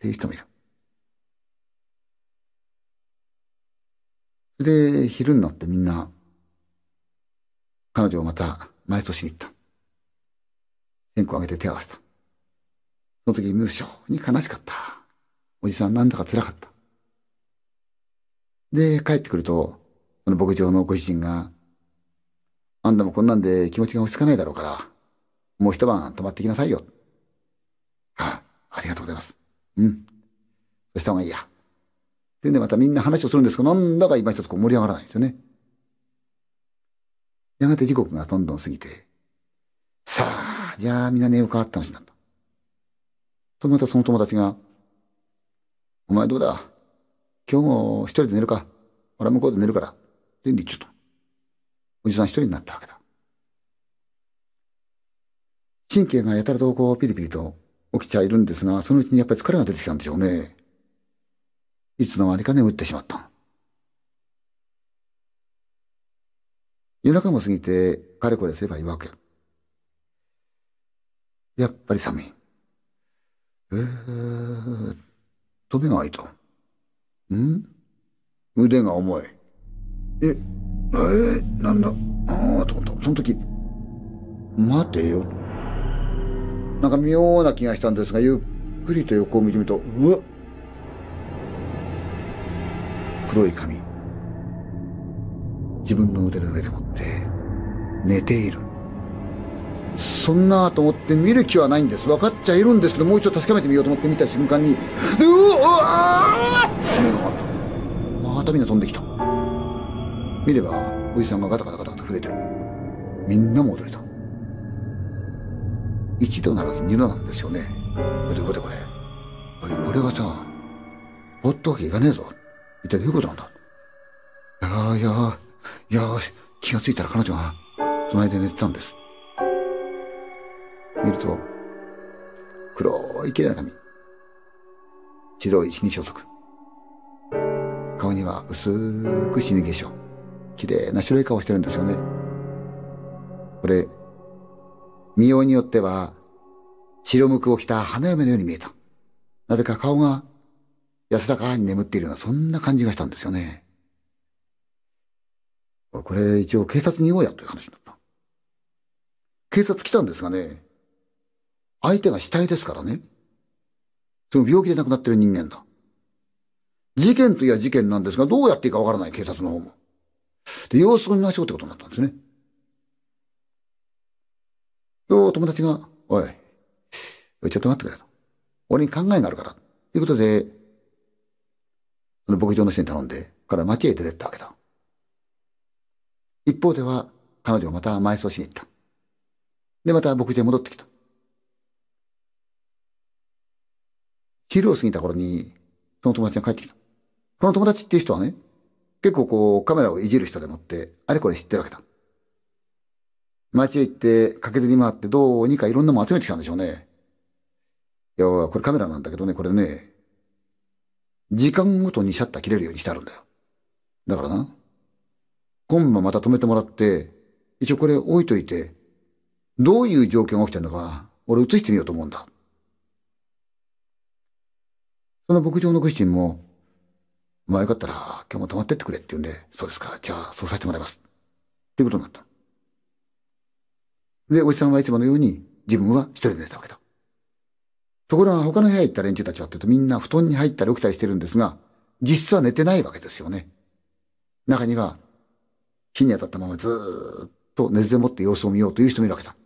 ていう人もいる。で、昼になってみんな、彼女をまた前年に行った。線香をあげて手を合わせた。その時無性に悲しかった。おじさんなんだか辛かった。で、帰ってくると、その牧場のご主人が、あんたもこんなんで気持ちが落ち着かないだろうから、もう一晩泊まってきなさいよ。はあ、ありがとうございます。うん。そうした方がいいや。でね、またみんな話をするんですが、なんだか今一つこう盛り上がらないんですよね。やがて時刻がどんどん過ぎて、さあ、じゃあみんな寝ようかって話になった。とまたその友達が、お前どうだ今日も一人で寝るか俺は向こうで寝るから。で、ょっと。おじさん一人になったわけだ。神経がやたらとこうピリピリと起きちゃいるんですが、そのうちにやっぱり疲れが出てきたんでしょうね。いつの間にか眠ってしまった。夜中も過ぎて、かれこれすればいいわけ。やっぱり寒い。えー、とびが開いた。ん腕が重い。え、えー、なんだ、ああ、と思った。その時、待てよ。なんか妙な気がしたんですが、ゆっくりと横を見てみると、うわ黒い髪。自分の腕の上でもって、寝ている。そんなと思って見る気はないんです。分かっちゃいるんですけど、もう一度確かめてみようと思って見た瞬間に、うわー爪がまたみんな飛んできた。見れば、おじさんがガタガタガタとタ触れてる。みんなも踊れた。一度ならず二度なんですよね。どういうことこれ。おい、これはさ、ほっとわけいかねえぞ。一体どういうことなんだいやーいやー気がついたら彼女が、つないで寝てたんです。見ると、黒い綺麗な髪。白い死に装束。顔には薄く死ぬ化粧。綺麗な白い顔してるんですよね。これ、見ようによっては、白むくを着た花嫁のように見えた。なぜか顔が安らかに眠っているような、そんな感じがしたんですよね。これ一応警察に言おうやという話になった。警察来たんですがね、相手が死体ですからね。その病気で亡くなってる人間だ。事件といば事件なんですが、どうやっていいかわからない警察の方も。で、様子を見ましょうってことになったんですね。と、友達が、おい、ちょっと待ってくれと。俺に考えがあるから。ということで、その牧場の人に頼んで、から町へ出てったわけだ。一方では、彼女をまた埋葬しに行った。で、また牧場へ戻ってきた。昼を過ぎた頃に、その友達が帰ってきた。この友達っていう人はね、結構こうカメラをいじる人でもってあれこれ知ってるわけだ。街へ行って駆けずり回ってどうにかいろんなもん集めてきたんでしょうね。いや、これカメラなんだけどね、これね、時間ごとにシャッター切れるようにしてあるんだよ。だからな、今晩また止めてもらって、一応これ置いといて、どういう状況が起きてるのか、俺映してみようと思うんだ。その牧場のッ苦ンも、まあよかったら、今日も泊まってってくれって言うんで、そうですか、じゃあそうさせてもらいます。っていうことになった。で、おじさんはいつものように自分は一人で寝たわけだ。ところが他の部屋行った連中たちはってとみんな布団に入ったり起きたりしてるんですが、実質は寝てないわけですよね。中には、火に当たったままずーっと寝でもって様子を見ようという人もいるわけだ。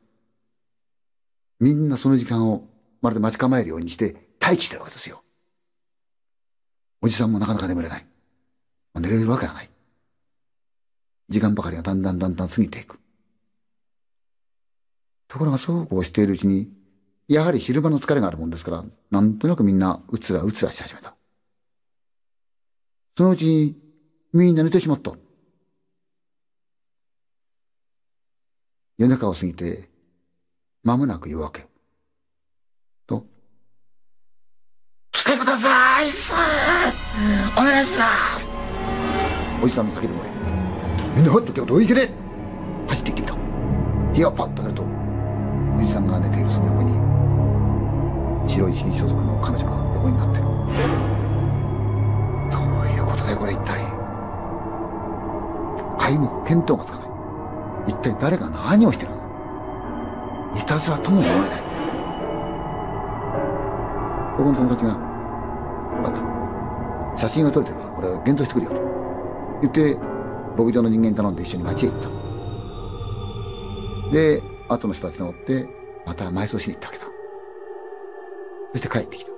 みんなその時間をまるで待ち構えるようにして待機してるわけですよ。おじさんもなかなか眠れない。寝れるわけがない。時間ばかりがだんだんだんだん過ぎていく。ところがそうこうしているうちに、やはり昼間の疲れがあるもんですから、なんとなくみんなうつらうつらし始めた。そのうちにみんな寝てしまった。夜中を過ぎて、間もなく夜明け。ってくださいお願いしますおじさんの叫び声みんな入っと今日どういけで走っていってみた火がパッと上がるとおじさんが寝ているその横に白い死に所属の彼女が横になってるどういうことだよこれ一体皆目見当がつかない一体誰が何をしてるいたずらとも思えない岡僕の友達があと写真が撮れてるからこれ現像してくれよと言って牧場の人間に頼んで一緒に町へ行ったで後の人たちにおってまた埋葬しに行ったわけだそして帰ってきた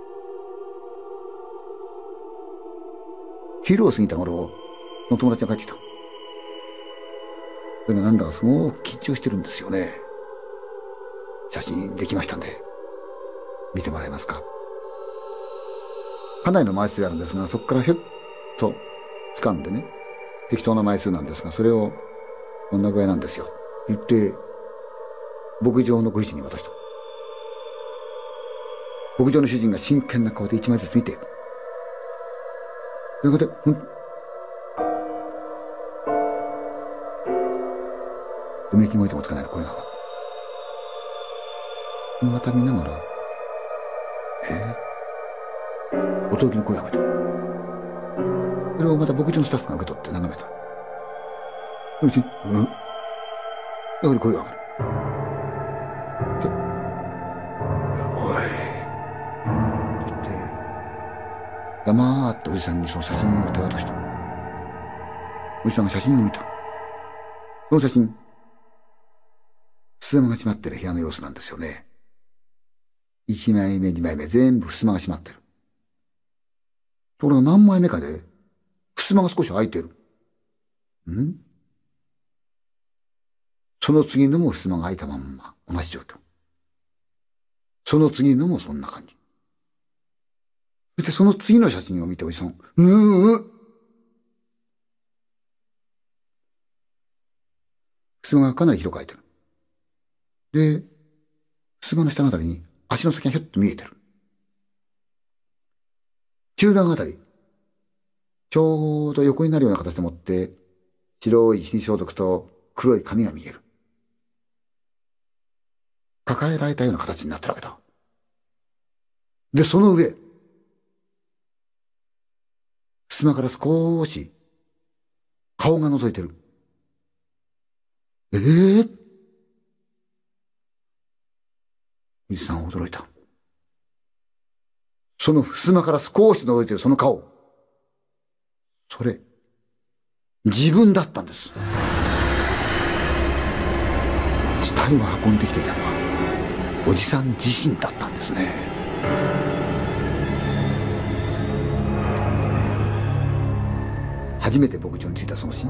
昼を過ぎた頃の友達が帰ってきたそれがなんだかすごく緊張してるんですよね写真できましたんで見てもらえますかかなりの枚数があるんですが、そこからひょっと掴んでね、適当な枚数なんですが、それを、こんな具合なんですよ。言って、牧場のご主人に渡した。牧場の主人が真剣な顔で一枚ずつ見ていく。ということで、んうめき声でもつかないの声がまた見ながら、えー驚きの声を上げたそれをまた牧場のスタッフが受け取って眺めたそちに、うん?」だから声を上げるで「おい」って言って黙っておじさんにその写真を手渡したおじさんが写真を見たその写真襖が閉まってる部屋の様子なんですよね。一枚目、二枚目、全部襖が閉まってる。ところが何枚目かで、襖が少し開いてる。んその次のも襖が開いたまんま、同じ状況。その次のもそんな感じ。そしてその次の写真を見ておじさん、ぬう襖がかなり広く開いてる。で、襖の下のあたりに足の先がひょっと見えてる。中段あたり、ちょうど横になるような形でもって、白い死に装束と黒い髪が見える。抱えられたような形になってるわけだ。で、その上、襖から少し顔が覗いてる。ええー、水さん驚いた。その襖から少し覗いてるその顔。それ、自分だったんです。死体を運んできていたのは、おじさん自身だったんですね。ね初めて牧場に着いたその日、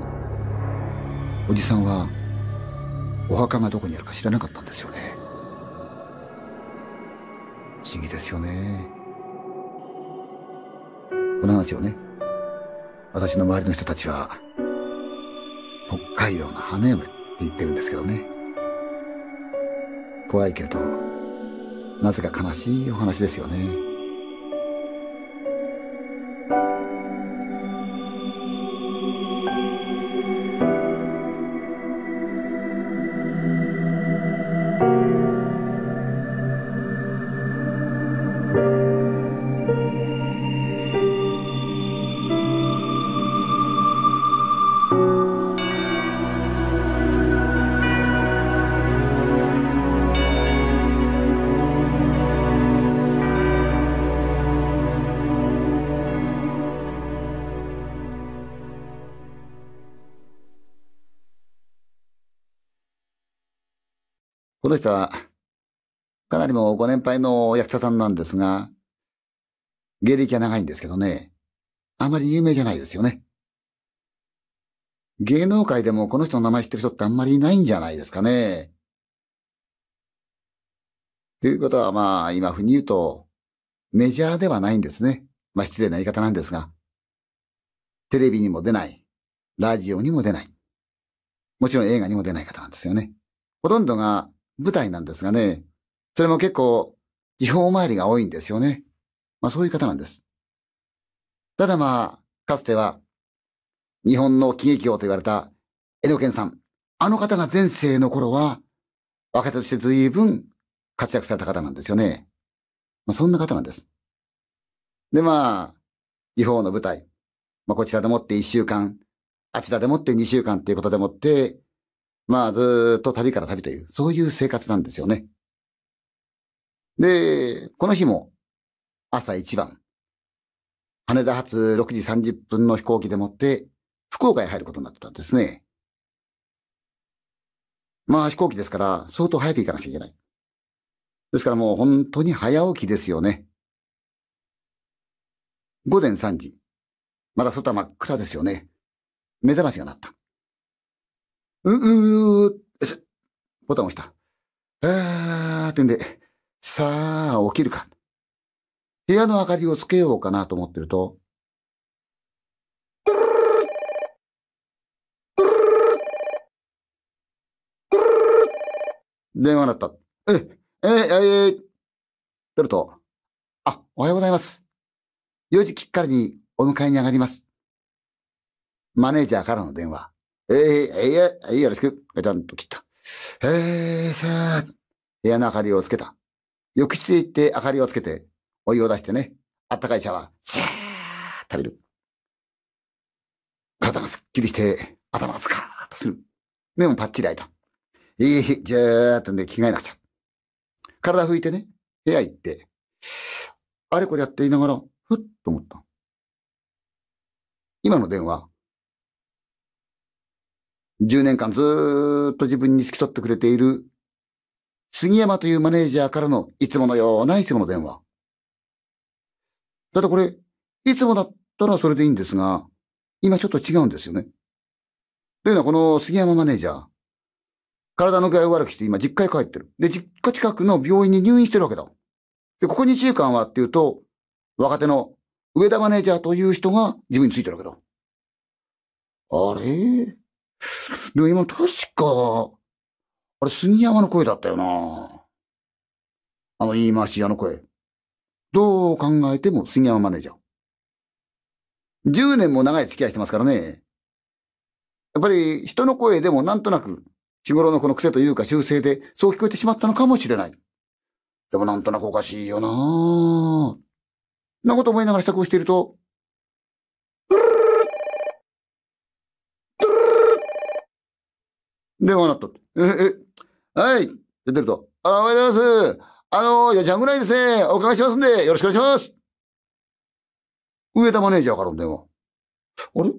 おじさんは、お墓がどこにあるか知らなかったんですよね。不思議ですよね。この話をね、私の周りの人たちは、北海道の花嫁って言ってるんですけどね。怖いけれど、なぜか悲しいお話ですよね。の人は、かなりもご年配の役者さんなんですが、芸歴は長いんですけどね、あまり有名じゃないですよね。芸能界でもこの人の名前知ってる人ってあんまりいないんじゃないですかね。ということはまあ、今風に言うと、メジャーではないんですね。まあ失礼な言い方なんですが。テレビにも出ない。ラジオにも出ない。もちろん映画にも出ない方なんですよね。ほとんどが舞台なんですがね、それも結構、違法周りが多いんですよね。まあそういう方なんです。ただまあ、かつては、日本の喜劇王と言われた江戸健さん。あの方が前世の頃は、若手として随分活躍された方なんですよね。まあそんな方なんです。でまあ、違法の舞台。まあこちらでもって1週間、あちらでもって2週間っていうことでもって、まあずっと旅から旅という、そういう生活なんですよね。で、この日も朝一番、羽田発6時30分の飛行機でもって福岡へ入ることになってたんですね。まあ飛行機ですから相当早く行かなきゃいけない。ですからもう本当に早起きですよね。午前3時。まだ外は真っ暗ですよね。目覚ましが鳴った。う、う、う、ボタン押した。あーってんで、さあ、起きるか。部屋の明かりをつけようかなと思ってると、電話だった。え、え、え、え、え、取ると、あ、おはようございます。4時きっかりにお迎えに上がります。マネージャーからの電話。えー、えー、えー、よろしく。ガチャンと切った。えー、さあ、部屋の明かりをつけた。浴室へ行って明かりをつけて、お湯を出してね。あったかいシャワー、シャー食べる。体がすっきりして、頭がスカーッとする。目もパッチリ開いた。いい日、じゃーっとね、着替えなくちゃ。体拭いてね、部屋行って、あれこれやっていながら、ふっと思った。今の電話、10年間ずっと自分に付き添ってくれている杉山というマネージャーからのいつものようないつもの電話。ただこれ、いつもだったらそれでいいんですが、今ちょっと違うんですよね。というのはこの杉山マネージャー、体の具合を悪くして今実家へ帰ってる。で、実家近くの病院に入院してるわけだ。で、ここ2週間はっていうと、若手の上田マネージャーという人が自分についてるわけだ。あれ でも今確か、あれ杉山の声だったよな。あの言い回し屋の声。どう考えても杉山マネージャー。10年も長い付き合いしてますからね。やっぱり人の声でもなんとなく日頃のこの癖というか修正でそう聞こえてしまったのかもしれない。でもなんとなくおかしいよなぁ。なこと思いながら支度をしていると、電話なったっえ、え、はい。出てると。あ、おはようございます。あの、4時半ぐらいですね。お伺いしますんで、よろしくお願いします。上田マネージャーからの電話。あれ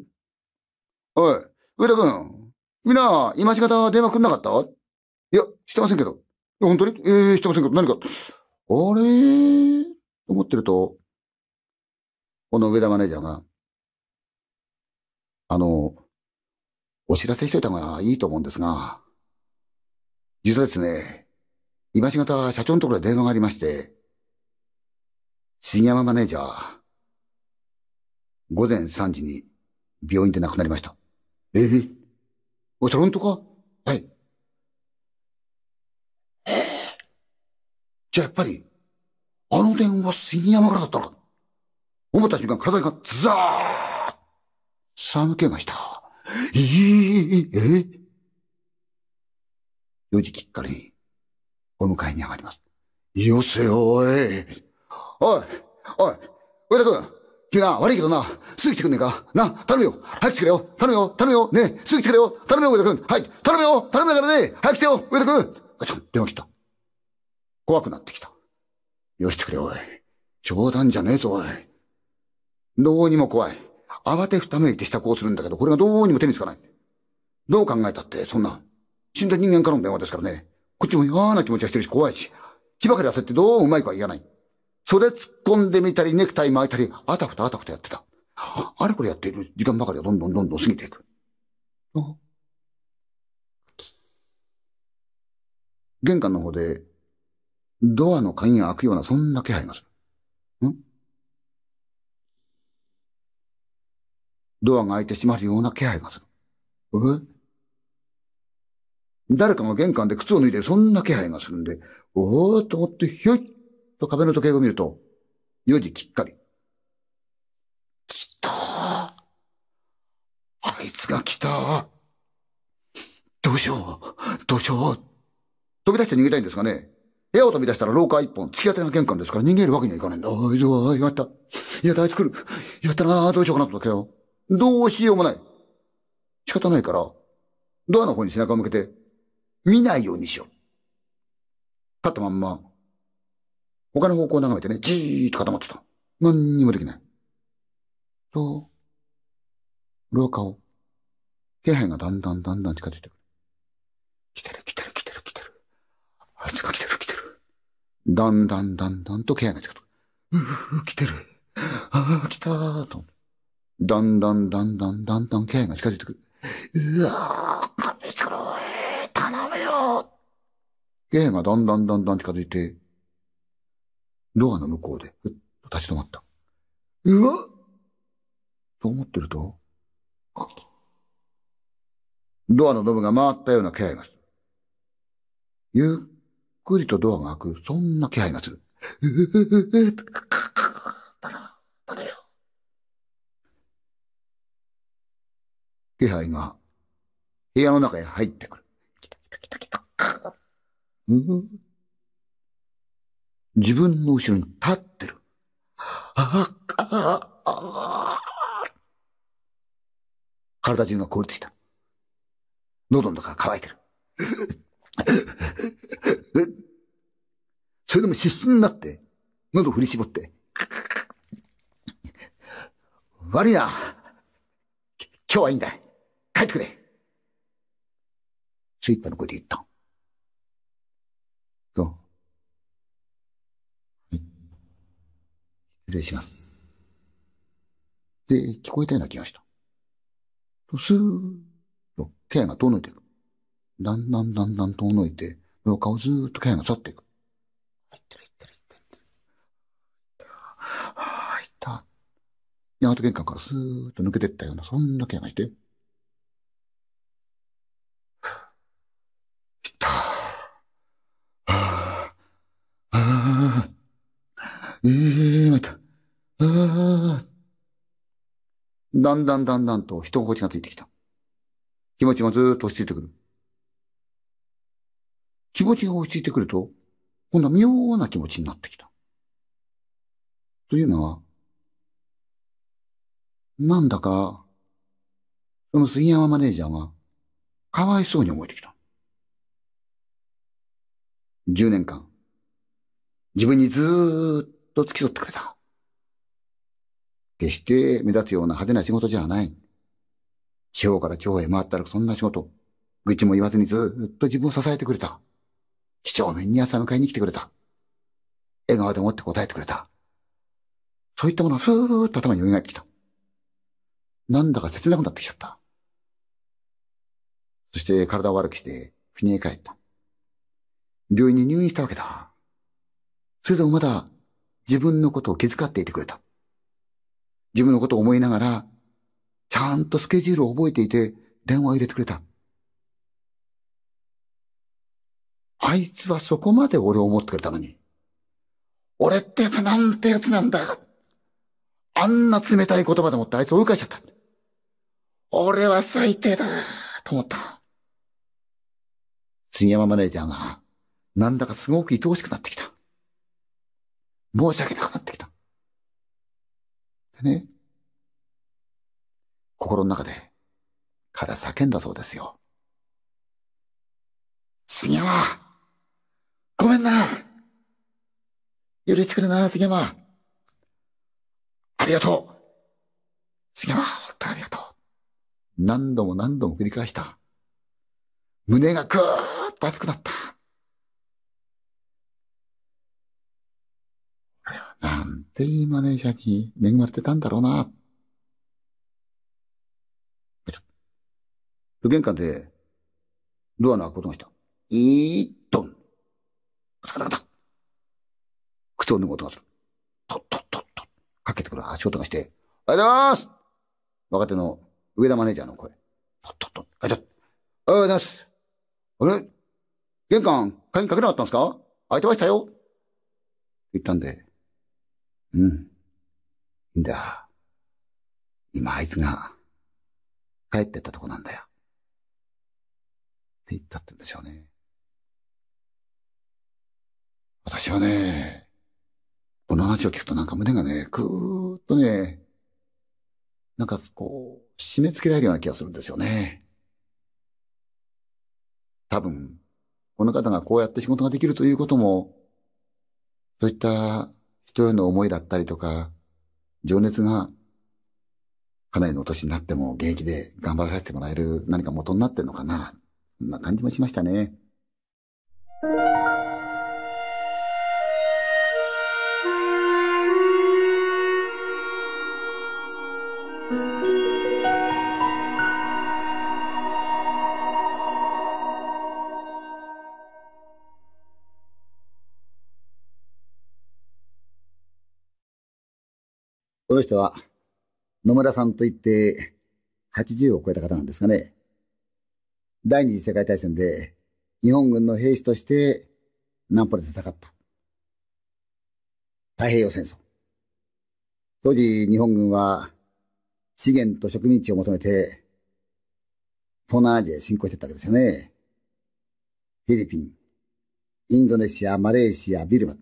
おい、上田君。みんな、今仕方電話くんなかったいや、してませんけど。本当にえー、してませんけど。何か。あれと思ってると、この上田マネージャーが、あの、お知らせしといた方がいいと思うんですが、実はですね、今しがた社長のところで電話がありまして、杉山マネージャー、午前3時に病院で亡くなりました。ええお、それ本当かはい。ええじゃあやっぱり、あの電話杉山からだったのか思った瞬間体がザーッ寒気がした。いい、え四時きっかり、お迎えに上がります。よせおい。おい、おい、上田君、君な、悪いけどな、すぐ来てくんねえかな、頼むよ。早く来てくれよ。頼むよ、頼むよ。ねすぐ来てくれよ。頼むよ、上田君。はい、頼むよ、頼むからね。早く来てよ、上田君。ガチャン、電話来た。怖くなってきた。よしてくれ、おい。冗談じゃねえぞ、おい。どうにも怖い。慌てふためいて支度をするんだけど、これがどうにも手につかない。どう考えたって、そんな、死んだ人間からの電話ですからね。こっちも嫌な気持ちはしてるし、怖いし、火ばかり焦ってどううまいかは言わない。袖突っ込んでみたり、ネクタイ巻いたり、あたふたあたふたやってた。あれこれやっている時間ばかりはどんどんどんどん過ぎていく。玄関の方で、ドアの鍵が開くような、そんな気配がする。ドアが開いて閉まるような気配がする。え誰かが玄関で靴を脱いでそんな気配がするんで、おーっと思ってひょいっと壁の時計を見ると、4時きっかり。来たあいつが来たどうしようどうしよう飛び出して逃げたいんですがね。部屋を飛び出したら廊下一本、突き当てが玄関ですから逃げるわけにはいかないんだ。あいつは、やった。やった、あいつ来る。やったなどうしようかなと思ったけど。どうしようもない。仕方ないから、ドアの方に背中を向けて、見ないようにしよう。立ったまんま、他の方向を眺めてね、じーっと固まってた。何にもできない。と、廊下を、気配がだんだんだんだん近づいてくる。来てる来てる来てる来てる。あいつが来てる来てる。だんだんだんだんと気配が近づく。うふ、来てる。ああ、来たーと。だんだんだんだんだんだん気配が近づいてくる。うわぁ、勘弁してくれ、頼むよ気配がだんだんだんだん近づいて、ドアの向こうで、ふっと立ち止まった。うわと思ってると、ドアのノブが回ったような気配がする。ゆっくりとドアが開く、そんな気配がする。うぅ、頼む、頼むよ。気配が、部屋の中へ入ってくる。来た来た来た来た。うん、自分の後ろに立ってる。体中が凍りついた。喉の中が乾いてる。それでも必死になって、喉振り絞って。悪いな。今日はいいんだい。帰ってくれ精一杯の声で言った。そう。失礼します。で、聞こえたような気がした。と、スーッと、ケアが遠のいていく。だんだんだんだん遠のいて、廊下をずーっとケアが去っていく。入ってる入ってる入ってる。ああ、入った。やがて玄関からスーッと抜けてったような、そんなケアがして、えー、また。あだんだんだんだんと人心地がついてきた。気持ちもずーっと落ち着いてくる。気持ちが落ち着いてくると、今度は妙な気持ちになってきた。というのは、なんだか、その杉山マネージャーが、かわいそうに思えてきた。10年間、自分にずーっと付き添ってくれた。決して目立つような派手な仕事じゃない。地方から地方へ回ったらそんな仕事。愚痴も言わずにずっと自分を支えてくれた。几帳面に朝迎えに来てくれた。笑顔でもって答えてくれた。そういったものがふーっと頭に蘇ってきた。なんだか切なくなってきちゃった。そして体を悪くして国へ帰った。病院に入院したわけだ。それでもまだ自分のことを気遣っていてくれた。自分のことを思いながら、ちゃんとスケジュールを覚えていて電話を入れてくれた。あいつはそこまで俺を思ってくれたのに。俺ってやつなんてやつなんだ。あんな冷たい言葉でもってあいつを追い返しちゃった。俺は最低だ、と思った。杉山マネージャーが、なんだかすごく愛おしくなってきた。申し訳なくなってきた。でね、心の中で彼は叫んだそうですよ。杉山ごめんな許してくれな、杉山ありがとう杉山本当にありがとう何度も何度も繰り返した。胸がぐーっと熱くなった。ていいマネージャーに恵まれてたんだろうな。玄関で、ドアの開く音がした。いーっとん。ガタガタカタ。口を脱ぐ音がする。とっとっとっと。かけてくる足音がして、おはようございます若手の上田マネージャーの声。とっとっと。あちょっと。おはようございます。あれ玄関、鍵かけなかったんですか開いてましたよ。言ったんで、うん。いいんだ。今あいつが帰ってったとこなんだよ。って言ったってんでしょうね。私はね、この話を聞くとなんか胸がね、ぐーっとね、なんかこう、締め付けられるような気がするんですよね。多分、この方がこうやって仕事ができるということも、そういった人への思いだったりとか、情熱が、かなりの年になっても現役で頑張らせてもらえる何か元になってるのかな、そんな感じもしましたね。この人は、野村さんといって、80を超えた方なんですかね。第二次世界大戦で、日本軍の兵士として、南方で戦った。太平洋戦争。当時、日本軍は、資源と植民地を求めて、東南アジアへ侵攻していったわけですよね。フィリピン、インドネシア、マレーシア、ビルマ。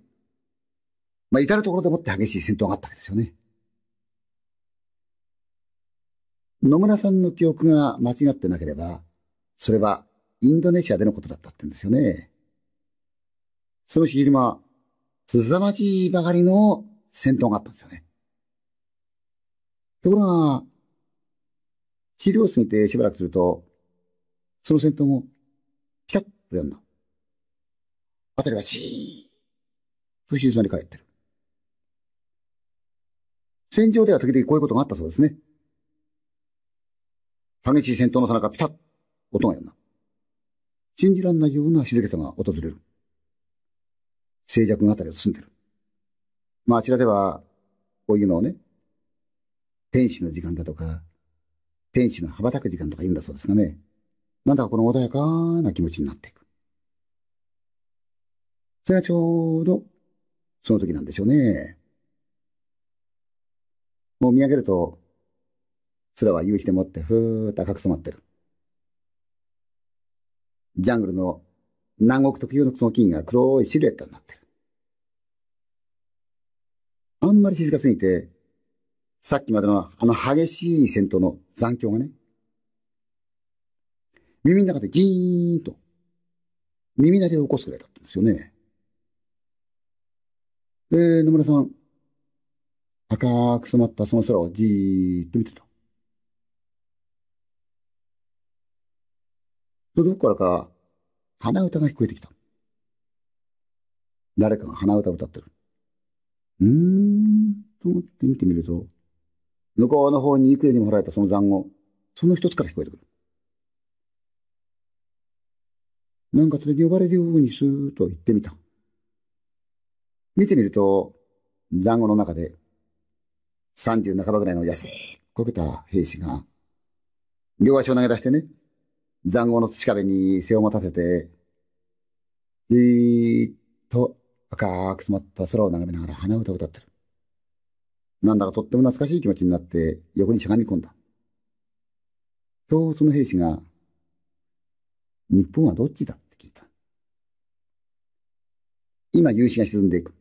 まあ、至るところでもって激しい戦闘があったわけですよね。野村さんの記憶が間違ってなければ、それはインドネシアでのことだったってんですよね。その日昼間、凄まじいばかりの戦闘があったんですよね。ところが、昼を過ぎてしばらくすると、その戦闘も、ピタッとやんだ。あたりはシーンと静まり返ってる。戦場では時々こういうことがあったそうですね。激しい戦闘のさなかピタッ音がような。信じらんないような静けさが訪れる。静寂があたりを包んでる。まああちらでは、こういうのをね、天使の時間だとか、天使の羽ばたく時間とか言うんだそうですがね、なんだかこの穏やかな気持ちになっていく。それはちょうど、その時なんでしょうね。もう見上げると、空は夕日でもってふーっと赤く染まってる。ジャングルの南国特有のその木々が黒いシルエットになってる。あんまり静かすぎて、さっきまでのあの激しい戦闘の残響がね、耳の中でジーンと耳鳴りを起こすぐらいだったんですよね。で、野村さん、赤く染まったその空をじーっと見てた。とどこからか鼻歌が聞こえてきた。誰かが鼻歌を歌ってる。うーん、と思って見てみると、向こうの方に幾重にも掘られたその残語、その一つから聞こえてくる。なんかそれで呼ばれるようにスーッと言ってみた。見てみると、残語の中で、三十半ばぐらいの痩せこけた兵士が、両足を投げ出してね、残壕の土壁に背を持たせて、じーっと赤く染まった空を眺めながら鼻歌を歌ってる。なんだかとっても懐かしい気持ちになって横にしゃがみ込んだ。共通の兵士が、日本はどっちだって聞いた。今夕日が沈んでいく。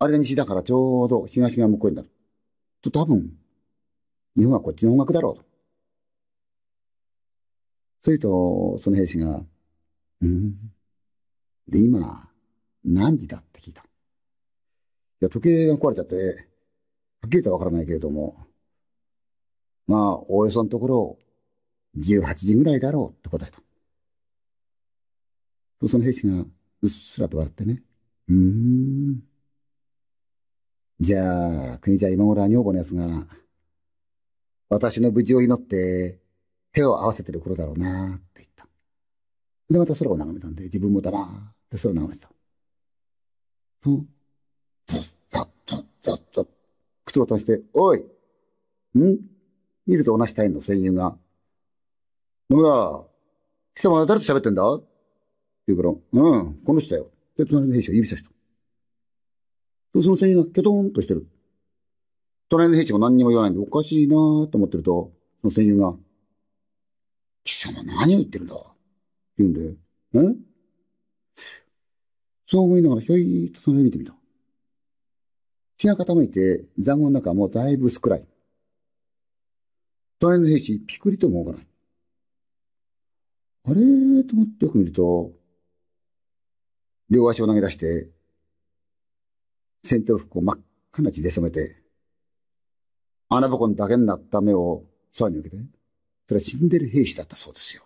あれが西だからちょうど東が向こうになる。と多分、日本はこっちの方角だろうと。すると、その兵士が、うん。で、今、何時だって聞いた。いや、時計が壊れちゃって、はっきりとはわからないけれども、まあ、おおよそのところ、18時ぐらいだろうって答えた。その兵士が、うっすらと笑ってね、うーん。じゃあ、国じゃ今頃は女房のやつが、私の無事を祈って、手を合わせてる頃だろうなって言った。で、また空を眺めたんで、自分も黙って空を眺めた。と、ずっと、ずっと、ずっと、靴を閉じて、おいん見ると同じ隊員の戦友が、野村、貴様は誰と喋ってんだって言うから、うん、この人だよ。で、隣の兵士を指さした。と、その戦友がキョトンとしてる。隣の兵士も何にも言わないんで、おかしいなと思ってると、その戦友が、貴様何を言ってるんだ言うんで、えそう思いながらひょいっとその辺見てみた。日が傾いて、残壕の中もだいぶ薄暗い。隣の兵士、ピクリとも動かない。あれと思ってよく見ると、両足を投げ出して、戦闘服を真っ赤な血で染めて、穴ぼこにだけになった目を空に向けて、それは死んでる兵士だったそうですよ。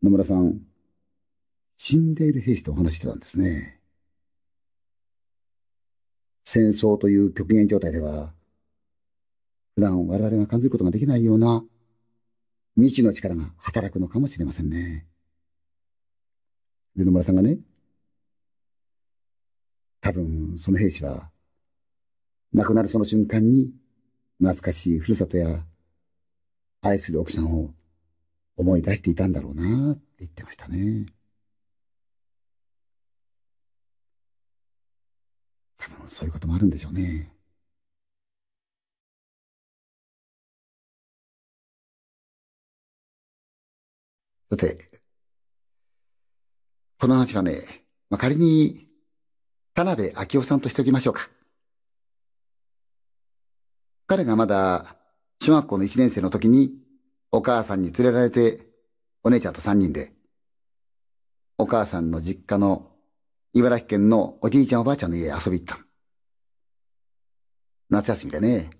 野村さん、死んでいる兵士とお話してたんですね。戦争という極限状態では、普段我々が感じることができないような未知の力が働くのかもしれませんね。で、野村さんがね、多分その兵士は、亡くなるその瞬間に懐かしいふるさとや愛する奥さんを思い出していたんだろうなって言ってましたね。多分そういうこともあるんでしょうね。さて、この話はね、まあ、仮に、田辺明夫さんとしておきましょうか。彼がまだ小学校の1年生の時に、お母さんに連れられて、お姉ちゃんと3人で、お母さんの実家の茨城県のおじいちゃんおばあちゃんの家へ遊び行った。夏休みでね。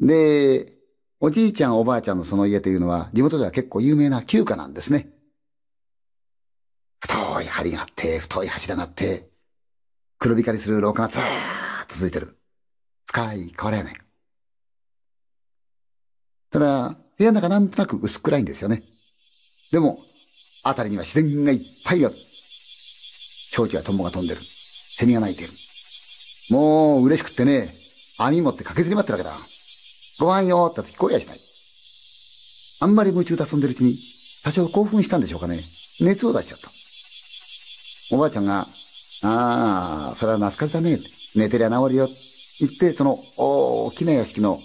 で、おじいちゃんおばあちゃんのその家というのは地元では結構有名な旧家なんですね。太い梁があって、太い柱があって、黒光りする廊下がずーっと続いてる。深い河原やねん。ただ、部屋の中なんとなく薄暗いんですよね。でも、あたりには自然がいっぱいある。蝶々やトンボが飛んでる。セミが鳴いてる。もう嬉しくってね、網持って駆けずり待ってるわけだ。ご飯よーって聞こえやしない。あんまり夢中で遊んでるうちに、多少興奮したんでしょうかね。熱を出しちゃった。おばあちゃんが、ああ、それは懐かしだね。寝てりゃ治るよ。言って、その大きな屋敷の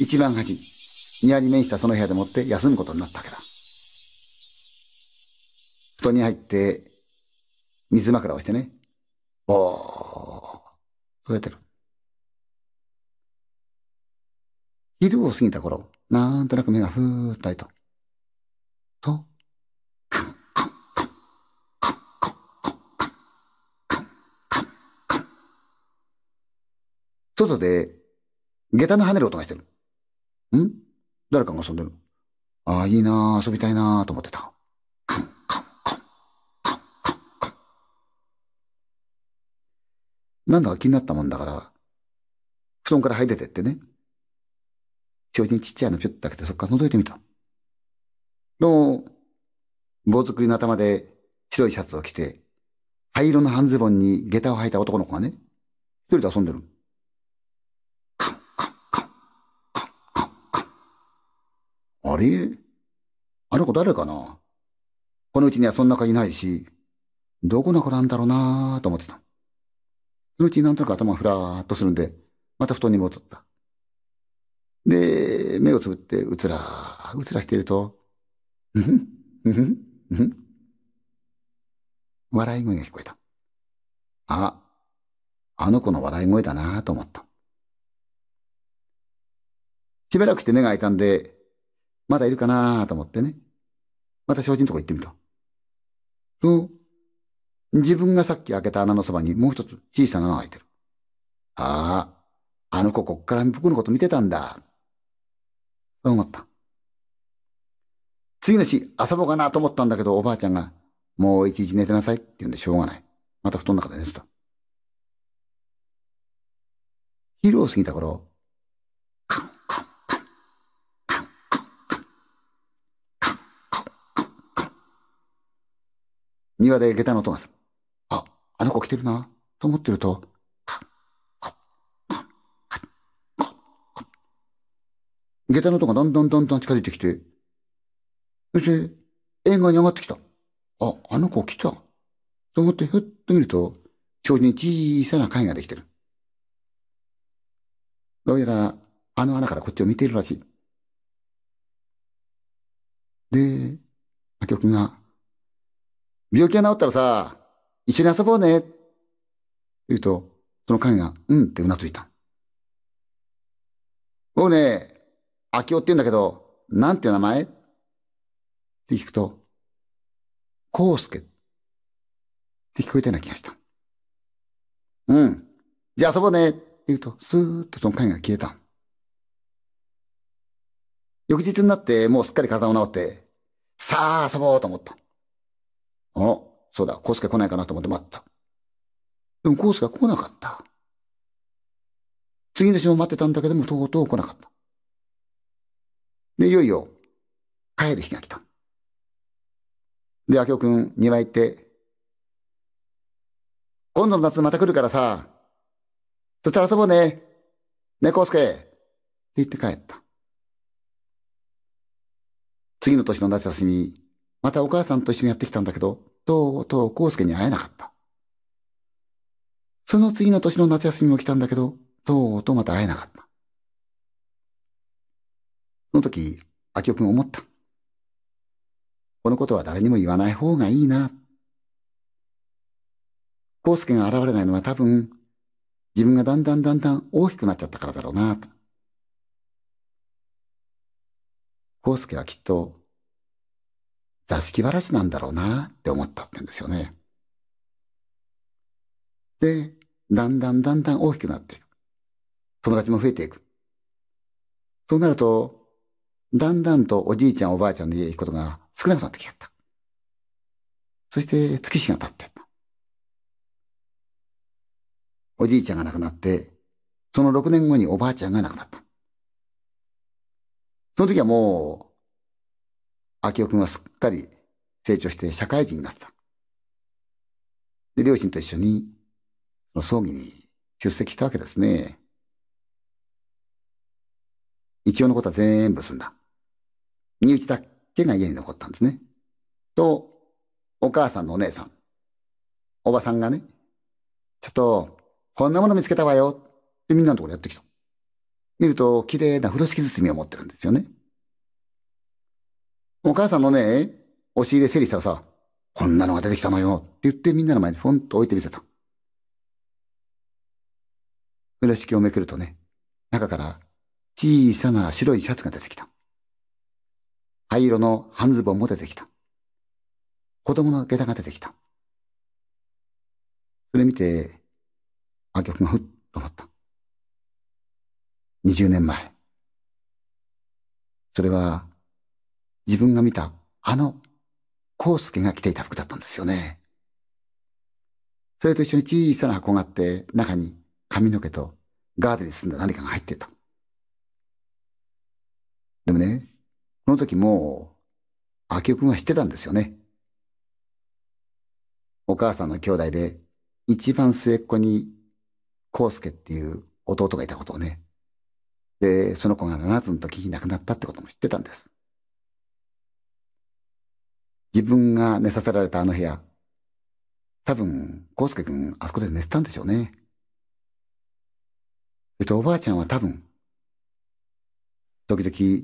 一番端、庭に面したその部屋でもって休むことになったわけだ。布団に入って、水枕をしてね。おー、増えてる。昼を過ぎた頃、なんとなく目がふーっと開いた。と、カン、カン、カン、カン、カン、カン、カン、カン、カン、カン。外で、下駄の跳ねる音がしてる。ん誰かが遊んでる。ああ、いいな遊びたいなあ、と思ってた。カン、カン、カン、カン、カン、カン。なんだか気になったもんだから、布団から入れてってね。表示にちっちゃいのピュッと開けてそっから覗いてみた。の、棒作りの頭で白いシャツを着て、灰色の半ズボンに下駄を履いた男の子がね、一人で遊んでる。あれあの子誰かなこのうちにはそんな子いないし、どこの子なんだろうなーと思ってた。そのうちなんとなく頭がふらーっとするんで、また布団に戻った。で、目をつぶってうつらー、うつらしていると、うふん、うふん、うふん。笑い声が聞こえた。あ、あの子の笑い声だなーと思った。しばらくして目が開いたんで、まだいるかなと思ってね。また精進のとこ行ってみた。う。自分がさっき開けた穴のそばにもう一つ小さな穴が開いてる。ああ、あの子こっから僕のこと見てたんだ。そう思った。次の日遊ぼうかなと思ったんだけどおばあちゃんが、もう一日寝てなさいって言うんでしょうがない。また布団の中で寝てた。昼を過ぎた頃、庭で下駄の音がする。あ、あの子来てるな、と思ってると、下駄の音がだんだんだんだん近づいてきて、そして、映画に上がってきた。あ、あの子来た。と思ってふっと見ると、障子に小さな貝ができてる。どうやら、あの穴からこっちを見ているらしい。で、曲が病気が治ったらさ、一緒に遊ぼうね。って言うと、その影が、うんってうなずいた。僕ね、秋夫って言うんだけど、なんて名前って聞くと、コウスケって聞こえたような気がした。うん。じゃあ遊ぼうねって言うと、スーッとその影が消えた。翌日になって、もうすっかり体も治って、さあ遊ぼうと思った。お、そうだ、コウスケ来ないかなと思って待った。でもコウスケは来なかった。次の週も待ってたんだけども、とうとう来なかった。で、いよいよ、帰る日が来た。で、明夫くん、庭行って、今度の夏また来るからさ、そしたら遊ぼうね。ね、コウスケ。って言って帰った。次の年の夏休み、またお母さんと一緒にやってきたんだけど、とうとう康介に会えなかった。その次の年の夏休みも来たんだけど、とうとうまた会えなかった。その時、秋夫君思った。このことは誰にも言わない方がいいな。康介が現れないのは多分、自分がだんだんだんだん大きくなっちゃったからだろうな康介はきっと座敷わらしなんだろうなって思ったってんですよね。で、だんだんだんだん大きくなっていく。友達も増えていく。そうなると、だんだんとおじいちゃんおばあちゃんの家へ行くことが少なくなってきちゃった。そして月日が経ってった。おじいちゃんが亡くなって、その6年後におばあちゃんが亡くなった。その時はもう明夫君はすっかり成長して社会人になった。で、両親と一緒に、その葬儀に出席したわけですね。一応のことは全部済んだ。身内だけが家に残ったんですね。と、お母さんのお姉さん。おばさんがね、ちょっと、こんなもの見つけたわよ。ってみんなのところやってきた。見ると、綺麗な風呂敷包みを持ってるんですよね。お母さんのね、押し入れ整理したらさ、こんなのが出てきたのよって言ってみんなの前にフォンと置いてみせた。裏敷をめくるとね、中から小さな白いシャツが出てきた。灰色の半ズボンも出てきた。子供の下駄が出てきた。それ見て、あ、曲がふっと思った。20年前。それは、自分が見たあの康介が着ていた服だったんですよね。それと一緒に小さな箱があって中に髪の毛とガーゼに包んだ何かが入ってた。でもね、この時もう、明夫君は知ってたんですよね。お母さんの兄弟で一番末っ子に康介っていう弟がいたことをね。で、その子が7つの時に亡くなったってことも知ってたんです。自分が寝させられたあの部屋。多分、康介くん、あそこで寝てたんでしょうね。えっと、おばあちゃんは多分、時々、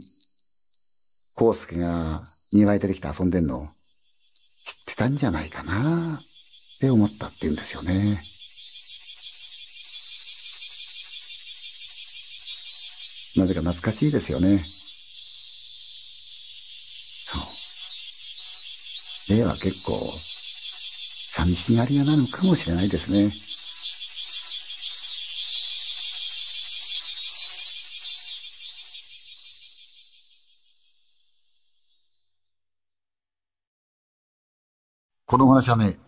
康介が庭へ出てきて遊んでんのを知ってたんじゃないかなって思ったって言うんですよね。なぜか懐かしいですよね。A は結構、寂しがり屋なのかもしれないですね。この話はね、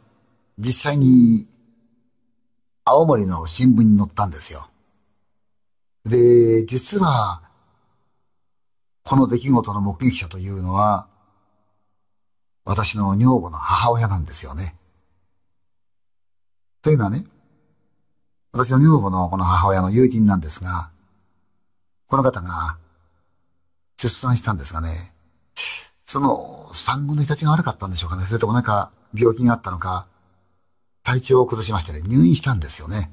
実際に青森の新聞に載ったんですよ。で、実は、この出来事の目撃者というのは、私の女房の母親なんですよね。というのはね、私の女房のこの母親の友人なんですが、この方が出産したんですがね、その産後のいたちが悪かったんでしょうかね。それともなんか病気があったのか、体調を崩しましてね、入院したんですよね。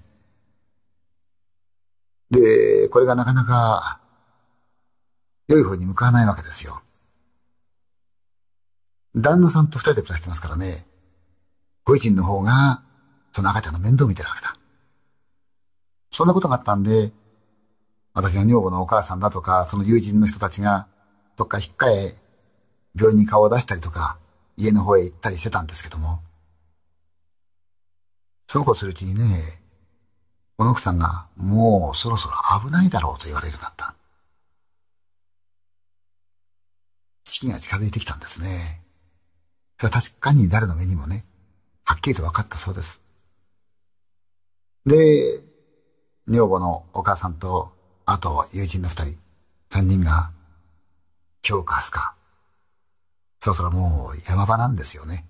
で、これがなかなか良い方に向かわないわけですよ。旦那さんと二人で暮らしてますからね。ご主人の方が、その赤ちゃんの面倒を見てるわけだ。そんなことがあったんで、私の女房のお母さんだとか、その友人の人たちが、どっか引っかえ、病院に顔を出したりとか、家の方へ行ったりしてたんですけども。そうこうするうちにね、この奥さんが、もうそろそろ危ないだろうと言われるようになった。時期が近づいてきたんですね。それは確かに誰の目にもね、はっきりと分かったそうです。で、女房のお母さんと、あと友人の二人、三人が、今日か明日か、そろそろもう山場なんですよね。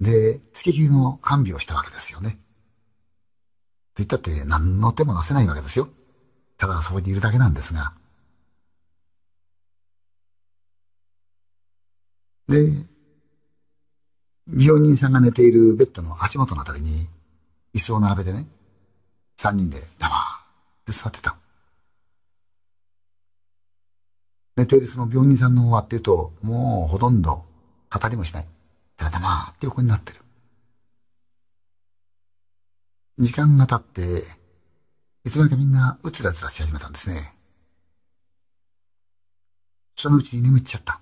で、月日の看病をしたわけですよね。と言ったって何の手もなせないわけですよ。ただそこにいるだけなんですが。で、病人さんが寝ているベッドの足元のあたりに、椅子を並べてね、三人で黙って座ってた。寝ているその病人さんの方はっていうと、もうほとんど語りもしない。ただ黙って横になってる。時間が経って、いつまでかみんなうつらうつらし始めたんですね。そのうちに眠っちゃった。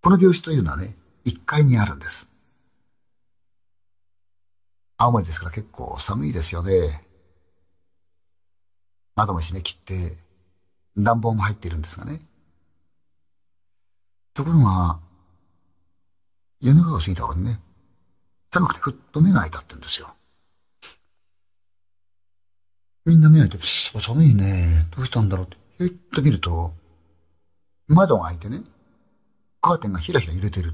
この病死というのはね、1階にあるんです。青森ですから結構寒いですよね。窓も閉め切って、暖房も入っているんですがね。ところが、夜中が過ぎた頃にね、寒くてふっと目が開いたって言うんですよ。みんな目が開いて、寒いね。どうしたんだろうって、ひょいっと見ると、窓が開いてね、カーテンがひらひら揺れてる。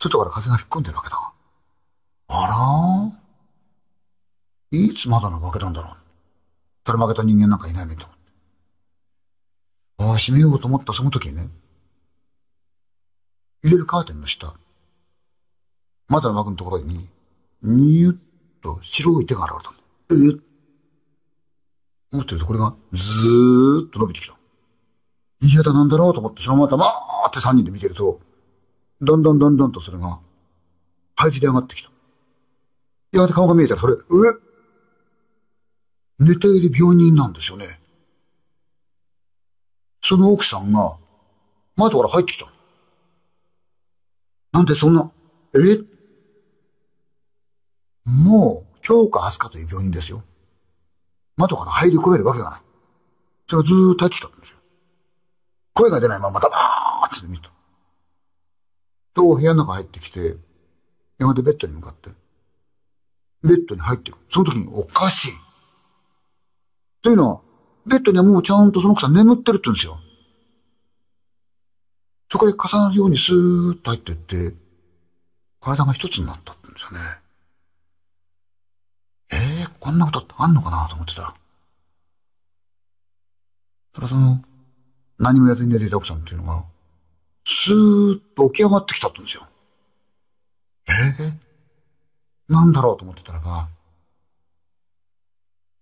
外から風が吹っ込んでるわけだ。あらいつまだの負けたんだろう。たら負けた人間なんかいないみと思って。ああ、閉めようと思ったその時にね、入れるカーテンの下、窓の枠のところに、にゅっと白い手が現れた。ええ。思ってるとこれがずーっと伸びてきた。嫌だなんだろうと思って、そのままーって三人で見てると、だんだんだんだんとそれが、配置で上がってきた。やがて顔が見えたら、それ、え寝ている病人なんですよね。その奥さんが、窓から入ってきた。なんでそんな、えもう、今日か明日かという病人ですよ。窓から入り込めるわけがない。それがずーっと入ってきたんですよ。声が出ないままダバーって見た。と部屋の中入ってきて、山でベッドに向かって、ベッドに入っていく。その時におかしい。というのは、ベッドにはもうちゃんとその奥さん眠ってるって言うんですよ。そこで重なるようにスーッと入っていって、体が一つになったって言うんですよね。ええー、こんなことってあんのかなと思ってた。それはその、何もやずに寝ていた奥さんっていうのが、スーッと起き上がってきたんですよ。えなんだろうと思ってたらば、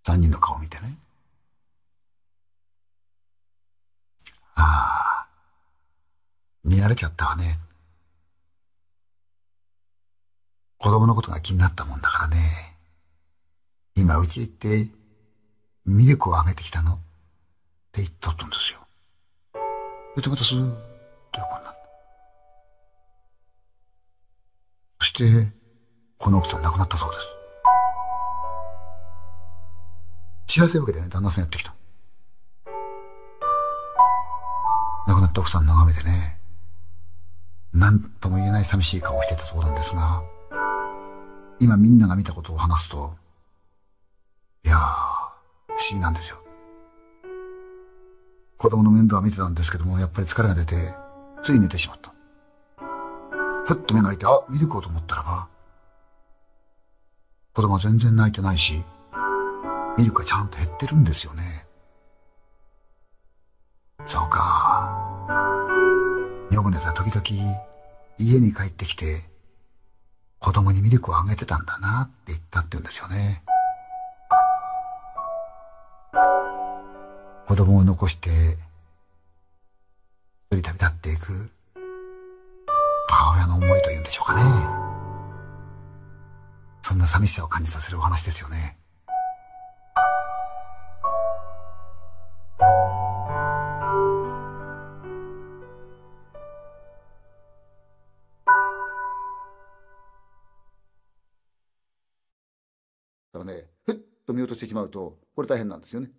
三人の顔見てね。ああ、見られちゃったわね。子供のことが気になったもんだからね。今、うち行って、ミルクをあげてきたのって言っとったんですよ。で、またすーとになった。そして、この奥さん亡くなったそうです。幸せ受けでね、旦那さんやってきた。亡くなった奥さん眺めてね、何とも言えない寂しい顔をしてたそうなんですが、今みんなが見たことを話すと、いやー、不思議なんですよ。子供の面倒は見てたんですけども、やっぱり疲れが出て、つい寝てしまった。ふっと目が開いて、あ、ミルクをと思ったらば、子供は全然泣いてないし、ミルクがちゃんと減ってるんですよね。そうか。女房寝た時々、家に帰ってきて、子供にミルクをあげてたんだなって言ったって言うんですよね。子供を残して人旅立っていく母親の思いというんでしょうかね。そんな寂しさを感じさせるお話ですよね。だかね、ふっと見落としてしまうと、これ大変なんですよね。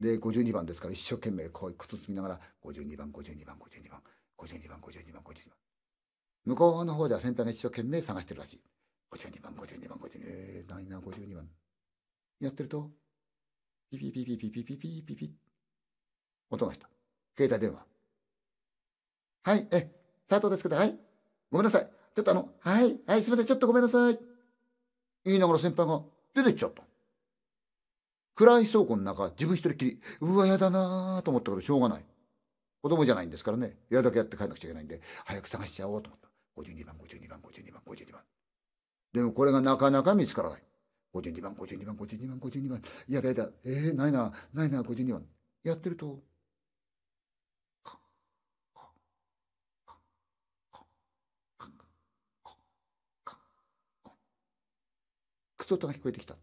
で52番ですから一生懸命こう靴つみながら52番52番52番52番52番52番向こうの方では先輩が一生懸命探してるらしい52番52番52番えー、ないな52番やってるとピピピピピピピピピピ音がした携帯電話はいえ佐藤ですけどはいごめんなさいちょっとあのはいはいすいませんちょっとごめんなさい言いながら先輩が出てっちゃった暗い倉庫の中自分一人きりうわやだなと思ったけどしょうがない子供じゃないんですからねやだけやって帰んなくちゃいけないんで早く探しちゃおうと思った52番52番52番52番でもこれがなかなか見つからない52番52番52番52番やだやだえー、ないなないな52番やってると靴音が聞こえてきた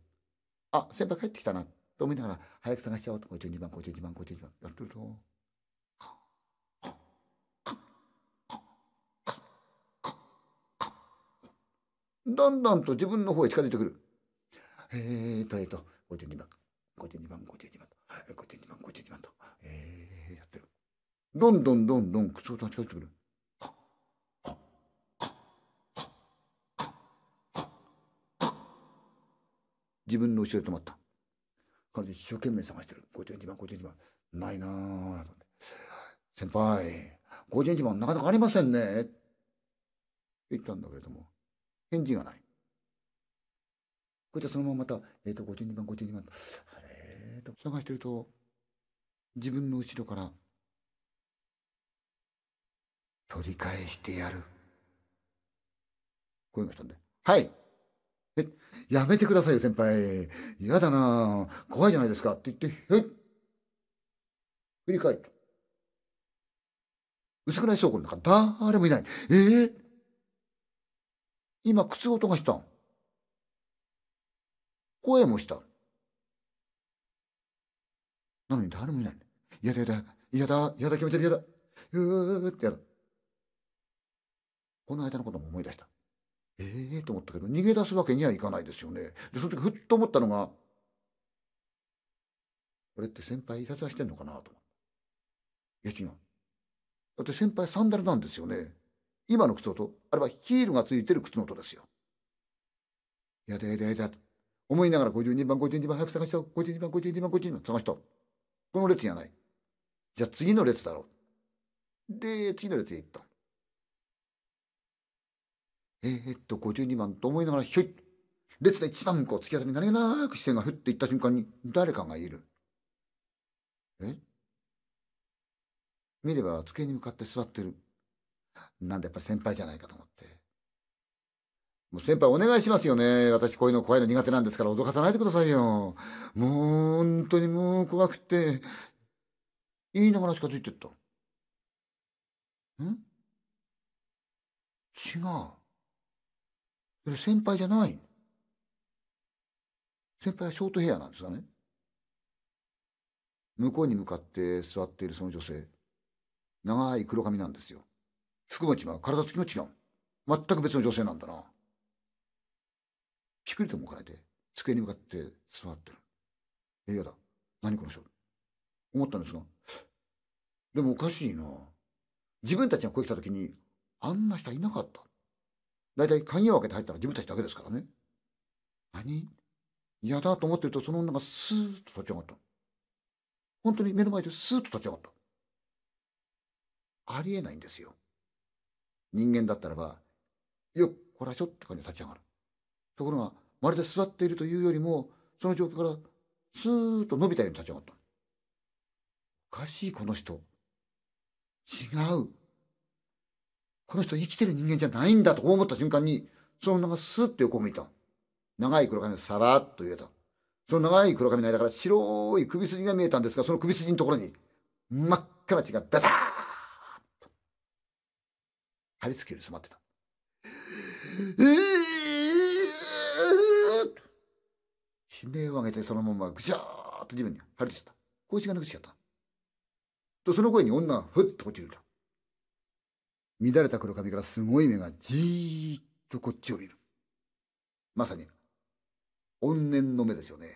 あ先輩帰ってきたなと思いながら、早く探しちゃおうと、52番、52番、52番、やってると、だんだんと自分の方へ近づいてくる。えーと、えーと、52番、52番、52番、52番、52番と、えー、やってる。どんどんどんどん、くそが近づいてくる。自分の後ろで止まった。彼で一生懸命探してる。50日版、50日ないなぁ。先輩、50日版なかなかありませんね。って言ったんだけれども、返事がない。こうやってそのまままた、えっ、ー、と、52番、52番、あれと探してると、自分の後ろから、取り返してやる。声がしたんで、はいえ、やめてくださいよ、先輩。嫌だな怖いじゃないですか。って言って、へっ。振り返って。薄暗い倉庫の中、誰もいない。ええー、今、靴音がした。声もした。なのに誰もいない。嫌だ嫌だ、嫌だ、嫌だ、決めてる、嫌だ。うーってやだ。この間のことも思い出した。ええー、と思ったけど逃げ出すわけにはいかないですよねでその時ふっと思ったのがこれって先輩いざずしてんのかなといや違うだって先輩サンダルなんですよね今の靴音あれはヒールがついてる靴の音ですよやだやだやだと思いながら52番52番早く探したゃ52番52番52番探したこの列じゃないじゃあ次の列だろうで次の列へ行ったえー、っと、52番と思いながら、ひょい列で一番こう、突き当たりに何気なく視線がふっていった瞬間に、誰かがいる。え見れば机に向かって座ってる。なんでやっぱり先輩じゃないかと思って。もう先輩お願いしますよね。私こういうの怖いの苦手なんですから脅かさないでくださいよ。もう本当にもう怖くて。言いながら近づいてった。ん違う。先輩じゃない先輩はショートヘアなんですよね向こうに向かって座っているその女性長い黒髪なんですよ服も違う体つきも違う全く別の女性なんだなピクリとも置かれて机に向かって座ってるえ嫌だ何この人思ったんですがでもおかしいな自分たちがここへ来た時にあんな人いなかった大体鍵を開けて入ったら自分たちだけですからね。何嫌だと思ってると、その女がスーッと立ち上がった。本当に目の前でスーッと立ち上がった。ありえないんですよ。人間だったらば、よっ、こらしょって感じで立ち上がる。ところが、まるで座っているというよりも、その状況からスーッと伸びたように立ち上がった。おかしい、この人。違う。この人生きてる人間じゃないんだと思った瞬間に、その女がスーッと横を向いた。長い黒髪をさらっと入れた。その長い黒髪の間から白い首筋が見えたんですが、その首筋のところに真っ赤な血がベターッと張り付けるまってた。ええ悲鳴を上げてそのままぐちゃーっと地面に張り付いた。腰が抜けきちゃった。と、その声に女がふっと落ちるんだ。乱れた黒髪からすごい目がじーっとこっちを見る。まさに、怨念の目ですよね。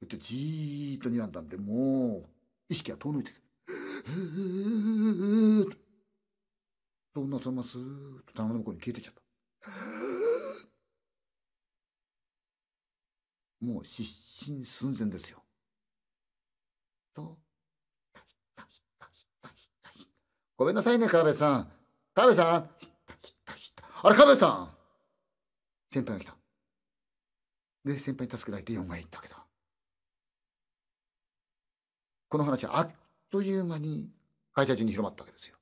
うってじーっと睨んだんで、もう、意識は遠のいてくる。と、女のんがスーッと棚の向こうに消えてっちゃった。もう失神寸前ですよ。と、ごめんなさいね、河辺さん。河辺さんひったひったひった。あれ、河辺さん先輩が来た。で、先輩に助けられて4階行ったわけだ。この話あっという間に会社中に広まったわけですよ。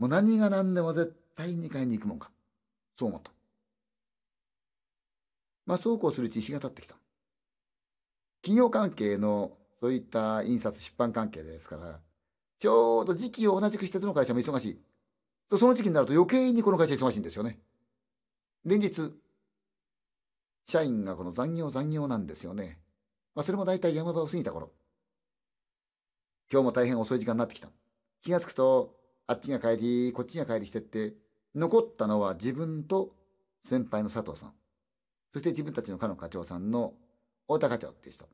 もう何が何でも絶対2階に行くもんか。そう思った。まあそうこうするうち石が立ってきた。企業関係のそういった印刷出版関係ですからちょうど時期を同じくしてどの会社も忙しい。と、その時期になると余計にこの会社忙しいんですよね。連日、社員がこの残業残業なんですよね。まあ、それも大体山場を過ぎた頃。今日も大変遅い時間になってきた。気がつくと、あっちが帰り、こっちが帰りしてって、残ったのは自分と先輩の佐藤さん。そして自分たちの課の課長さんの太田課長っていう人。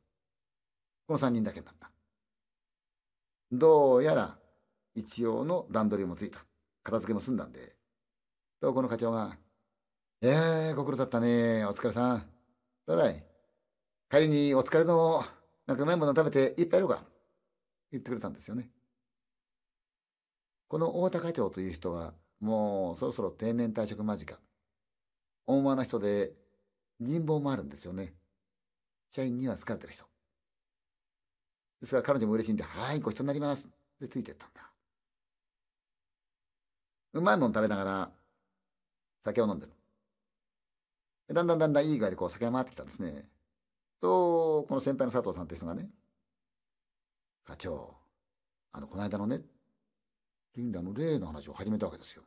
この3人だけになった。どうやら一応の段取りもついた片付けも済んだんでとこの課長が「えー、ご苦労だったねお疲れさんただい帰りにお疲れのなんかうまいもの食べていっぱいやろうか」言ってくれたんですよね。この太田課長という人はもうそろそろ定年退職間近温和な人で人望もあるんですよね社員には好かれてる人ですから彼女も嬉しいんで「はいごちそうになります」でついてったんだうまいもん食べながら酒を飲んでるだんだんだんだんいい具合でこう酒が回ってきたんですねとこの先輩の佐藤さんって人がね「課長あのこの間のね」リンいんの例の話を始めたわけですよ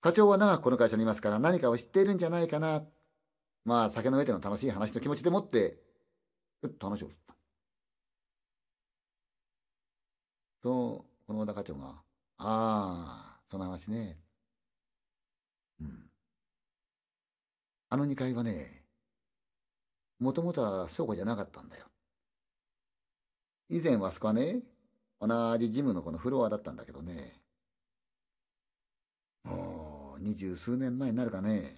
課長は長くこの会社にいますから何かを知っているんじゃないかなまあ酒の上での楽しい話の気持ちでもってょっと話を振った。と、この小課長が、ああ、その話ね。うん。あの2階はね、もともとは倉庫じゃなかったんだよ。以前はそこはね、同じジムのこのフロアだったんだけどね。もう、二十数年前になるかね。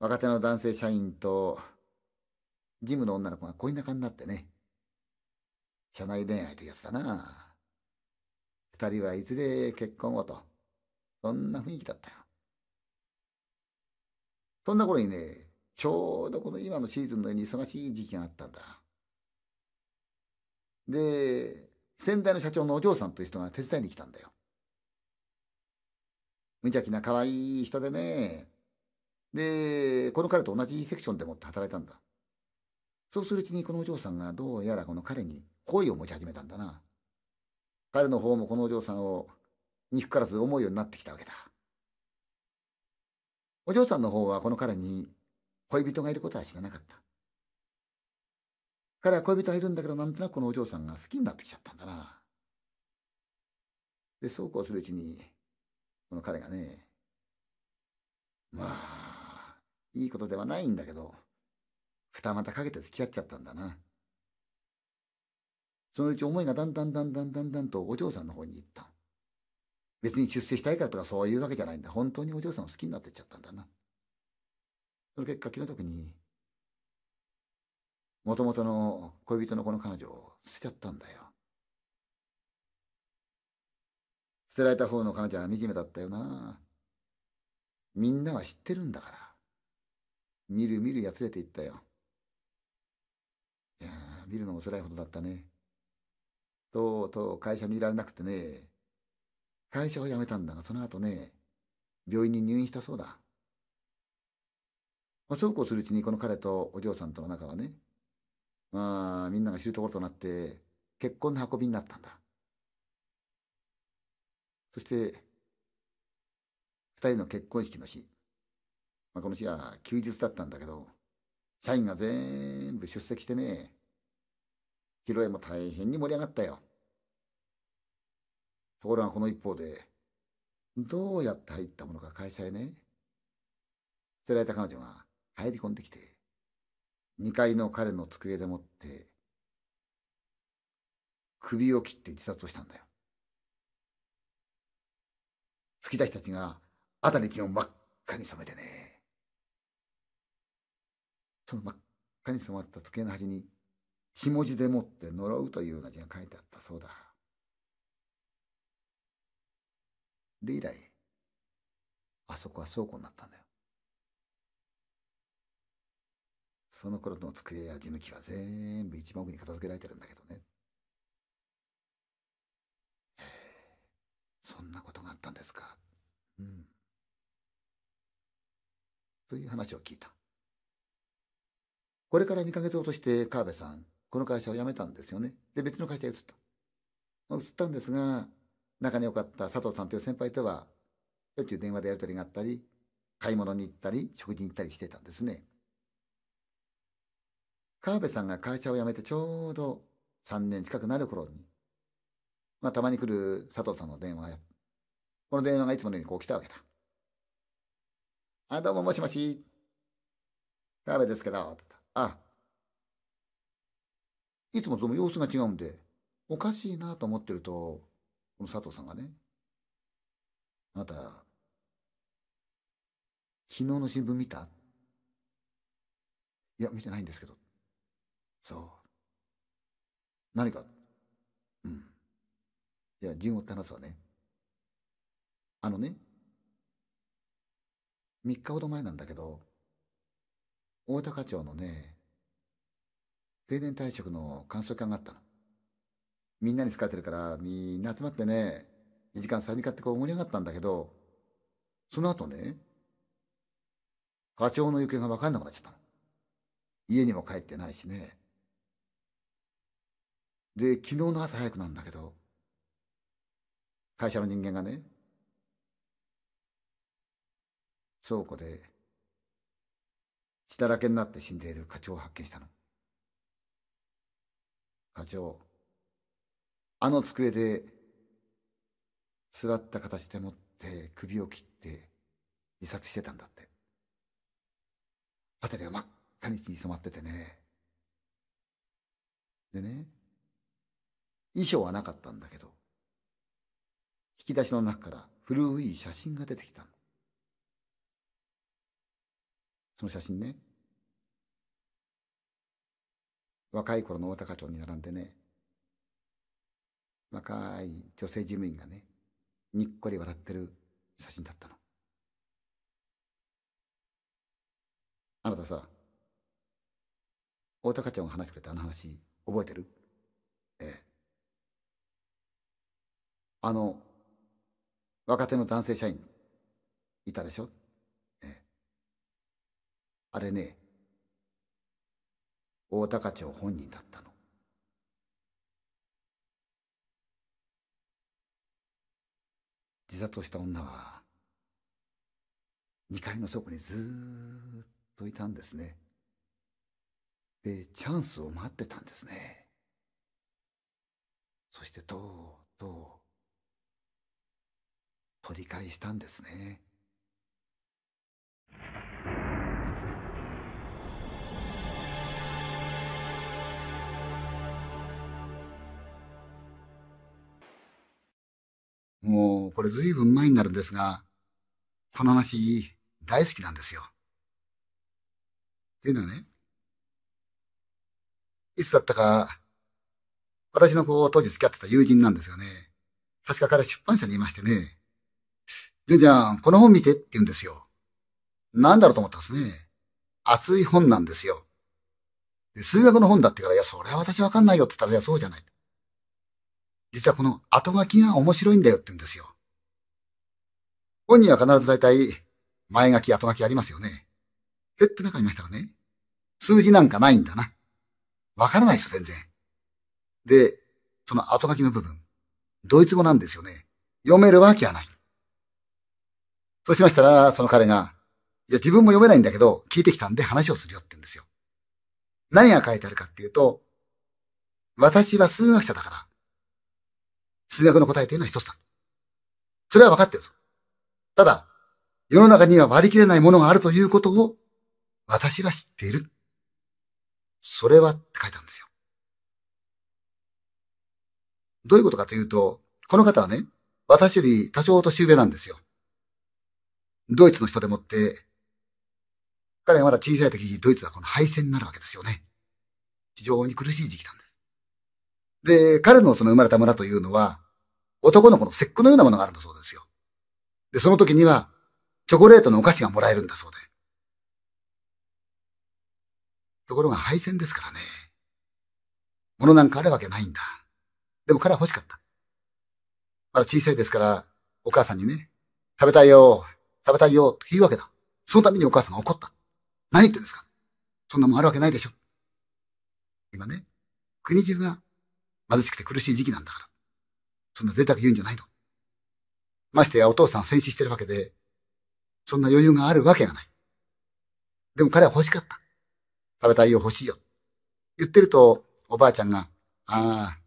若手の男性社員とジムの女の子が恋仲になってね。社内恋愛というやつだな。二人はいずれ結婚をと。そんな雰囲気だったよ。そんな頃にね、ちょうどこの今のシーズンのように忙しい時期があったんだ。で、先代の社長のお嬢さんという人が手伝いに来たんだよ。無邪気な可愛い人でね。で、この彼と同じセクションでもって働いたんだ。そうするうちにこのお嬢さんがどうやらこの彼に好意を持ち始めたんだな。彼の方もこのお嬢さんを憎からず思うようになってきたわけだ。お嬢さんの方はこの彼に恋人がいることは知らなかった。彼は恋人がいるんだけどなんとなくこのお嬢さんが好きになってきちゃったんだな。で、そうこうするうちに、この彼がね、まあ、いいことではないんだけど、二股かけて付き合っちゃったんだな。そのうち思いがだんだんだんだんだんだんとお嬢さんの方に行った。別に出世したいからとかそういうわけじゃないんだ。本当にお嬢さんを好きになってっちゃったんだな。その結果、気の毒に、もともとの恋人のこの彼女を捨てちゃったんだよ。捨てられた方の彼女は惨めだったよな。みんなは知ってるんだから。みるみるやつれていったよ。いや見るのも辛いほどだったね。とうとう会社にいられなくてね、会社を辞めたんだが、その後ね、病院に入院したそうだ。まあ、そうこうするうちにこの彼とお嬢さんとの仲はね、まあ、みんなが知るところとなって、結婚の運びになったんだ。そして、二人の結婚式の日、まあ、この日は休日だったんだけど、社員が全部出席してね披露宴も大変に盛り上がったよところがこの一方でどうやって入ったものか会社へね捨てられた彼女が入り込んできて2階の彼の机でもって首を切って自殺をしたんだよ吹き出したちが辺り一面を真っ赤に染めてねその真っ赤に染まった机の端に血文字でもって呪うというような字が書いてあったそうだ。で以来あそこは倉庫になったんだよ。その頃の机や地向きは全部一番奥に片付けられてるんだけどね。そんなことがあったんですか。うん。という話を聞いた。これから2ヶ月落として川辺さん、この会社を辞めたんですよね。で、別の会社へ移った。移ったんですが、仲に良かった佐藤さんという先輩とは、しょっちゅう電話でやり取りがあったり、買い物に行ったり、食事に行ったりしてたんですね。川辺さんが会社を辞めてちょうど3年近くなる頃に、まあ、たまに来る佐藤さんの電話や、この電話がいつものようにこう来たわけだ。あ、どうももしもし。川辺ですけど、ってた。あいつもと様子が違うんでおかしいなと思ってるとこの佐藤さんがね「あなた昨日の新聞見た?」「いや見てないんですけど」「そう」「何か?」「うん」「いや順を追って話すわね」「あのね3日ほど前なんだけど」大高町のね、定年退職の感想会があったの。みんなに疲れてるからみんな集まってね、2時間3時間ってこう盛り上がったんだけど、その後ね、課長の行方が分かんなくなっちゃったの。家にも帰ってないしね。で、昨日の朝早くなんだけど、会社の人間がね、倉庫で血だらけになって死んでいる課長を発見したの。課長、あの机で座った形でもって首を切って自殺してたんだって。辺りは真っ赤に血に染まっててね。でね、衣装はなかったんだけど、引き出しの中から古い写真が出てきたんだ。その写真ね若い頃の大高町に並んでね若い女性事務員がねにっこり笑ってる写真だったのあなたさ大高課長が話してくれたあの話覚えてるええあの若手の男性社員いたでしょあれね大高町本人だったの。自殺した女は2階のそこにずっといたんですね。でチャンスを待ってたんですね。そしてとうとう取り返したんですね。もうこれずいぶん前になるんですが、この話大好きなんですよ。っていうのはね、いつだったか、私の子を当時付き合ってた友人なんですよね。確か彼出版社にいましてね、純ちゃん、この本見てって言うんですよ。なんだろうと思ったんですね。熱い本なんですよ。数学の本だってから、いや、それは私わかんないよって言ったら、いや、そうじゃない。実はこの後書きが面白いんだよって言うんですよ。本人は必ず大体、前書き、後書きありますよね。へっと中見ましたらね、数字なんかないんだな。わからないです、全然。で、その後書きの部分、ドイツ語なんですよね。読めるわけはない。そうしましたら、その彼が、いや、自分も読めないんだけど、聞いてきたんで話をするよって言うんですよ。何が書いてあるかっていうと、私は数学者だから、数学の答えというのは一つだ。それは分かっていると。ただ、世の中には割り切れないものがあるということを私は知っている。それはって書いたんですよ。どういうことかというと、この方はね、私より多少年上なんですよ。ドイツの人でもって、彼はまだ小さい時、ドイツはこの敗戦になるわけですよね。非常に苦しい時期なんです。で、彼のその生まれた村というのは、男の子の節句のようなものがあるんだそうですよ。で、その時には、チョコレートのお菓子がもらえるんだそうで。ところが敗戦ですからね。物なんかあるわけないんだ。でも彼は欲しかった。まだ小さいですから、お母さんにね、食べたいよ、食べたいよ、というわけだ。そのためにお母さんが怒った。何言ってんですかそんなもんあるわけないでしょ。今ね、国中が貧しくて苦しい時期なんだから。そんな贅沢言うんじゃないの。ましてやお父さん戦死してるわけで、そんな余裕があるわけがない。でも彼は欲しかった。食べたいよ、欲しいよ。言ってると、おばあちゃんが、ああ、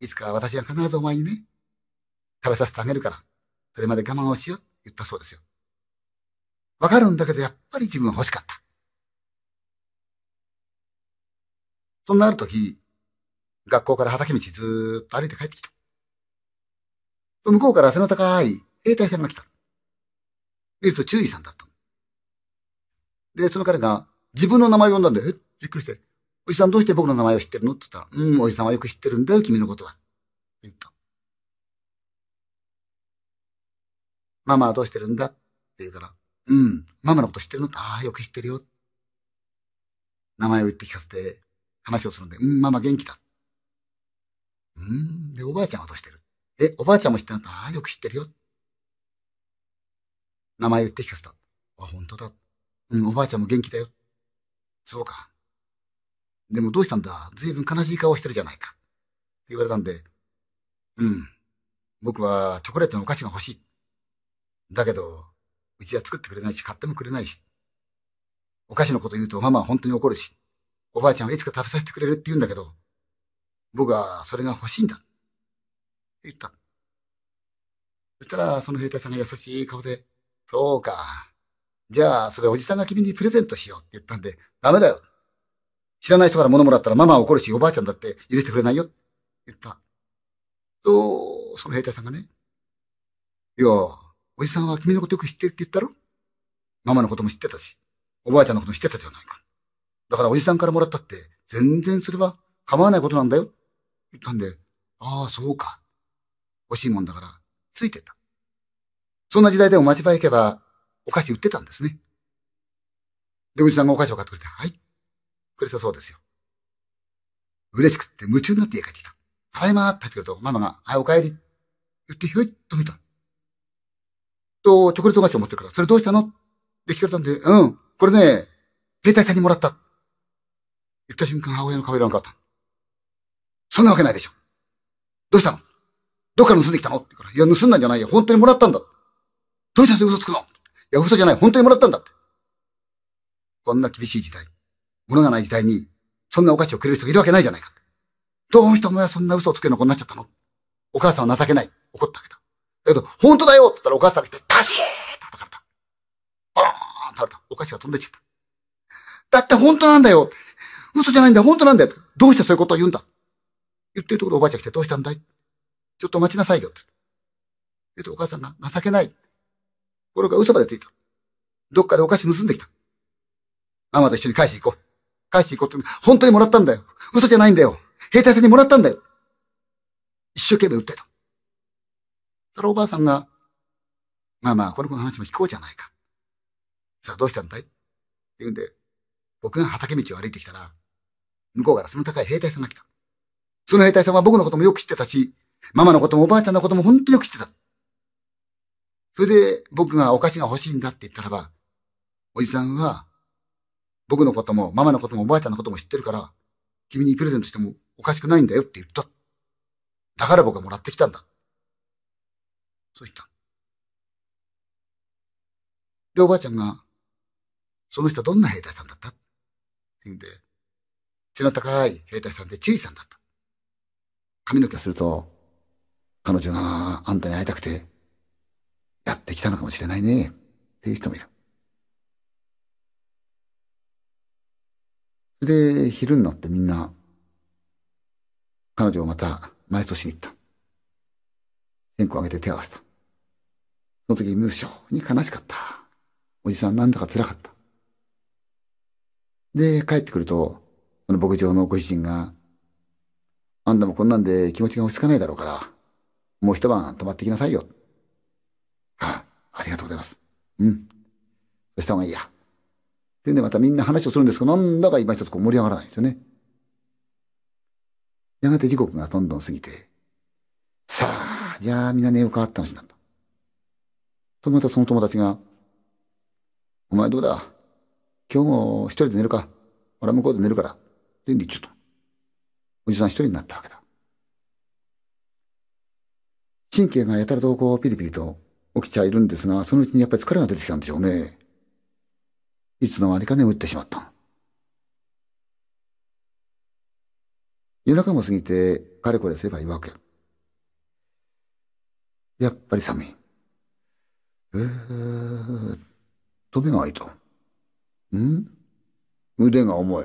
いつか私が必ずお前にね、食べさせてあげるから、それまで我慢をしよう、言ったそうですよ。わかるんだけど、やっぱり自分は欲しかった。そんなある時、学校から畑道ずーっと歩いて帰ってきた。向こうから背の高い兵隊さんが来た。見ると注意さんだった。で、その彼が自分の名前を呼んだんだよ。びっくりして。おじさんどうして僕の名前を知ってるのって言ったら、うん、おじさんはよく知ってるんだよ、君のことは。言った。ママはどうしてるんだって言うから、うん、ママのこと知ってるのああ、よく知ってるよ。名前を言って聞かせて話をするんで、うん、ママ元気だ。うん、で、おばあちゃんはどうしてるえ、おばあちゃんも知ってるんああ、よく知ってるよ。名前言って聞かせた。あ、本当だ。うん、おばあちゃんも元気だよ。そうか。でもどうしたんだ随分悲しい顔してるじゃないか。って言われたんで、うん。僕はチョコレートのお菓子が欲しい。だけど、うちは作ってくれないし、買ってもくれないし。お菓子のこと言うとママは本当に怒るし、おばあちゃんはいつか食べさせてくれるって言うんだけど、僕はそれが欲しいんだ。言った。そしたら、その兵隊さんが優しい顔で、そうか。じゃあ、それおじさんが君にプレゼントしようって言ったんで、ダメだよ。知らない人から物もらったらママは怒るし、おばあちゃんだって許してくれないよって言った。と、その兵隊さんがね、いや、おじさんは君のことよく知ってるって言ったろママのことも知ってたし、おばあちゃんのことも知ってたじゃないか。だからおじさんからもらったって、全然それは構わないことなんだよ。言ったんで、ああ、そうか。欲しいもんだから、ついてた。そんな時代でも町場行けば、お菓子売ってたんですね。で、おじさんがお菓子を買ってくれて、はい。くれたそうですよ。嬉しくって夢中になって家帰ってきた。ただいまーって入ってくると、ママが、はい、お帰り。言って、ひょいっと見た。と、チョコレート菓子を持ってるから、それどうしたのって聞かれたんで、うん、これね、兵隊さんにもらった。言った瞬間、母親の顔色が変わった。そんなわけないでしょ。どうしたのどっから盗んできたのって言うから、いや、盗んだんじゃないよ。本当にもらったんだ。どうやって嘘つくのいや、嘘じゃない。本当にもらったんだって。こんな厳しい時代、物がない時代に、そんなお菓子をくれる人がいるわけないじゃないか。どうしてお前はそんな嘘をつけるのになっちゃったのお母さんは情けない。怒ったわけだ。だけど、本当だよって言ったらお母さんが来て、パシーって叩かれた。ボーンって叩かれた。お菓子が飛んでっちゃった。だって本当なんだよ。嘘じゃないんだ本当なんだよ。どうしてそういうことを言うんだ言ってるところおばあちゃん来て、どうしたんだいちょっと待ちなさいよって。えっと、お母さんが情けない。こが嘘までついた。どっかでお菓子盗んできた。ママと一緒に返していこう。返していこうって、本当にもらったんだよ。嘘じゃないんだよ。兵隊さんにもらったんだよ。一生懸命訴えた。たらおばあさんが、まあまあ、この子の話も聞こうじゃないか。さあ、どうしたんだいって言うんで、僕が畑道を歩いてきたら、向こうからその高い兵隊さんが来た。その兵隊さんは僕のこともよく知ってたし、ママのこともおばあちゃんのことも本当によく知ってた。それで僕がお菓子が欲しいんだって言ったらば、おじさんは、僕のこともママのこともおばあちゃんのことも知ってるから、君にプレゼントしてもおかしくないんだよって言った。だから僕はもらってきたんだ。そう言った。で、おばあちゃんが、その人はどんな兵隊さんだったって言うんで、背の高い兵隊さんで注意さんだった。髪の毛をすると、彼女があんたに会いたくて、やってきたのかもしれないね、っていう人もいる。それで、昼になってみんな、彼女をまた、毎年に行った。線香をあげて手を合わせた。その時、無性に悲しかった。おじさんなんだか辛かった。で、帰ってくると、その牧場のご主人が、あんたもこんなんで気持ちが落ち着かないだろうから、もう一晩泊まってきなさいよ。はあ、ありがとうございます。うん。そした方がいいや。でね、またみんな話をするんですけど、なんだか今一つこう盛り上がらないんですよね。やがて時刻がどんどん過ぎて、さあ、じゃあみんな寝ようかって話になった。とまたその友達が、お前どうだ今日も一人で寝るか俺は向こうで寝るから。で、言っちゃった。おじさん一人になったわけだ。神経がやたらとこうピリピリと起きちゃいるんですが、そのうちにやっぱり疲れが出てきたんでしょうね。いつの間にか眠ってしまった。夜中も過ぎて、かれこれすればいいわけ。やっぱり寒い。えー、とびが開いた。ん腕が重い。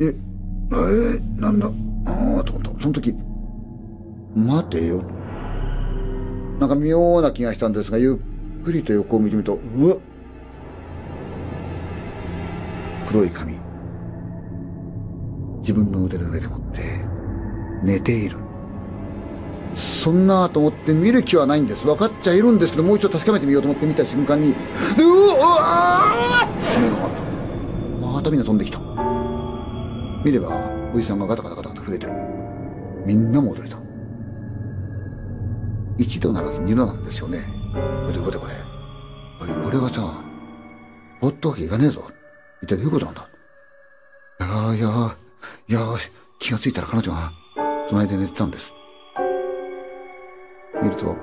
え、えー、なんだああ、と思った。その時、待てよ。なんか妙な気がしたんですが、ゆっくりと横を見てみると、うわ黒い髪。自分の腕の上でもって、寝ている。そんなと思って見る気はないんです。分かっちゃいるんですけど、もう一度確かめてみようと思って見た瞬間に、でうわ爪が回った。またみんな飛んできた。見れば、おじさんがガタガタガタガタ触えてる。みんなも踊れた。1度ならず2度なんですよね。どういうことこれ。おい、これはさ、ほっとわけいかねえぞ。一体どういうことなんだいやーいやー、いや気がついたら彼女が、つないで寝てたんです。見ると、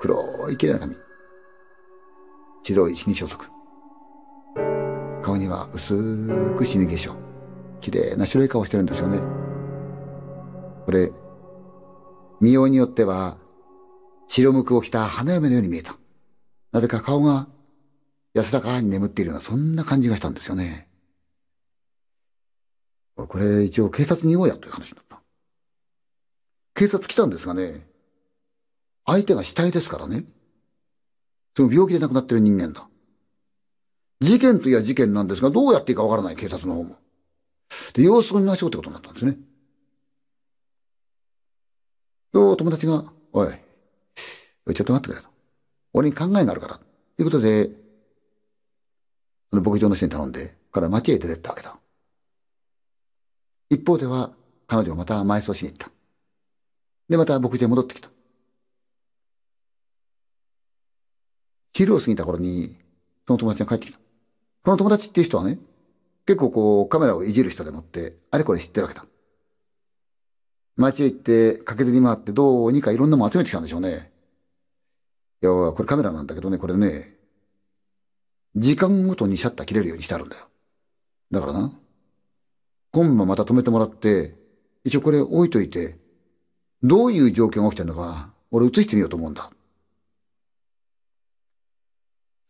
黒い綺麗な髪。白い死に装束。顔には薄く死に化粧。綺麗な白い顔してるんですよね。これ、見ようによっては、白むくを着た花嫁のように見えた。なぜか顔が安らかに眠っているような、そんな感じがしたんですよね。これ一応警察に言おうやという話になった。警察来たんですがね、相手が死体ですからね。その病気で亡くなってる人間だ。事件といえば事件なんですが、どうやっていいかわからない警察の方も。で、様子を見ましょうってことになったんですね。と、友達が、おい、ちょっと待ってくれと。俺に考えがあるから。ということで、の牧場の人に頼んで、から町へ出れったわけだ。一方では、彼女をまた埋葬しに行った。で、また牧場へ戻ってきた。昼を過ぎた頃に、その友達が帰ってきた。この友達っていう人はね、結構こう、カメラをいじる人でもって、あれこれ知ってるわけだ。街へ行って駆けずり回ってどうにかいろんなもの集めてきたんでしょうね。いや、これカメラなんだけどね、これね、時間ごとにシャッター切れるようにしてあるんだよ。だからな、今晩また止めてもらって、一応これ置いといて、どういう状況が起きてるのか、俺映してみようと思うんだ。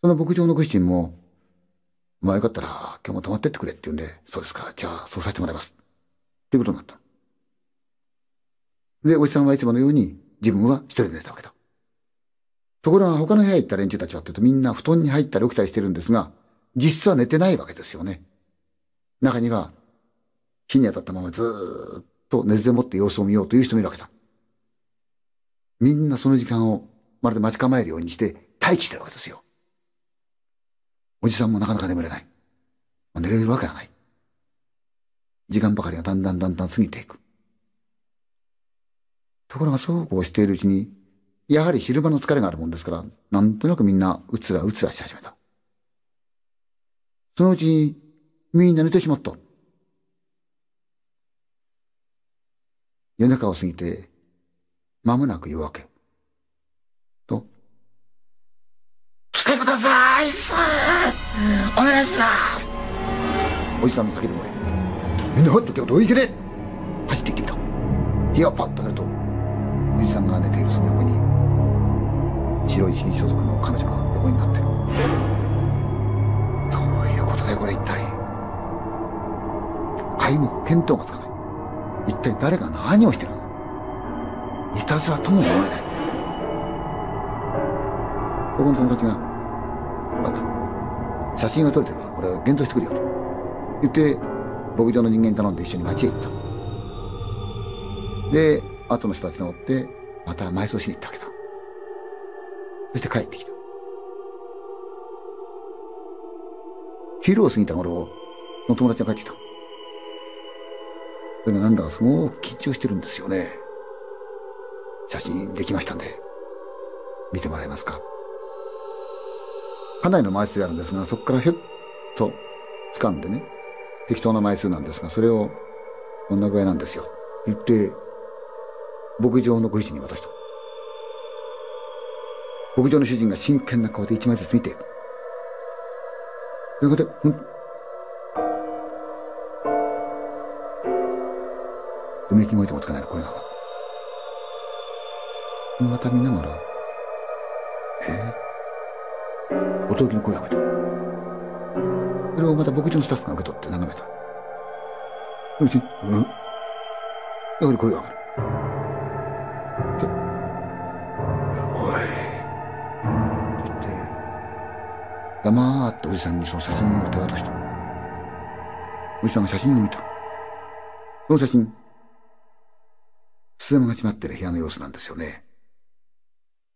その牧場のクシ人ンも、まあよかったら今日も泊まってってくれって言うんで、そうですか、じゃあそうさせてもらいます。っていうことになった。で、おじさんはいつものように自分は一人で寝たわけだ。ところが他の部屋行った連中たちはってうとみんな布団に入ったり起きたりしてるんですが、実質は寝てないわけですよね。中には、火に当たったままずーっと寝てもって様子を見ようという人もいるわけだ。みんなその時間をまるで待ち構えるようにして待機してるわけですよ。おじさんもなかなか眠れない。寝れるわけがない。時間ばかりがだんだんだんだん過ぎていく。ところがそうこうしているうちに、やはり昼間の疲れがあるもんですから、なんとなくみんなうつらうつらし始めた。そのうちにみんな寝てしまった。夜中を過ぎて、まもなく夜明け。と、来てくださいお願いしますおじさんの叫び声。みんなほっとけど、どういけね走って行ってみた。火がパッと上がると、富士山が寝ているその横に白いに所属の彼女が横になってるどういうことだよこれ一体皆目見当がつかない一体誰が何をしてるいたずらとも思えない僕の友達が「あった写真が撮れてるからこれ現像してくれよ」と言って牧場の人間に頼んで一緒に街へ行ったで後の人たちが追って、また埋葬しに行ったわけだ。そして帰ってきた。昼を過ぎた頃、の友達が帰ってきた。それがなんだかすごく緊張してるんですよね。写真できましたんで、見てもらえますか。かなりの枚数あるんですが、そこからひょっと掴んでね、適当な枚数なんですが、それを、こんな具合なんですよ。言って、牧場のご主人に渡した。牧場の主人が真剣な顔で一枚ずつ見ていく。やがて、ほんうめき声でもつかないの声が上がる。また見ながら、えー、驚きの声が上げた。それをまた牧場のスタッフが受け取って眺めた。うん。やはり声が上がる。黙っておじさんにその写真を手渡した。おじさんが写真を見た。その写真、襖が閉まってる部屋の様子なんですよね。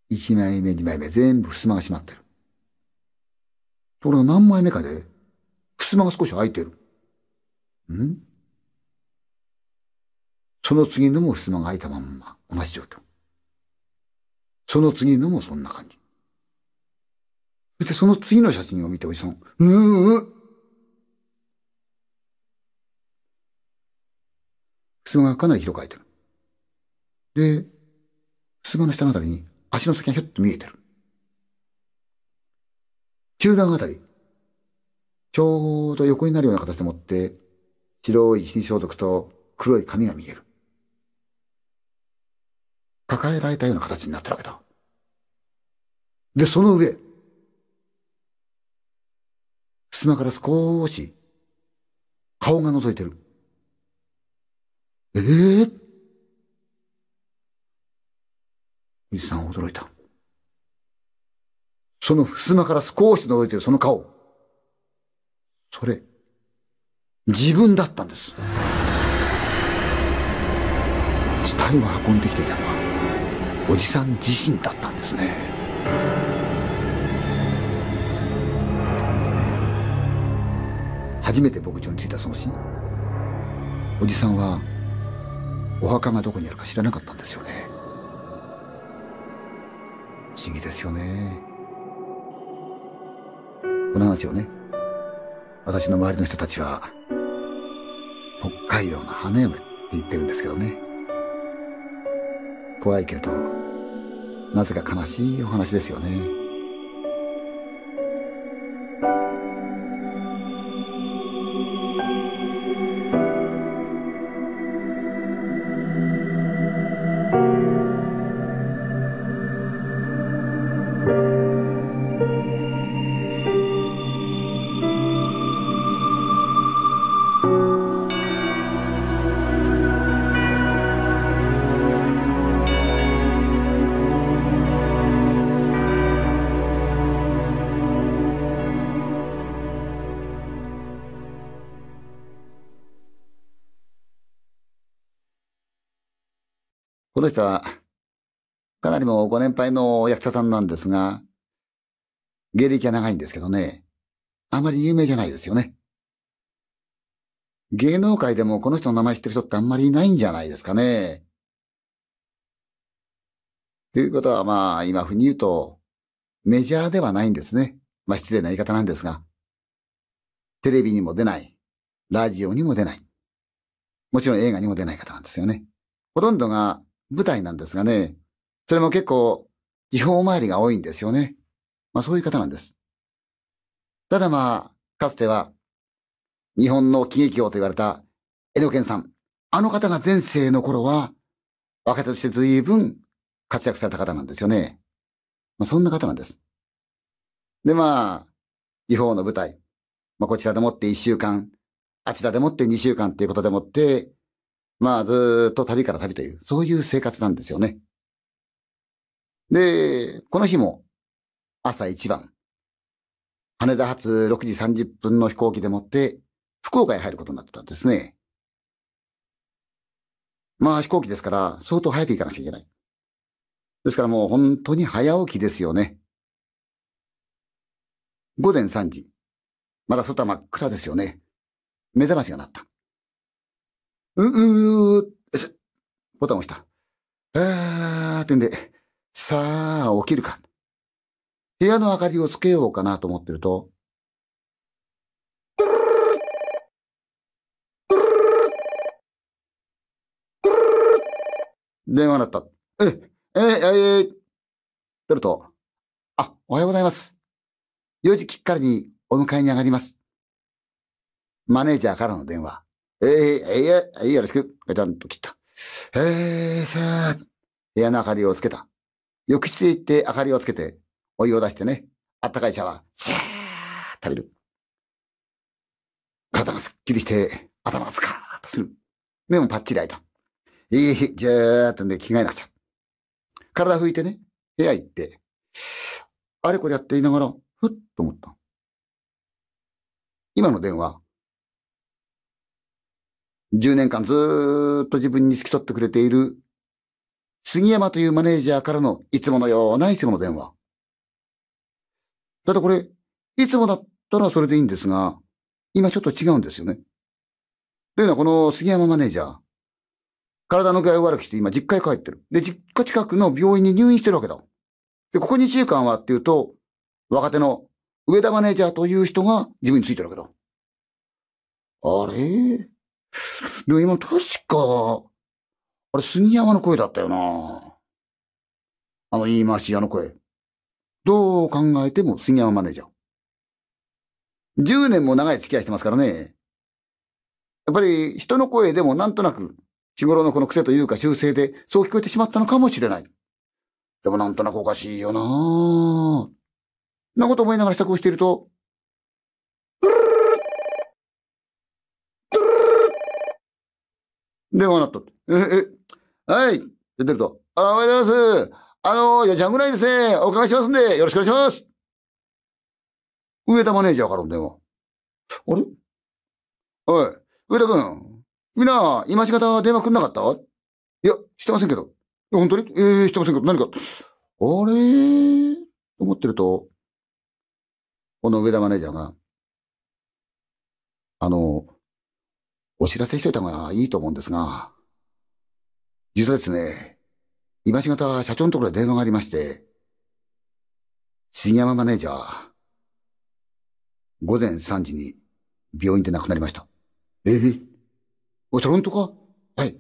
一枚目、二枚目、全部襖が閉まってる。ところが何枚目かで、襖が少し開いてる。んその次のも襖が開いたまんま、同じ状況。その次のもそんな感じ。そしてその次の写真を見ておじさん、ぬう襖がかなり広がっいてる。で、襖の下のあたりに足の先がひょっと見えてる。中段あたり、ちょうど横になるような形でもって、白い死装束と黒い髪が見える。抱えられたような形になってるわけだ。で、その上、砂から少し顔が覗いてる。ええー、水さん驚いた。その襖から少し覗いてるその顔。それ、自分だったんです。死体を運んできていたのは、おじさん自身だったんですね。初めて牧場に着いたその日おじさんはお墓がどこにあるか知らなかったんですよね不思議ですよねこの話をね私の周りの人たちは北海道の花嫁って言ってるんですけどね怖いけれどなぜか悲しいお話ですよねこの人は、かなりもご年配の役者さんなんですが、芸歴は長いんですけどね、あまり有名じゃないですよね。芸能界でもこの人の名前知ってる人ってあんまりいないんじゃないですかね。ということはまあ、今風に言うと、メジャーではないんですね。まあ失礼な言い方なんですが。テレビにも出ない。ラジオにも出ない。もちろん映画にも出ない方なんですよね。ほとんどが舞台なんですがね、それも結構地方周りが多いんですよね。まあそういう方なんです。ただまあ、かつては、日本の喜劇王と言われた江戸健さん。あの方が前世の頃は、若手として随分活躍された方なんですよね。まあそんな方なんです。でまあ、地方の舞台。まあこちらでもって1週間、あちらでもって2週間っていうことでもって、まあずっと旅から旅という、そういう生活なんですよね。で、この日も朝一番、羽田発6時30分の飛行機でもって福岡へ入ることになってたんですね。まあ飛行機ですから相当早く行かなきゃいけない。ですからもう本当に早起きですよね。午前3時。まだ外は真っ暗ですよね。目覚ましが鳴った。う、う、う、ボタン押した。あーってんで、さあ、起きるか。部屋の明かりをつけようかなと思ってると、電話だった。え、え、え、え、え、ると、あ、おはようございます。4時きっかりにお迎えに上がります。マネージャーからの電話。えー、えー、よろしく。ガチャンと切った。えー、さあ、部屋の明かりをつけた。浴室へ行って明かりをつけて、お湯を出してね。あったかいシャワー、シャー食べる。体がすっきりして、頭がスカーッとする。目もパッチリ開いた。えー、じゃーっとね、着替えなくちゃ。体拭いてね、部屋行って、あれこれやっていながら、ふっと思った。今の電話、10年間ずっと自分に付き添ってくれている杉山というマネージャーからのいつものようないつもの電話。ただこれ、いつもだったらそれでいいんですが、今ちょっと違うんですよね。というのはこの杉山マネージャー、体の具合を悪くして今実家へ帰ってる。で、実家近くの病院に入院してるわけだ。で、ここ2週間はっていうと、若手の上田マネージャーという人が自分についてるわけだ。あれ でも今確か、あれ杉山の声だったよな。あの言い回し屋の声。どう考えても杉山マネージャー。10年も長い付き合いしてますからね。やっぱり人の声でもなんとなく日頃のこの癖というか修正でそう聞こえてしまったのかもしれない。でもなんとなくおかしいよなぁ。なこと思いながら支度をしていると、電話なったって。え、え、はい。出てると。あ、おはようございます。あの、4時半ぐらいですね。お伺いしますんで、よろしくお願いします。上田マネージャーからの電話。あれおい、上田君。みんな、今仕方電話くんなかったいや、してませんけど。本当にえー、してませんけど、何か。あれーと思ってると、この上田マネージャーが、あの、お知らせしといた方がいいと思うんですが、実はですね、今しがた社長のところで電話がありまして、杉山マネージャー、午前3時に病院で亡くなりました。ええー、お、それ本当かはい。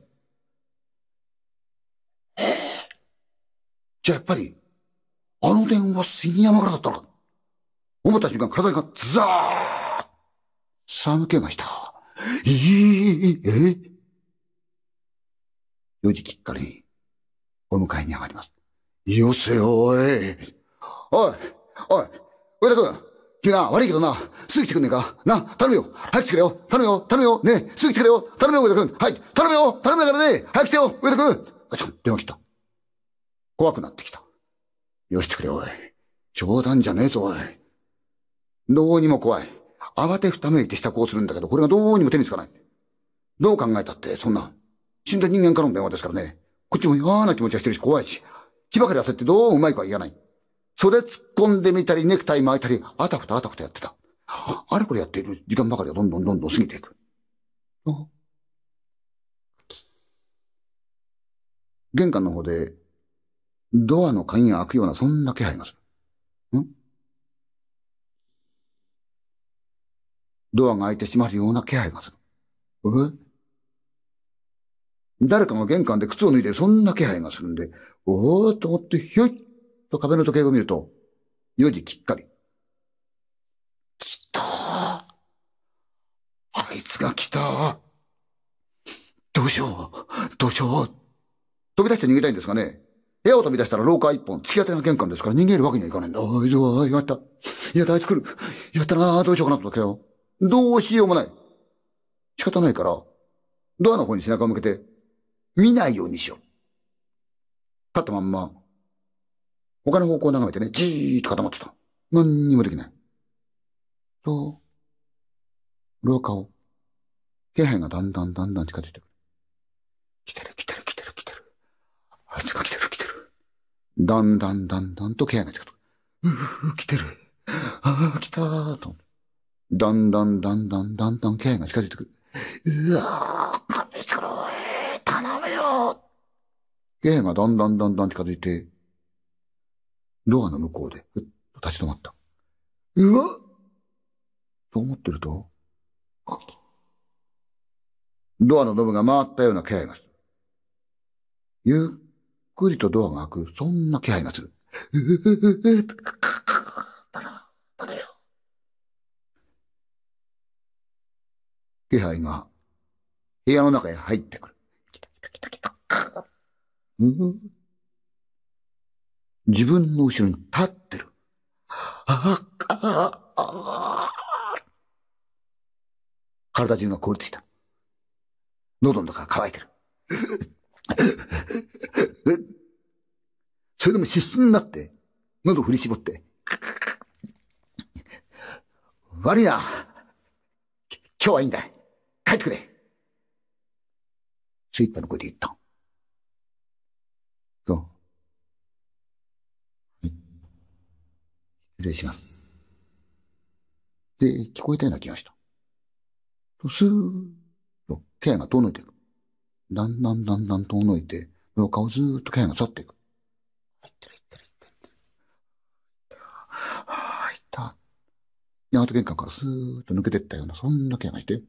ええー、じゃあやっぱり、あの電話杉山からだったか思った瞬間体がザーッ寒気がした。えー、え四時きっかり、お迎えに上がります。よせよ、おい。おい、おい、上田君、君な、悪いけどな、すぐ来てくんねえかな、頼むよ。早く来てくれよ。頼むよ、頼むよ。ねえ、すぐ来てくれよ。頼むよ、上田ん、はい、頼むよ、頼むからね。早く来てよ、上田君。あ、ちょ、電話切った。怖くなってきた。よしてくれ、おい。冗談じゃねえぞ、おい。どうにも怖い。慌てふためいて支度をするんだけど、これがどうにも手につかない。どう考えたって、そんな、死んだ人間からの電話ですからね。こっちも嫌な気持ちはしてるし、怖いし、気ばかり焦ってどううまいか言わない。袖突っ込んでみたり、ネクタイ巻いたり、あたふたあたふたやってた。あれこれやっている時間ばかりはどんどんどんどん過ぎていく。玄関の方で、ドアの鍵が開くような、そんな気配がする。ドアが開いて閉まるような気配がする。え誰かが玄関で靴を脱いでそんな気配がするんで、おーっと思ってひょいっと壁の時計を見ると、4時きっかり。来たあいつが来たどうしようどうしよう飛び出して逃げたいんですかね部屋を飛び出したら廊下一本、突き当てが玄関ですから逃げるわけにはいかないんだ。ああ、つは、やった。やった、あいつ来る。やったなどうしようかなと思ったけど。どうしようもない。仕方ないから、ドアの方に背中を向けて、見ないようにしよう。立ったまんま、他の方向を眺めてね、じーっと固まってた。何にもできない。と、廊下を、気配がだんだんだんだん近づいてくる。来てる来てる来てる来てる。あいつが来てる来てる。だんだんだんだんと気配が近づく。うう、来てる。ああ、来たーと。だんだんだんだんだんだん気配が近づいてくる。うわぁ、勘弁してくれ、頼むよ気配がだんだんだんだん近づいて、ドアの向こうで、ふっと立ち止まった。うわと思ってると、ドアのノブが回ったような気配がする。ゆっくりとドアが開く、そんな気配がする。うぅ、頼む、頼むよ。気配が、部屋の中へ入ってくる。来た来た来た来た。うん、自分の後ろに立ってる。あああ体中が凍りついた。喉の中が乾いてる。それでも必死になって、喉振り絞って。悪いな。今日はいいんだ。帰ってくれ精一杯の声で言った。そう。はい。失礼します。で、聞こえたような気がした。と、スーッと、ケアが遠のいていく。だんだんだんだん遠のいて、廊下をずーっとケアが去っていく。入ってる入ってる入ってる入ってる。ああ、入った。やがと玄関からスーッと抜けてったような、そんなケアがして、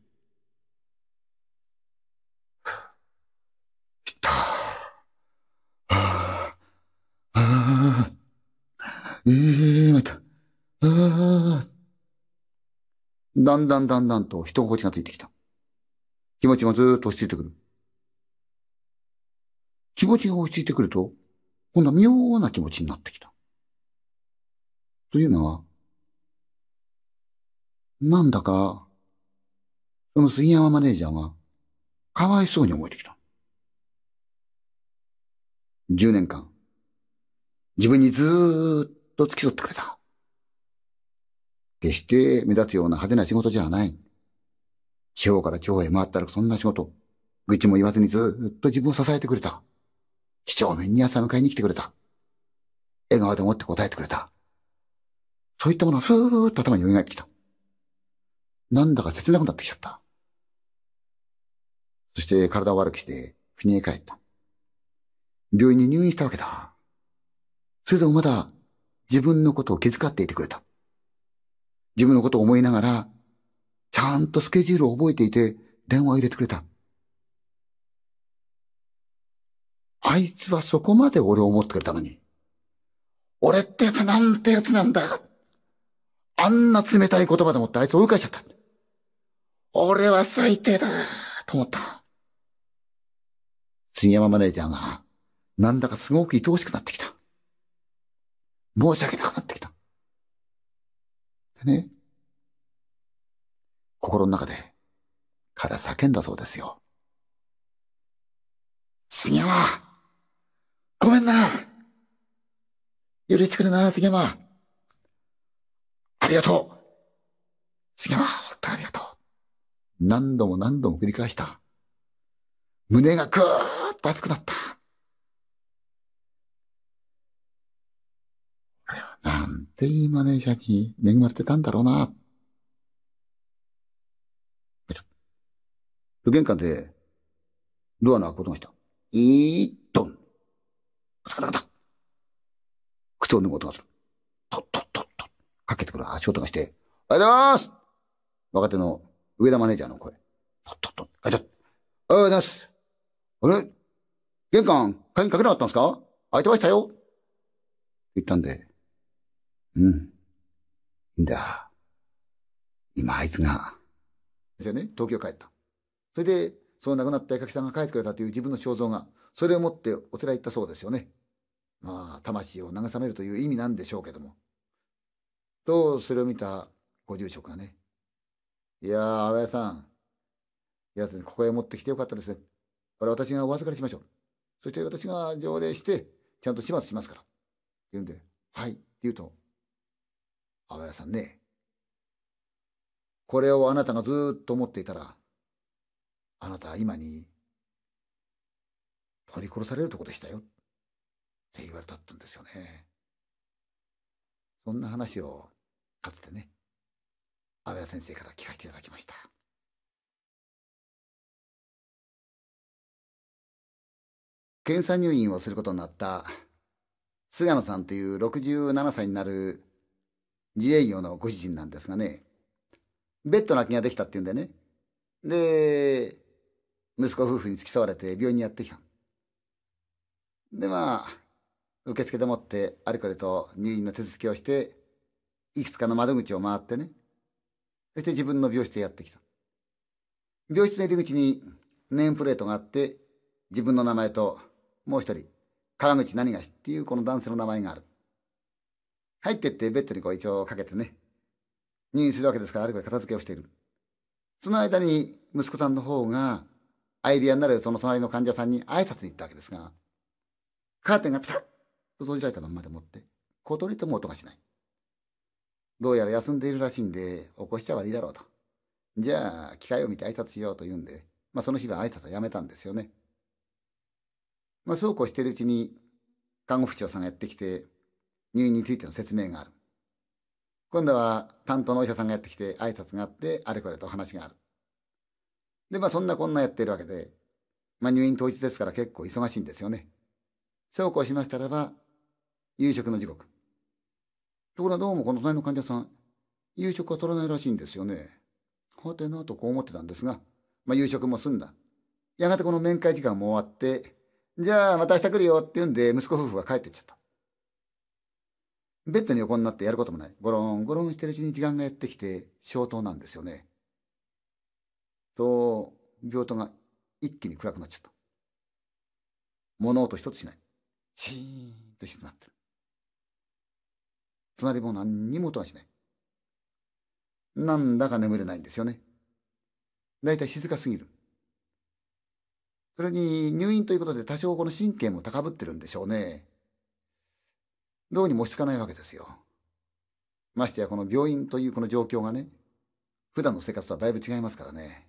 だんだんだんだんと人心地がついてきた。気持ちもずーっと落ち着いてくる。気持ちが落ち着いてくると、今度は妙な気持ちになってきた。というのは、なんだか、その杉山マネージャーが、かわいそうに思えてきた。10年間、自分にずーっと付き添ってくれた。決して目立つような派手な仕事じゃない。地方から地方へ回ったらそんな仕事。愚痴も言わずにずっと自分を支えてくれた。几帳面に朝迎えに来てくれた。笑顔でもって答えてくれた。そういったものがスーッと頭に蘇ってきた。なんだか切なくなってきちゃった。そして体を悪くして国へ帰った。病院に入院したわけだ。それでもまだ自分のことを気遣っていてくれた。自分のことを思いながら、ちゃんとスケジュールを覚えていて、電話を入れてくれた。あいつはそこまで俺を思ってくれたのに。俺ってやつなんてやつなんだ。あんな冷たい言葉でもってあいつを追い返しちゃった。俺は最低だ、と思った。杉山マネージャーが、なんだかすごく愛おしくなってきた。申し訳なくなった。ってね、心の中で彼は叫んだそうですよ。杉山ごめんな許してくれな、杉山ありがとう杉山本当ありがとう何度も何度も繰り返した。胸がぐーっと熱くなった。なんていいマネージャーに恵まれてたんだろうな。玄関で、ドアの開く音がした。いーとん。カタカタカタ。靴を脱ぐ音がする。とっとっとっと。かけてくる足音がして、おはようございます若手の上田マネージャーの声。とっとっと。あ、ちゃ、っおはようございます。あれ玄関、鍵かけなかったんですか開いてましたよ。言ったんで、うん。いいんだ。今あいつが。ですよね。東京帰った。それで、その亡くなった絵描きさんが帰ってくれたという自分の肖像が、それを持ってお寺行ったそうですよね。まあ、魂を慰めるという意味なんでしょうけども。と、それを見たご住職がね。いやー、阿部さん。いや、ここへ持ってきてよかったですね。これ私がお預かりしましょう。そして私が条例して、ちゃんと始末しますから。って言うんで、はい。って言うと、阿賀さんね。これをあなたがずっと思っていたら、あなたは今に取り殺されるとこでしたよ。って言われたったんですよね。そんな話をかつてね、阿部先生から聞かせていただきました。検査入院をすることになった菅野さんという67歳になる自営業のご主人なんですがね、ベッドの空きができたって言うんでね、で、息子夫婦に付き添われて病院にやってきた。で、まあ、受付でもってあれこれと入院の手続きをして、いくつかの窓口を回ってね、そして自分の病室へやってきた。病室の入り口にネームプレートがあって、自分の名前と、もう一人、川口何がしっていうこの男性の名前がある。入ってってベッドにこう一応かけてね、入院するわけですから、あるいは片付けをしている。その間に息子さんの方が、相部屋になるその隣の患者さんに挨拶に行ったわけですが、カーテンがピタッと閉じられたまんまでもって、小鳥とも音がしない。どうやら休んでいるらしいんで、起こしちゃ悪いだろうと。じゃあ、機械を見て挨拶しようと言うんで、まあその日は挨拶はやめたんですよね。まあそうこうしているうちに、看護婦長さんがやってきて、入院についての説明がある今度は担当のお医者さんがやってきて挨拶があってあれこれと話があるでまあそんなこんなやっているわけで、まあ、入院当日ですから結構忙しいんですよねそうこうしましたらば夕食の時刻ところがどうもこの隣の患者さん夕食は取らないらしいんですよねはてなとこう思ってたんですが、まあ、夕食も済んだやがてこの面会時間も終わってじゃあまた明日来るよって言うんで息子夫婦が帰ってっちゃったベッドに横になってやることもない。ゴロンゴロンしてるうちに時間がやってきて消灯なんですよね。と、病棟が一気に暗くなっちゃった。物音一つしない。チーンと静まってる。隣も何にも音はしない。なんだか眠れないんですよね。だいたい静かすぎる。それに入院ということで多少この神経も高ぶってるんでしょうね。どうにも落ち着かないわけですよ。ましてやこの病院というこの状況がね、普段の生活とはだいぶ違いますからね。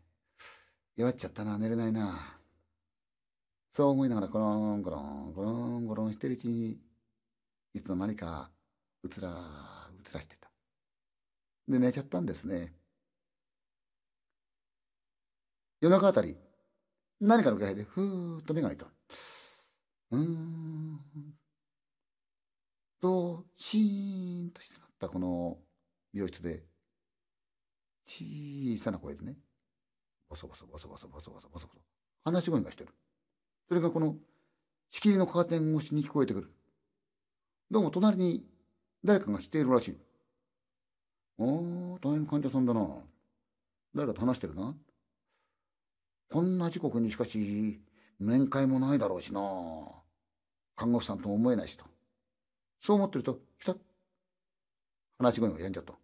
弱っちゃったな、寝れないな。そう思いながら、コロンコロン、コロンコロンしてるうちに、いつの間にか、うつら、うつらしてた。で、寝ちゃったんですね。夜中あたり、何かの気配で、ふーっと目が開いた。うーん、とシーンとしてなったこの病室で小さな声でねボソボソボソボソボソボソボソボソ話し声がしてるそれがこの仕切りのカーテン越しに聞こえてくるどうも隣に誰かが来ているらしいああ大変患者さんだな誰かと話してるなこんな時刻にしかし面会もないだろうしな看護婦さんとも思えないしとそう思ってると、ピた話し声がやんじゃった。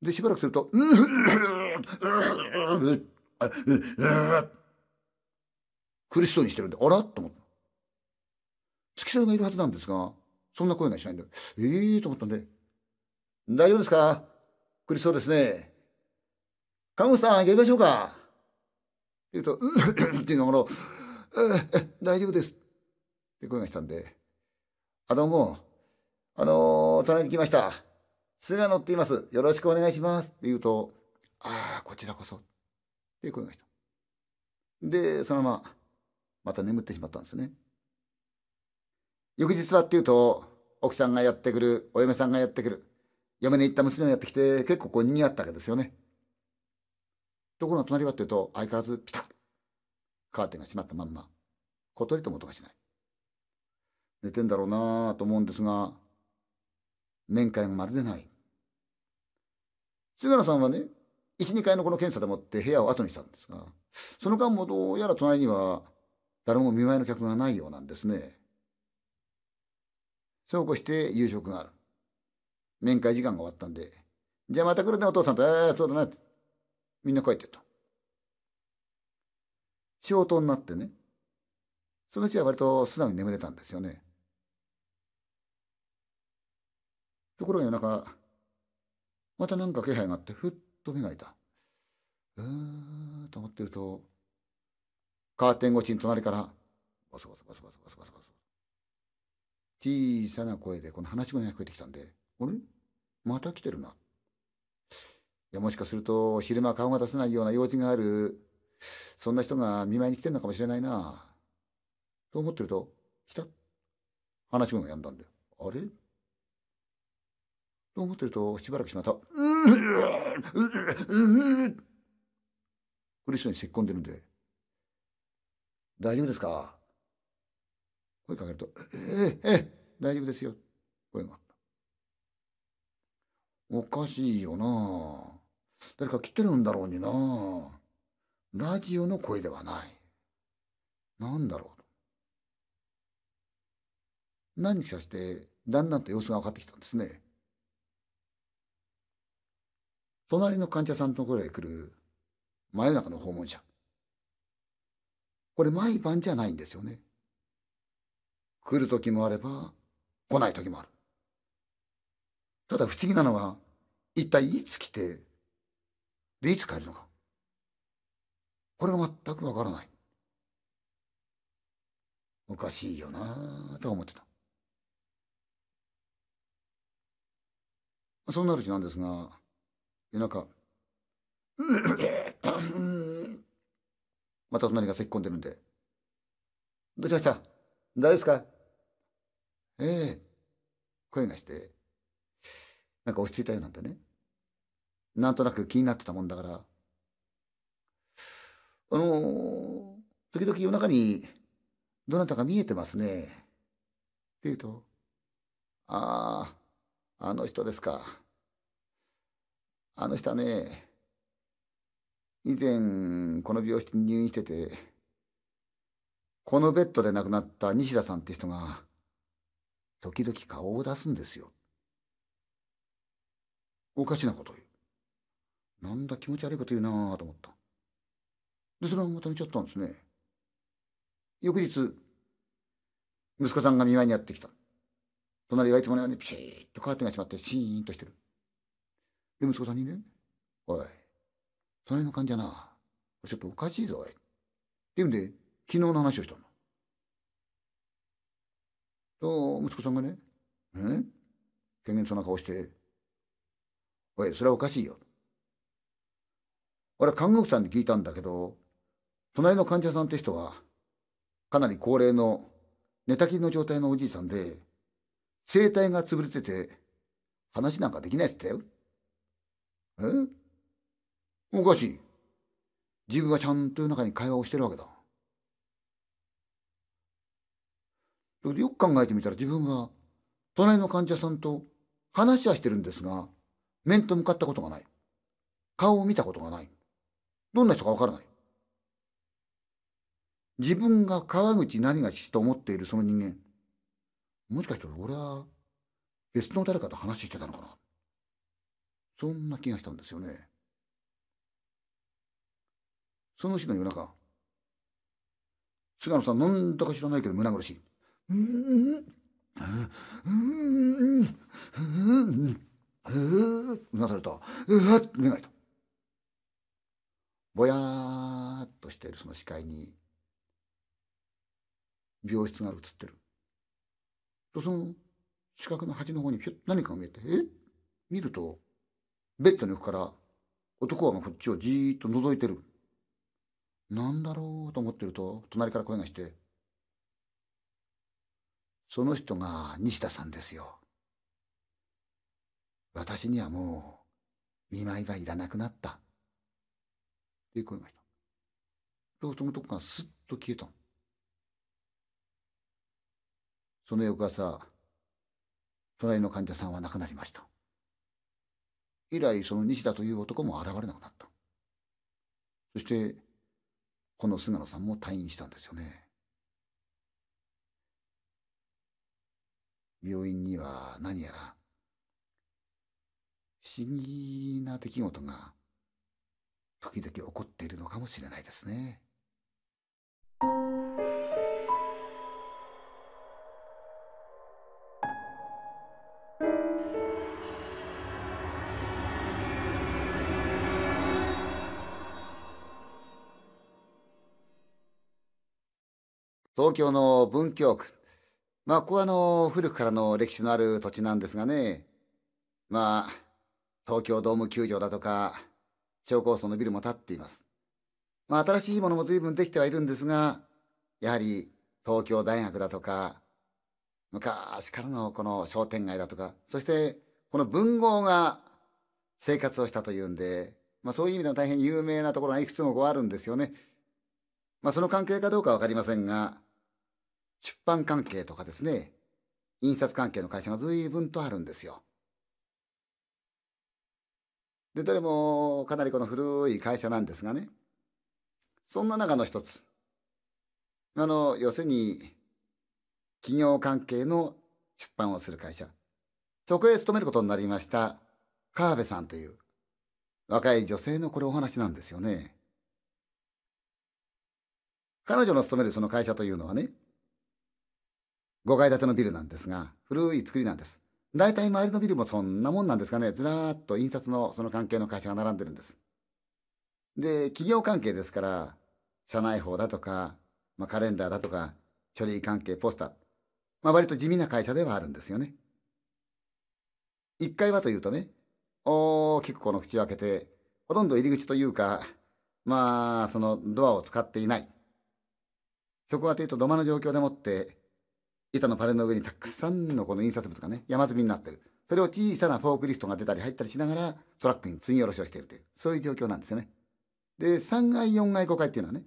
で、しばらくすると、うん、苦しそうにしてるんで、あらと思った。付き添いがいるはずなんですが、そんな声がしないんで、ええー、と思ったんで、大丈夫ですか苦しそうですね。看護師さん、呼びましょうか。って言うと、うん、って言いながら、え大丈夫です。って声がしたんで、あ、どうも。あのー、隣に来ました。菅野って言います。よろしくお願いします。って言うと、ああ、こちらこそ。って声がした。で、そのまま、また眠ってしまったんですね。翌日はっていうと、奥さんがやってくる、お嫁さんがやってくる、嫁に行った娘がやってきて、結構こう賑わったわけですよね。ところが隣はっていうと、相変わらずピタッ、カーテンが閉まったまんま、小鳥とも音がしない。寝てんだろうなと思うんですが面会がまるでない菅原さんはね12回のこの検査でもって部屋を後にしたんですがその間もどうやら隣には誰も見舞いの客がないようなんですねそうこうして夕食がある面会時間が終わったんで「じゃあまた来るねお父さん」と「ああそうだな」ってみんな帰ってった仕事になってねそのうちは割と素直に眠れたんですよねところが夜中、またなんか気配があって、ふっと目がいた。うーんと思ってると、カーテン越しに隣から、ボソボソボソボソボソボソボソ。小さな声でこの話し声が聞こえてきたんで、あれまた来てるな。いや、もしかすると、昼間顔が出せないような用事がある、そんな人が見舞いに来てるのかもしれないな。と思ってると、来た。話し声がやんだんで、あれと思ってるとしばらくしまた「うんうう苦しそうにせっこんでるんで「大丈夫ですか?」声かけると「えー、えー、大丈夫ですよ」声が。おかしいよな誰か来てるんだろうになラジオの声ではない。なんだろうと。何日かしてだんだんと様子が分かってきたんですね。隣の患者さんのところへ来る真夜中の訪問者。これ毎晩じゃないんですよね。来る時もあれば、来ない時もある。ただ不思議なのは、一体いつ来て、で、いつ帰るのか。これが全くわからない。おかしいよなぁと思ってた。そうなるちなんですが、夜中、また隣が咳き込んでるんで「どうしました大丈夫ですかええー、声がしてなんか落ち着いたようなんでねなんとなく気になってたもんだからあのー、時々夜中にどなたか見えてますねって言うと「あああの人ですか」あの人はね、以前、この病室に入院してて、このベッドで亡くなった西田さんって人が、時々顔を出すんですよ。おかしなこと言う。なんだ気持ち悪いこと言うなぁと思った。で、そのまま止めちゃったんですね。翌日、息子さんが見舞いにやってきた。隣はいつものようにピシーッとカーテンが閉まってシーンとしてる。で、息子さんにね、おい、隣の患者な、ちょっとおかしいぞ、おい。っていうんで、昨日の話をしたの。と、息子さんがね、え権限そんな顔して、おい、それはおかしいよ。俺看護婦さんに聞いたんだけど、隣の患者さんって人は、かなり高齢の寝たきりの状態のおじいさんで、声帯が潰れてて、話なんかできないっつったよ。えおかしい。自分がちゃんと夜中に会話をしてるわけだ。よく考えてみたら自分は隣の患者さんと話はしてるんですが、面と向かったことがない。顔を見たことがない。どんな人かわからない。自分が川口何がしと思っているその人間。もしかしたら俺は別の誰かと話してたのかな。そんな気がしたんですよね。その日の夜中、菅野さん、なんだか知らないけど胸苦しい。うん、うん、うん、うん、うん、ううん。うん、うん、ん、ん、ん、ん、ん、ん、ん、ん、うううううううううん、う目ん、ういん、ぼやーっとしているその視界に、病室が映ってる。と、その、四角の端の方にぴゅっ何かが見えて、え見ると、ベッドに置くから男はこっちをじーっと覗いてるなんだろうと思ってると隣から声がして「その人が西田さんですよ私にはもう見舞いはいらなくなった」っていう声がしたそのとこがスッと消えたその翌朝隣の患者さんは亡くなりました以来その西田という男も現れなくなったそしてこの菅野さんも退院したんですよね病院には何やら不思議な出来事が時々起こっているのかもしれないですね。東京の文京区。まあ、ここはあの、古くからの歴史のある土地なんですがね。まあ、東京ドーム球場だとか、超高層のビルも建っています。まあ、新しいものも随分できてはいるんですが、やはり東京大学だとか、昔からのこの商店街だとか、そしてこの文豪が生活をしたというんで、まあ、そういう意味でも大変有名なところがいくつもあるんですよね。まあ、その関係かどうかわかりませんが、出版関係とかですね、印刷関係の会社が随分とあるんですよ。で、どれもかなりこの古い会社なんですがね、そんな中の一つ、あの、要するに、企業関係の出版をする会社、直営勤めることになりました、川辺さんという、若い女性のこれお話なんですよね。彼女の勤めるその会社というのはね、5階建てのビルなんですが、古い作りなんです。大体周りのビルもそんなもんなんですかね、ずらーっと印刷のその関係の会社が並んでるんです。で、企業関係ですから、社内法だとか、まあ、カレンダーだとか、書類関係、ポスター、まあ、割と地味な会社ではあるんですよね。1階はというとね、大きくこの口を開けて、ほとんど入り口というか、まあ、そのドアを使っていない。そこはというと土間の状況でもって、板のパネルの上にたくさんのこの印刷物がね山積みになってるそれを小さなフォークリフトが出たり入ったりしながらトラックに積み下ろしをしているというそういう状況なんですよねで3階4階5階っていうのはね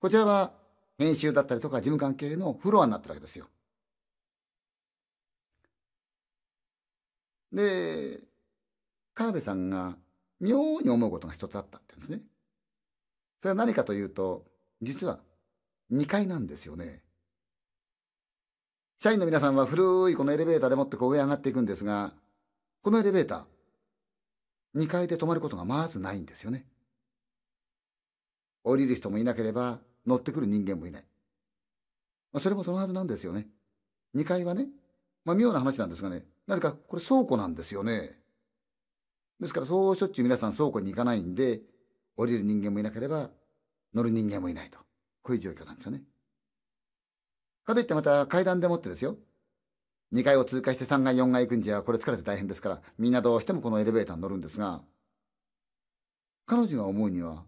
こちらは編集だったりとか事務関係のフロアになってるわけですよで川辺さんが妙に思うことが一つあったって言うんですねそれは何かというと実は2階なんですよね社員の皆さんは古いこのエレベーターでもってこう上上がっていくんですが、このエレベーター、2階で止まることがまずないんですよね。降りる人もいなければ乗ってくる人間もいない。まあ、それもそのはずなんですよね。2階はね、まあ妙な話なんですがね、なぜかこれ倉庫なんですよね。ですからそうしょっちゅう皆さん倉庫に行かないんで、降りる人間もいなければ乗る人間もいないと。こういう状況なんですよね。かといってまた階段でもってですよ。2階を通過して3階4階行くんじゃこれ疲れて大変ですから、みんなどうしてもこのエレベーターに乗るんですが、彼女が思うには、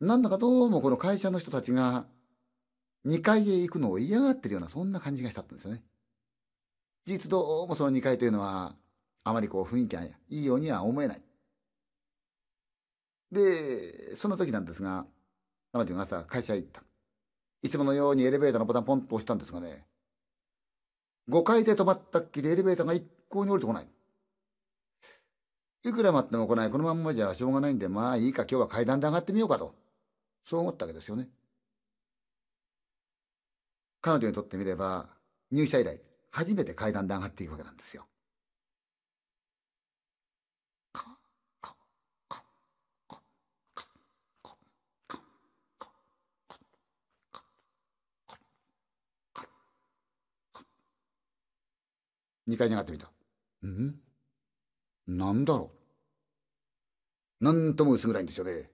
なんだかどうもこの会社の人たちが2階へ行くのを嫌がってるようなそんな感じがしたんですよね。事実どうもその2階というのはあまりこう雰囲気がいいようには思えない。で、その時なんですが、彼女が朝会社へ行った。いつものようにエレベーターのボタンポンと押したんですがね5階で止まったっきりエレベーターが一向に降りてこないいくら待っても来ないこのまんまじゃしょうがないんでまあいいか今日は階段で上がってみようかとそう思ったわけですよね彼女にとってみれば入社以来初めて階段で上がっていくわけなんですよ2階に上がってみた。んなんだろうなんとも薄暗いんですよね。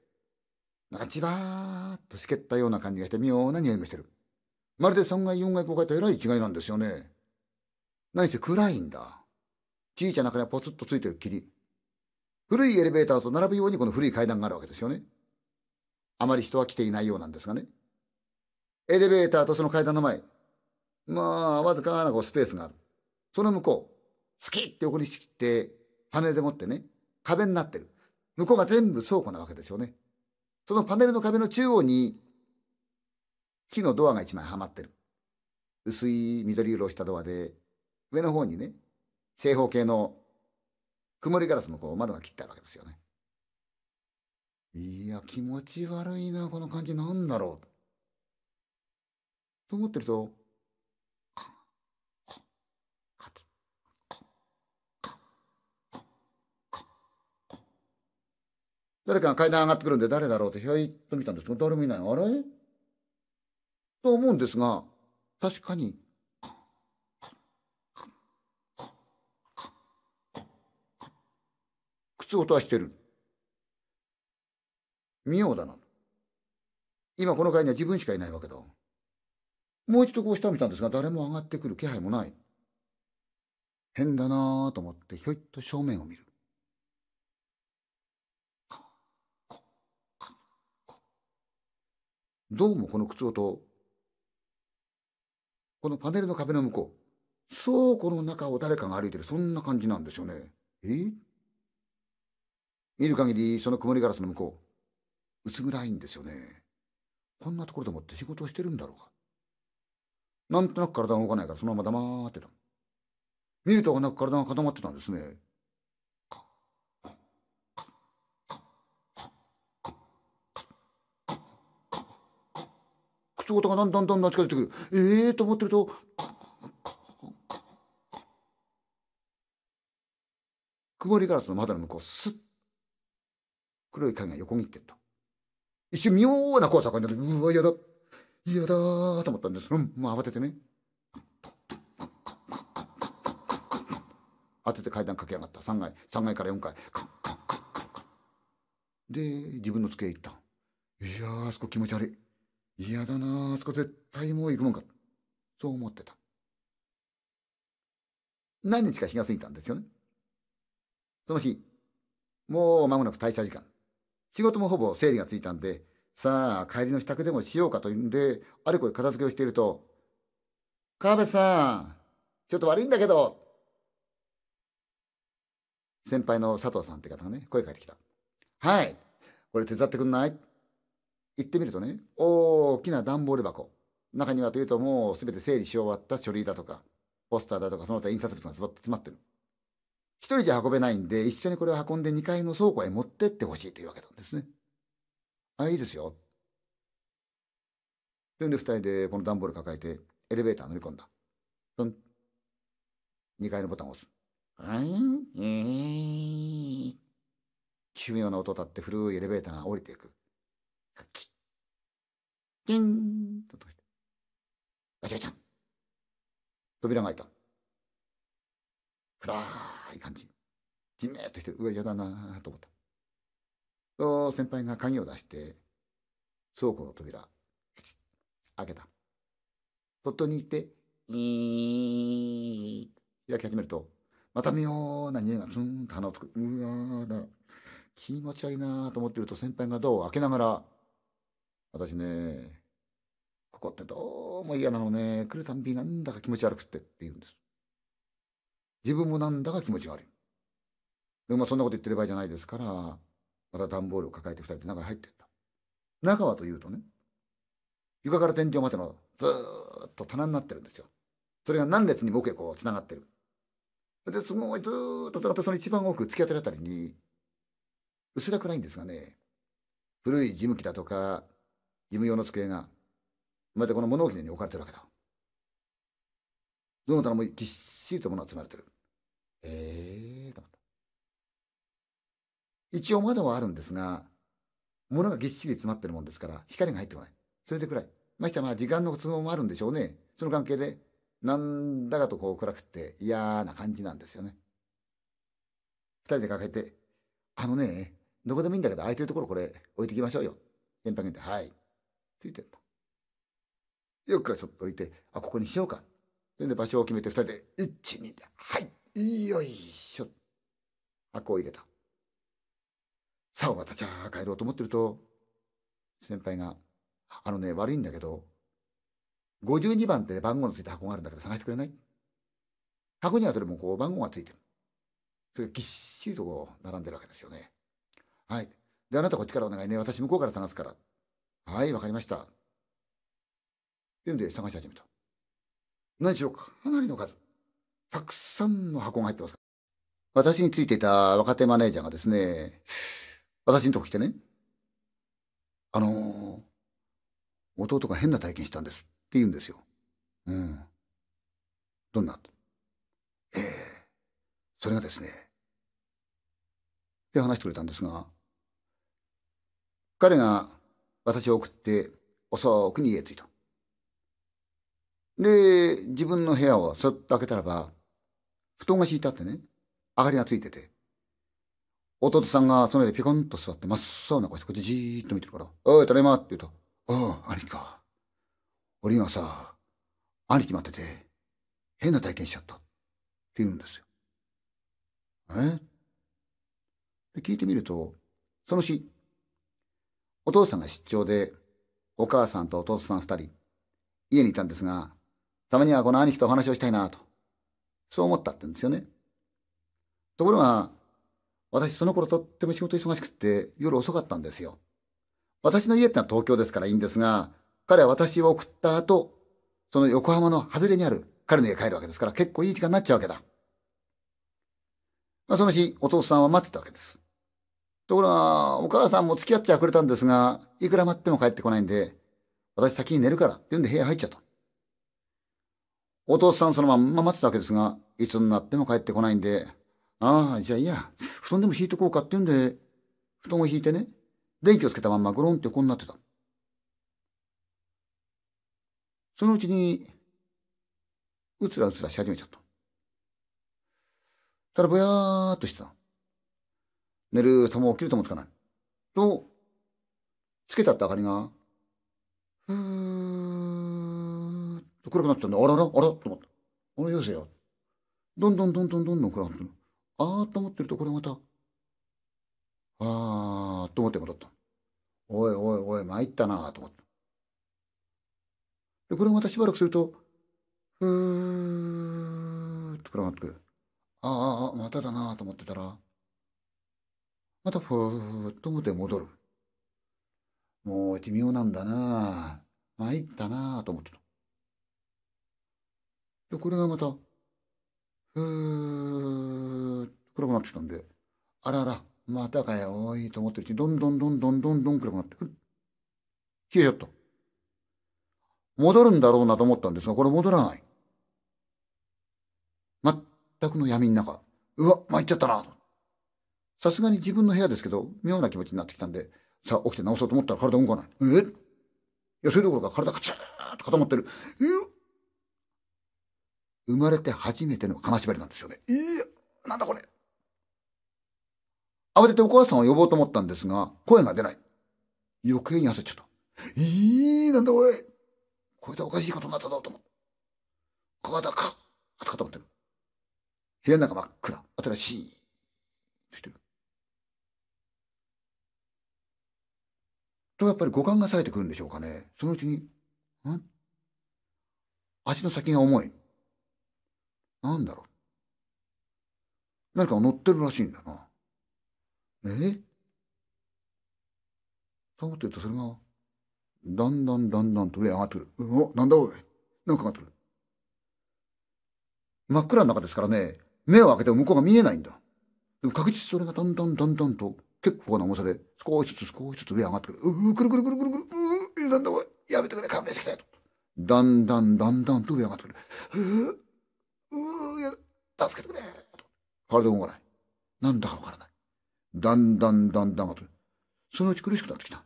なんかじわーっとしけったような感じがして妙な匂いもしてる。まるで3階4階5階とえらい違いなんですよね。何せ暗いんだ。小さな鐘はポツッとついてる霧。古いエレベーターと並ぶようにこの古い階段があるわけですよね。あまり人は来ていないようなんですがね。エレベーターとその階段の前。まあ、わずかなこうスペースがある。その向こうスキッて横に仕切ってパネルでもってね壁になってる向こうが全部倉庫なわけですよねそのパネルの壁の中央に木のドアが一枚はまってる薄い緑色をしたドアで上の方にね正方形の曇りガラスのこう窓が切ってあるわけですよねいや気持ち悪いなこの感じなんだろうと思ってると誰かが階段上がってくるんで誰だろうってひょいっと見たんですけど、誰もいない。あれと思うんですが、確かに、靴音はしてる。妙だな。今この階には自分しかいないわけだ。もう一度こう下見たんですが、誰も上がってくる気配もない。変だなと思って、ひょいっと正面を見る。どうもこの靴音、このパネルの壁の向こう、倉庫の中を誰かが歩いてる、そんな感じなんですよね。え見る限り、その曇りガラスの向こう、薄暗いんですよね。こんなところでもって仕事をしてるんだろうか。なんとなく体が動かないから、そのまま黙ってた。見るとなく体が固まってたんですね。靴音がだんだんだんだん近づいてくるええー、と思ってると曇りガラスの窓の向こうスッ黒い影が横切ってった一瞬妙な怖さが感じてうわ嫌だ嫌だと思ったんですもう慌ててね当てて階段駆け上がった3階3階から4階で自分の机へ行ったいやあそこ気持ち悪い嫌だなあそこ絶対もう行くもんかそう思ってた何日か日が過ぎたんですよねその日もう間もなく退社時間仕事もほぼ整理がついたんでさあ帰りの支度でもしようかというんであれこれ片付けをしていると「川辺さんちょっと悪いんだけど」先輩の佐藤さんって方がね声かけてきた「はいこれ手伝ってくんない?」言ってみるとね大きな段ボール箱中にはというともう全て整理し終わった書類だとかポスターだとかその他印刷物がと詰まってる一人じゃ運べないんで一緒にこれを運んで2階の倉庫へ持ってってほしいというわけなんですねあいいですよそれで2人でこの段ボール抱えてエレベーター乗り込んだトン2階のボタンを押すうん奇妙な音を立って古いエレベーターが降りていくカキッ。ギンと閉じた。ガチャガチャ扉が開いた。暗い感じ。じめっとしてる。うわ、嫌だなと思った。と、先輩が鍵を出して、倉庫の扉、開けた。ポットに行って、イー開き始めると、また妙な匂いがツンと鼻をつく。うわだ。気持ち悪いなと思ってると先輩がドアを開けながら、私ねここってどうも嫌なのね来るたんびなんだか気持ち悪くってって言うんです自分もなんだか気持ち悪いでもまあそんなこと言ってる場合じゃないですからまた段ボールを抱えて2人で中に入ってった中はというとね床から天井までのずっと棚になってるんですよそれが何列に僕へこうつながってるですごいずっとその一番奥突き当たるあたりに薄らくないんですがね古い事務機だとか事務用の机がまたこの物置に置かれてるわけだどの棚たもぎっしりと物が積まれてるええー、と思った一応窓はあるんですが物がぎっしり詰まってるもんですから光が入ってこないそれで暗いましてはまあ時間の都合もあるんでしょうねその関係でなんだかとこう暗くて嫌な感じなんですよね二人で抱えて「あのねどこでもいいんだけど空いてるところこれ置いてきましょうよ」先輩言って「はい」ついてんだ。よくからちょっと置いて、あ、ここにしようか。それで場所を決めて二人で、一、二で、はい、よいしょ。箱を入れた。さあ、またじゃあ帰ろうと思ってると、先輩が、あのね、悪いんだけど、52番って番号のついた箱があるんだけど探してくれない箱にはどれもこう番号がついてる。それがぎっしりとこう並んでるわけですよね。はい。で、あなたこっちからお願いね。私向こうから探すから。はい、わかりました。というので探し始めた。何しろかなりの数。たくさんの箱が入ってます。私についていた若手マネージャーがですね、私のとこ来てね、あのー、弟が変な体験したんですって言うんですよ。うん。どんなええー、それがですね、って話してくれたんですが、彼が私を送って遅くに家着いた。で、自分の部屋をそっと開けたらば、布団が敷いてあってね、明かりがついてて、弟さんがその上でピコンと座って真っ青な顔してこっちじーっと見てるから、おい、ただいまって言うと、ああ、兄貴か。俺今さ、兄貴待ってて、変な体験しちゃった。って言うんですよ。えで聞いてみると、その日、お父さんが出張で、お母さんと弟さん二人、家にいたんですが、たまにはこの兄貴とお話をしたいなと、そう思ったってんですよね。ところが、私その頃とっても仕事忙しくって夜遅かったんですよ。私の家ってのは東京ですからいいんですが、彼は私を送った後、その横浜の外れにある彼の家帰るわけですから結構いい時間になっちゃうわけだ。まあ、その日、お父さんは待ってたわけです。ところが、お母さんも付き合っちゃくれたんですが、いくら待っても帰ってこないんで、私先に寝るからって言うんで部屋入っちゃった。お父さんそのまんま待ってたわけですが、いつになっても帰ってこないんで、ああ、じゃあいいや、布団でも敷いとこうかって言うんで、布団を敷いてね、電気をつけたまんまゴロンって横になってた。そのうちに、うつらうつらし始めちゃった。ただぼやーっとしてた。寝るとも起きるともつかない。と、つけたって明かりが、ふーっと暗くなったんで、あらら、あらと思った。あれよせよ。どんどんどんどんどんどん暗くなってる。あーっと思ってると、これまた、あーっと思って戻った。おいおいおい、参ったなーと思った。で、これまたしばらくすると、ふーっと暗くなってくる。ああ、まただなーと思ってたら、またふーっと表へ戻る。もう寿命なんだなぁ。参ったなぁと思ってた。で、これがまた、ふーっと暗くなってきたんで、あらあら、またかよ、おいと思ってるうちに、どんどんどんどんどんどん暗くなってくる。消えちゃった。戻るんだろうなと思ったんですが、これ戻らない。全くの闇の中。うわ、参っちゃったなと。さすがに自分の部屋ですけど、妙な気持ちになってきたんで、さあ、起きて直そうと思ったら体動かない。えいや、それどころか体がチューッと固まってる。え生まれて初めての金縛りなんですよね。えー、なんだこれ。慌ててお母さんを呼ぼうと思ったんですが、声が出ない。余計に焦っちゃった。えー、なんだおい。これでおかしいことになったぞと思った。体か、固まってる。部屋の中真っ暗。新しい。してる。とやっぱり五感が冴えてくるんでしょうかね。そのうちに、ん足の先が重い。なんだろう。何か乗ってるらしいんだな。えそう思ってるとそれが、だんだんだんだんと上上がってくる。うお、なんだおい。なんか上がってくる。真っ暗の中ですからね、目を開けても向こうが見えないんだ。でも確実それがだんだんだんだんと結構な重さで少しずつ少しずつ上上がってくるううくるくるくるくるくるううなんだこれやめてくれ勘弁してきたよだんだんだんだんと上上がってくるうううや助けてくれ体動かないなんだかわからないだんだんだんだんがそのうち苦しくなってきた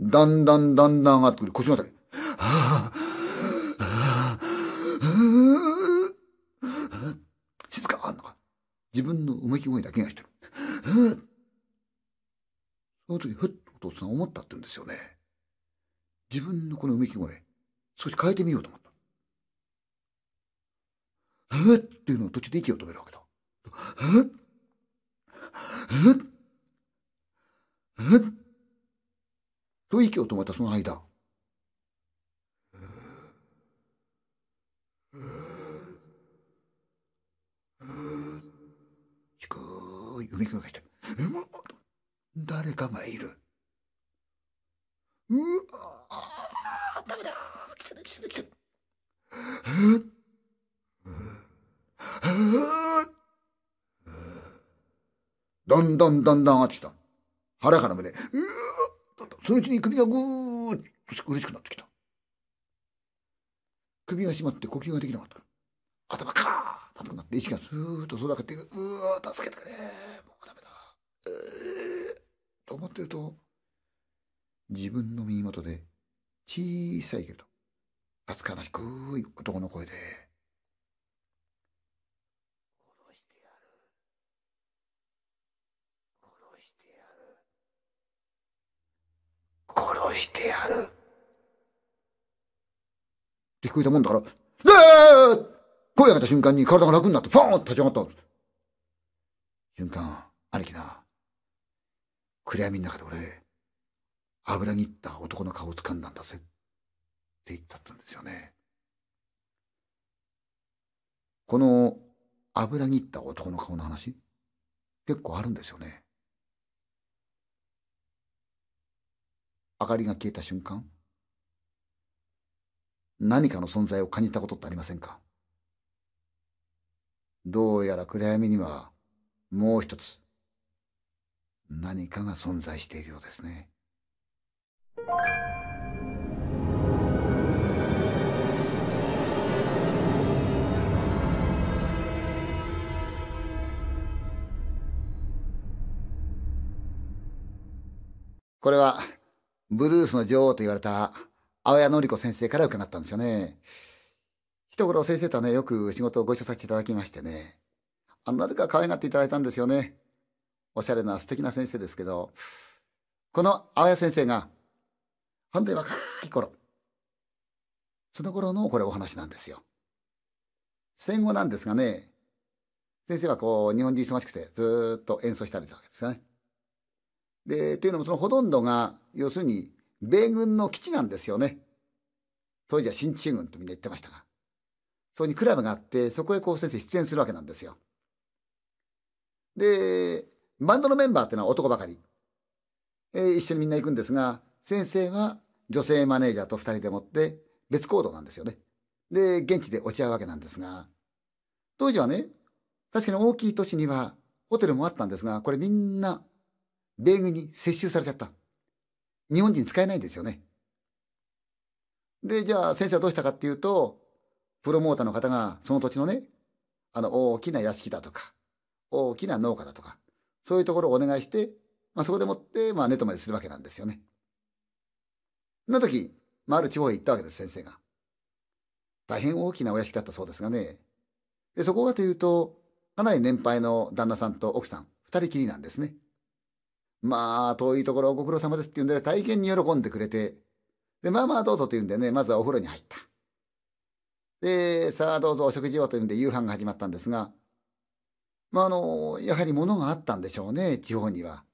だんだんだんだん上がってくる腰のあたりはあはあはあ自分のうめき声だけがしてる。その時、ふっとお父さん思ったって言うんですよね。自分のこのうめき声、少し変えてみようと思った。ふっっていうのを途中で息を止めるわけだ。ふっふっふっと息を止めたその間、読み聞かして「誰かがいる」「うわダメだ来てる来てる来てる」どんどんどんどん上がってきた腹から胸そのうちに首がぐーっと嬉しくなってきた首が締まって呼吸ができなかった頭カーこなって意識がスーッとってううわ助けてくれもうダメだえー、と思ってると自分の耳元で小さいけど厚かなしくい男の声で「殺してやる殺してやる殺してやる」って聞こえたもんだから「うわ声上げた瞬間に体が楽になって、フーンと立ち上がったんです。瞬間、兄貴な、暗闇の中で俺、油切った男の顔を掴んだんだぜ。って言ったったんですよね。この油切った男の顔の話、結構あるんですよね。明かりが消えた瞬間、何かの存在を感じたことってありませんかどうやら暗闇にはもう一つ何かが存在しているようですね。これはブルースの女王と言われた青谷典子先生から伺ったんですよね。一頃先生とね、よく仕事をご一緒させていただきましてね。あの、なぜか可愛がっていただいたんですよね。おしゃれな素敵な先生ですけど、この青谷先生が、本当に若い頃、その頃のこれお話なんですよ。戦後なんですがね、先生はこう、日本人忙しくて、ずっと演奏したりわけですね。で、というのもそのほとんどが、要するに、米軍の基地なんですよね。当時は進駐軍とみんな言ってましたが。そこにクラブがあってそこへこう先生出演するわけなんですよ。でバンドのメンバーってのは男ばかり、えー、一緒にみんな行くんですが先生は女性マネージャーと2人でもって別行動なんですよね。で現地で落ち合うわけなんですが当時はね確かに大きい都市にはホテルもあったんですがこれみんな米軍に接収されちゃった日本人使えないんですよね。でじゃあ先生はどうしたかっていうとプロモーターの方がその土地のね、あの大きな屋敷だとか、大きな農家だとか、そういうところをお願いして、まあ、そこでもって、まあ、寝泊まりするわけなんですよね。の時、まあ、ある地方へ行ったわけです、先生が。大変大きなお屋敷だったそうですがね。で、そこはというと、かなり年配の旦那さんと奥さん、二人きりなんですね。まあ、遠いところご苦労様ですって言うんで、大変に喜んでくれて、で、まあまあどうぞと言うんでね、まずはお風呂に入った。でさあどうぞお食事をというんで夕飯が始まったんですがまああのやはり物があったんでしょうね地方には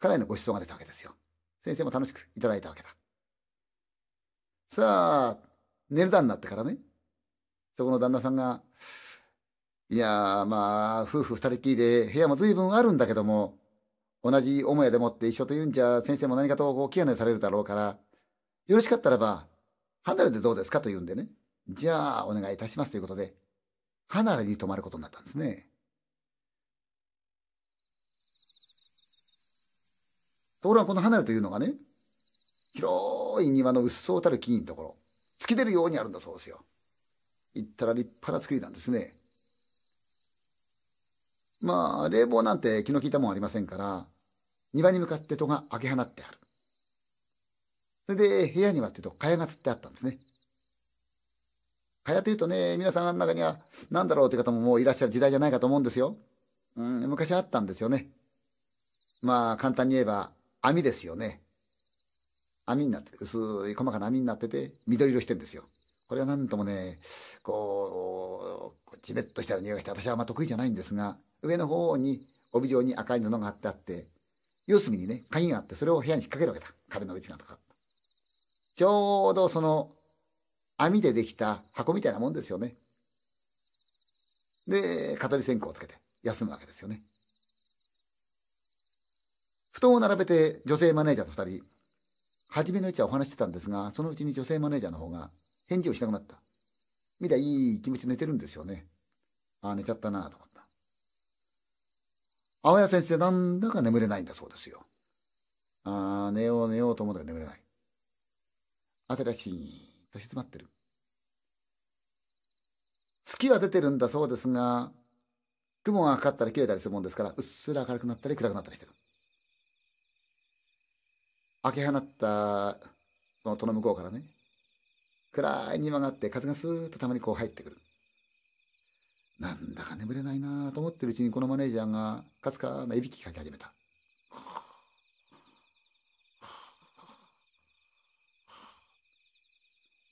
かなりのご馳走が出たわけですよ先生も楽しくいただいたわけださあ寝る段になってからねそこの旦那さんが「いやまあ夫婦二人きりで部屋も随分あるんだけども同じ母屋でもって一緒というんじゃ先生も何かとこう気兼ねされるだろうからよろしかったらば離れてどうですか?」と言うんでねじゃあお願いいたしますということで、離れに泊まることになったんですね。ところがこの離れというのがね、広い庭のうっそうたる木々のところ、突き出るようにあるんだそうですよ。行ったら立派な作りなんですね。まあ、冷房なんて気の利いたもんありませんから、庭に向かって戸が開け放ってある。それで部屋にはっていうと、蚊帳がつってあったんですね。早というとね、皆さんの中には何だろうという方ももういらっしゃる時代じゃないかと思うんですよ。うん、昔あったんですよね。まあ、簡単に言えば、網ですよね。網になって薄い細かな網になってて、緑色してんですよ。これは何ともね、こう、じめっとした匂いがして、私はあんま得意じゃないんですが、上の方に帯状に赤い布が貼ってあって、四隅にね、鍵があって、それを部屋に引っ掛けるわけだ。壁の内側とか。ちょうどその網でできた箱みたいなもんですよね。で、語り線香をつけて休むわけですよね。布団を並べて女性マネージャーと2人、初めのうちはお話してたんですが、そのうちに女性マネージャーの方が返事をしなくなった。見りゃいい気持ちで寝てるんですよね。ああ、寝ちゃったなと思った。青谷先生、なんだか眠れないんだそうですよ。ああ、寝よう寝ようと思ったけ眠れない。新しいとまってる月は出てるんだそうですが雲がかかったり切れたりするもんですからうっすら明るくなったり暗くなったりしてる開け放ったこの戸の向こうからね暗いに曲がって風がスーッとたまにこう入ってくるなんだか眠れないなと思ってるうちにこのマネージャーがかつかないびきかけ始めた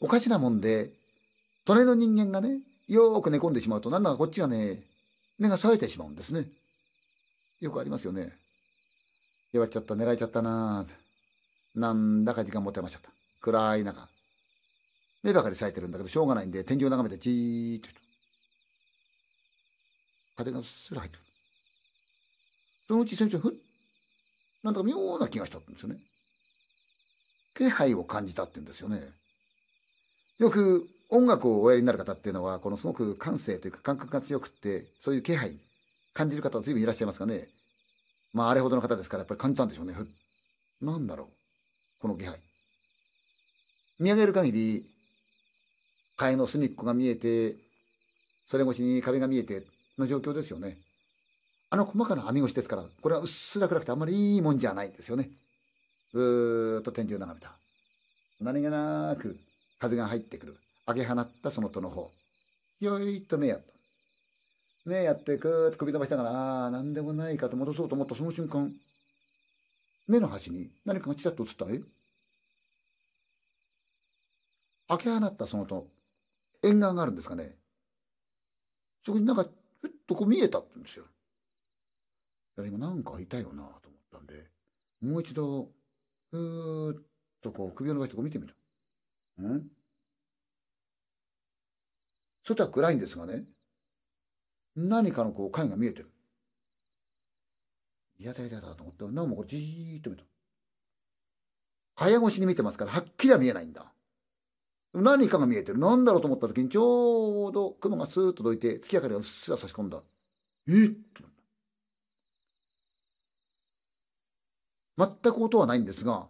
おかしなもんで、隣の人間がね、よーく寝込んでしまうと、なんだかこっちがね、目が冴えてしまうんですね。よくありますよね。弱っちゃった、狙いちゃったななんだか時間持てましちゃった。暗い中。目ばかり冴えてるんだけど、しょうがないんで、天井を眺めてじーっと。風がすっすら入ってくる。そのうち先生、ふっ。なんだか妙な気がしたんですよね。気配を感じたって言うんですよね。よく音楽をおやりになる方っていうのは、このすごく感性というか感覚が強くって、そういう気配、感じる方は随分いらっしゃいますかね。まあ、あれほどの方ですから、やっぱり簡単でしょうね。なんだろう、この気配。見上げる限り、貝の隅っこが見えて、それ越しに壁が見えての状況ですよね。あの細かな網越しですから、これはうっすら暗くてあんまりいいもんじゃないんですよね。ずーっと天井を眺めた。何気なく風が入ってくる。上げ放ったその戸の方。よいっと目やった。目やってくーっと首飛ばしたから、ああ、なんでもないかと戻そうと思ったその瞬間、目の端に何かがちらっと映った開け放ったそのと、縁側があるんですかね。そこになんか、ふっとこう見えたって言うんですよ。いや、今なんかいたよなと思ったんで、もう一度、ふーっとこう首を伸ばしてこう見てみた。ん外は暗いんですがね、何かのこう影が見えてる。嫌だ嫌だと思って、なおもじーっと見た。早越しに見てますから、はっきりは見えないんだ。何かが見えてる。なんだろうと思った時に、ちょうど雲がスーッとどいて、月明かりがうっすら差し込んだ。えっと全く音はないんですが、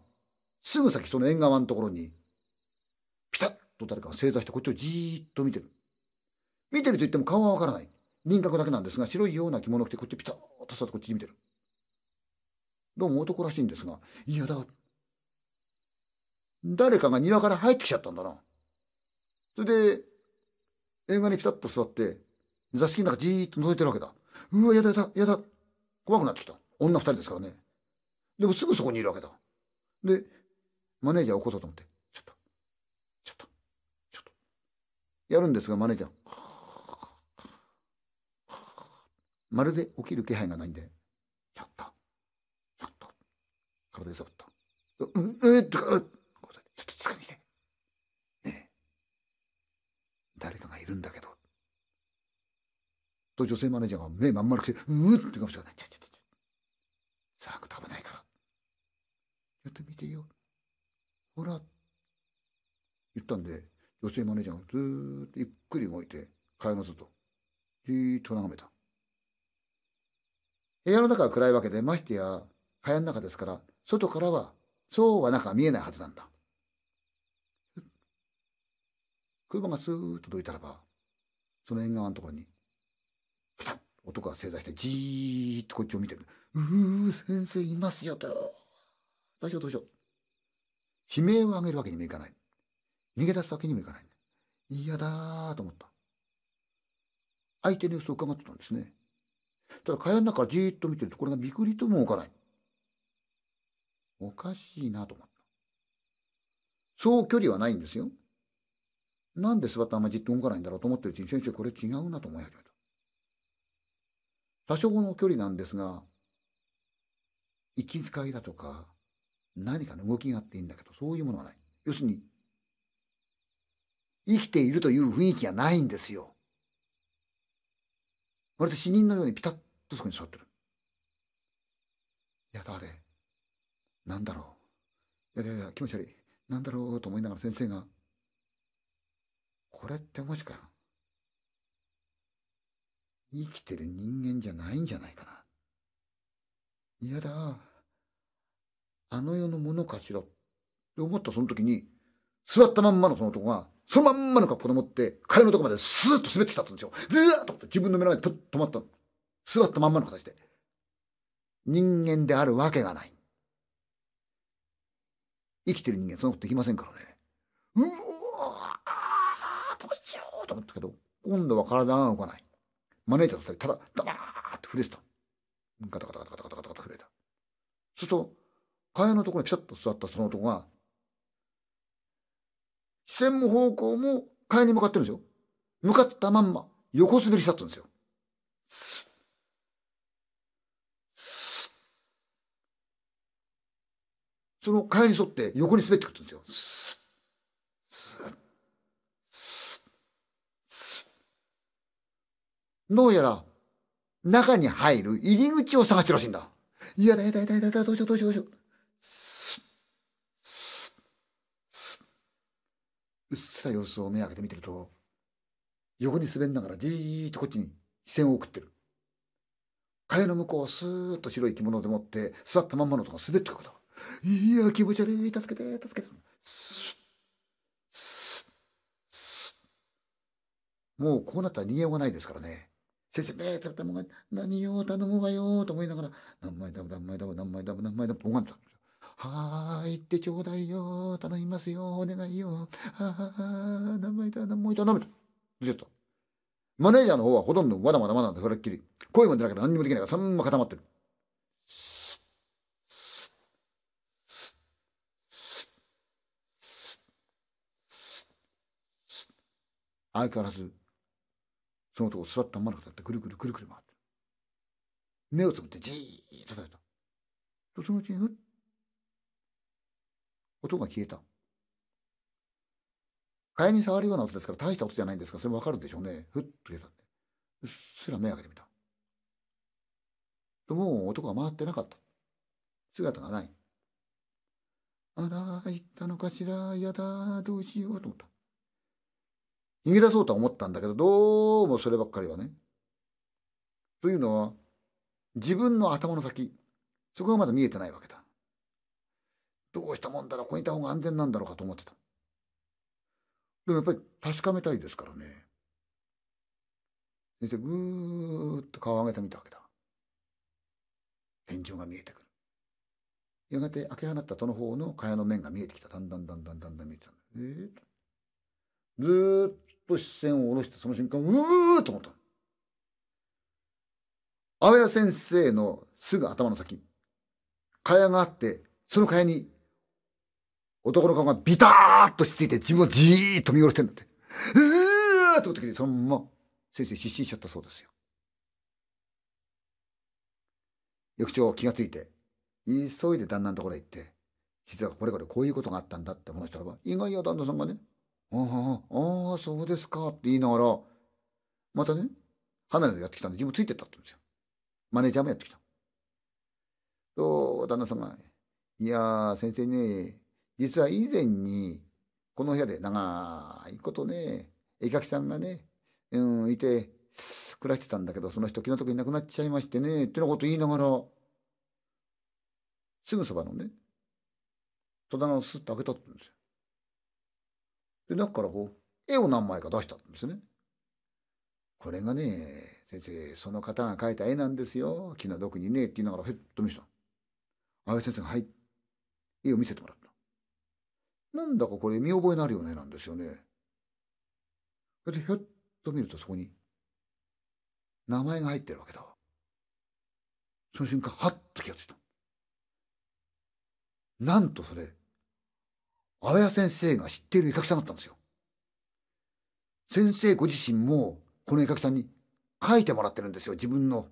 すぐ先その縁側のところにと誰かが正座してこっちをじーっと見てる見てると言っても顔はわからない輪郭だけなんですが白いような着物を着てこっちピタッと座ってこっち見てるどうも男らしいんですが嫌だ誰かが庭から入ってきちゃったんだなそれで映画にピタッと座って座敷の中じーっと覗いてるわけだうわやだやだやだ怖くなってきた女二人ですからねでもすぐそこにいるわけだでマネージャーを起こそうと思ってやるんですがマネージャーまるで起きる気配がないんで「やったやった体で触った」うん「うっとちょっとつかにして」ね誰かがいるんだけど」と女性マネージャーが目まん丸くて「うっ」ってかもして「ちゃちゃちゃちゃ」「さあ食べないからやってみてよほら」言ったんで女性マネージャーがずーっとゆっくり動いて、会話ずと、じーっと眺めた。部屋の中は暗いわけで、ましてや、部屋の中ですから、外からは、そうは中見えないはずなんだ。車がスーッとどいたらば、その縁側のところに、ふたっ男が正座して、じーっとこっちを見てる。うー、先生いますよと。どうしようどうしよう。悲鳴を上げるわけにもいかない。逃げ出す先にもいかないん嫌だと思った相手の様子を伺ってたんですねただ蚊帳の中じーっと見てるとこれがびくりとも動かないおかしいなと思ったそう距離はないんですよなんで座ったままじっと動かないんだろうと思ってるうちに先生これ違うなと思い始めた多少の距離なんですが息遣いだとか何かの動きがあっていいんだけどそういうものはない要するに生きているという雰囲気がないんですよ。まるで死人のようにピタッとそこに座ってる。いやだあれ、なんだろう。いやいやいや、気持ち悪い。なんだろうと思いながら先生が、これってもしか、生きてる人間じゃないんじゃないかな。嫌だ。あの世のものかしら。って思ったその時に、座ったまんまのその男が、そのまんまの格好でもって、替えのとこまでスーッと滑ってきたんですよ。ずーっと自分の目の前でプッと止まったの。座ったまんまの形で。人間であるわけがない。生きてる人間そんなことできませんからね。うわーどうしようと思ったけど、今度は体が動かない。マネージャーと二人、ただ、ダバーって触れてた。ガタガタガタガタガタガタ触れた。すると、替えのところにピタッと座ったその男が、視線も方向も替えに向かってるんですよ。向かったまんま横滑り去ったんですよ。その替えに沿って横に滑ってくるんですよ。どうやら中に入る入り口を探してるらしいんだ。いやだやだやだやだどうしようどうしようどうしよう。した様子を目開けて見てると、横に滑りながらじーっとこっちに視線を送ってる。やの向こうをスーッと白い着物でもって座ったまんまのとこ滑ってくること。いや、気持ち悪い。助けて、助けて。もうこうなったら逃げようがないですからね。先生、べー、たむが、何を頼むわよ、と思いながら、何枚だも何枚だも何枚だも何枚だも拝んたはーいってちょうだいよ。頼みますよ。お願いよ。ああ、何前だ、何前だ、名前だ。出てた。マネージャーの方はほとんどまだまだまだだ、それっきり。声も出なきゃ何にもできないから、そんま固まってる。相変わらず、そのとこ座ったままの方ってくるくるくるくる回ってる。目をつぶってじーっと耐えた。とそのうちにうっ音が消えた。蚊帳に触るような音ですから大した音じゃないんですがそれもわかるんでしょうね。ふっと消えた。うっすら目を開けてみた。もう男は回ってなかった。姿がない。あら、行ったのかしら、やだ、どうしようと思った。逃げ出そうとは思ったんだけど、どうもそればっかりはね。というのは、自分の頭の先、そこがまだ見えてないわけだ。どうしたもんだらここにいた方が安全なんだろうかと思ってた。でもやっぱり確かめたいですからね。先生、ぐーっと顔を上げてみたわけだ。天井が見えてくる。やがて開け放った戸の方の蚊帳の面が見えてきた。だんだんだんだんだんだん見えてた。えー、ずっと視線を下ろしてその瞬間、うーっと思った。阿部先生のすぐ頭の先、蚊帳があって、その蚊帳に男の顔がビターッとしついて自分をじーっと見下ろしてんだって。うーっと時にそのまま先生失神しちゃったそうですよ。翌朝気がついて、急いで旦那のところへ行って、実はこれこれこういうことがあったんだって話したらば、意外や旦那さんがね、ああ、ああ、そうですかって言いながら、またね、離れでやってきたんで自分ついてったって言うんですよ。マネージャーもやってきた。と、旦那さんが、いや先生ね、実は以前にこの部屋で長いことね絵描きさんがね、うん、いて暮らしてたんだけどその人気の時に亡くなっちゃいましてねってなこと言いながらすぐそばのね戸棚をスッと開けたってんですよ。で中からこう絵を何枚か出したんですね。これがね先生その方が描いた絵なんですよ気の毒にねって言いながらふっと見せた。ああ先生が「はい」絵を見せてもらう。なんだかこれ見覚えのあるよねなんですよね。でひょっと見るとそこに名前が入ってるわけだ。その瞬間、はっと気がついた。なんとそれ、阿谷先生が知っている絵描きさんだったんですよ。先生ご自身もこの絵描きさんに描いてもらってるんですよ、自分の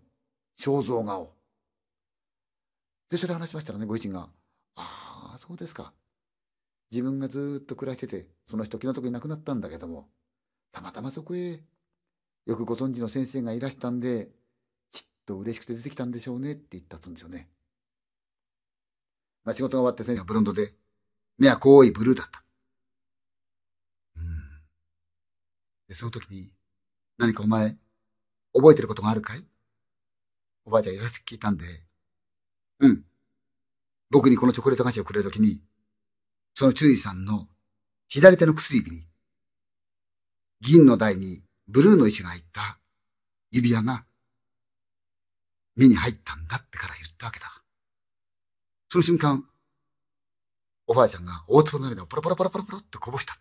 肖像画を。で、それ話しましたらね、ご自身が、ああ、そうですか。自分がずっと暮らしてて、その人気の時に亡くなったんだけども、たまたまそこへ、よくご存知の先生がいらしたんで、きっと嬉しくて出てきたんでしょうねって言ったんですよね。まあ、仕事が終わって先生はブロンドで、目は濃いブルーだった。うん。で、その時に、何かお前、覚えてることがあるかいおばあちゃん優しく聞いたんで、うん。僕にこのチョコレート菓子をくれるときに、その注意さんの左手の薬指に、銀の台にブルーの石が入った指輪が目に入ったんだってから言ったわけだ。その瞬間、おばあちゃんが大粒の涙をポロポロポロポロポロってこぼした。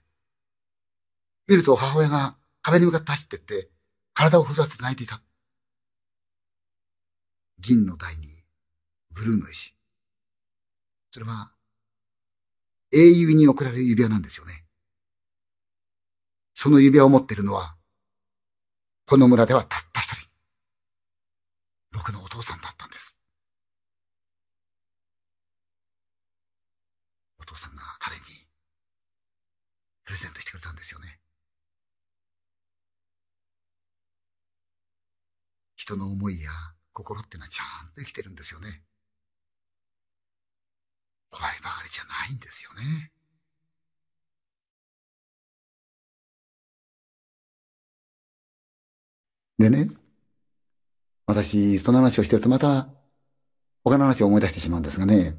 見ると母親が壁に向かって走ってって、体をふざって泣いていた。銀の台に、ブルーの石。それは、英雄に贈られる指輪なんですよね。その指輪を持ってるのは、この村ではたった一人、僕のお父さんだったんです。お父さんが彼に、プレゼントしてくれたんですよね。人の思いや心ってのはちゃんと生きてるんですよね。怖いばかりじゃないんですよね。でね、私、その話をしてるとまた、他の話を思い出してしまうんですがね、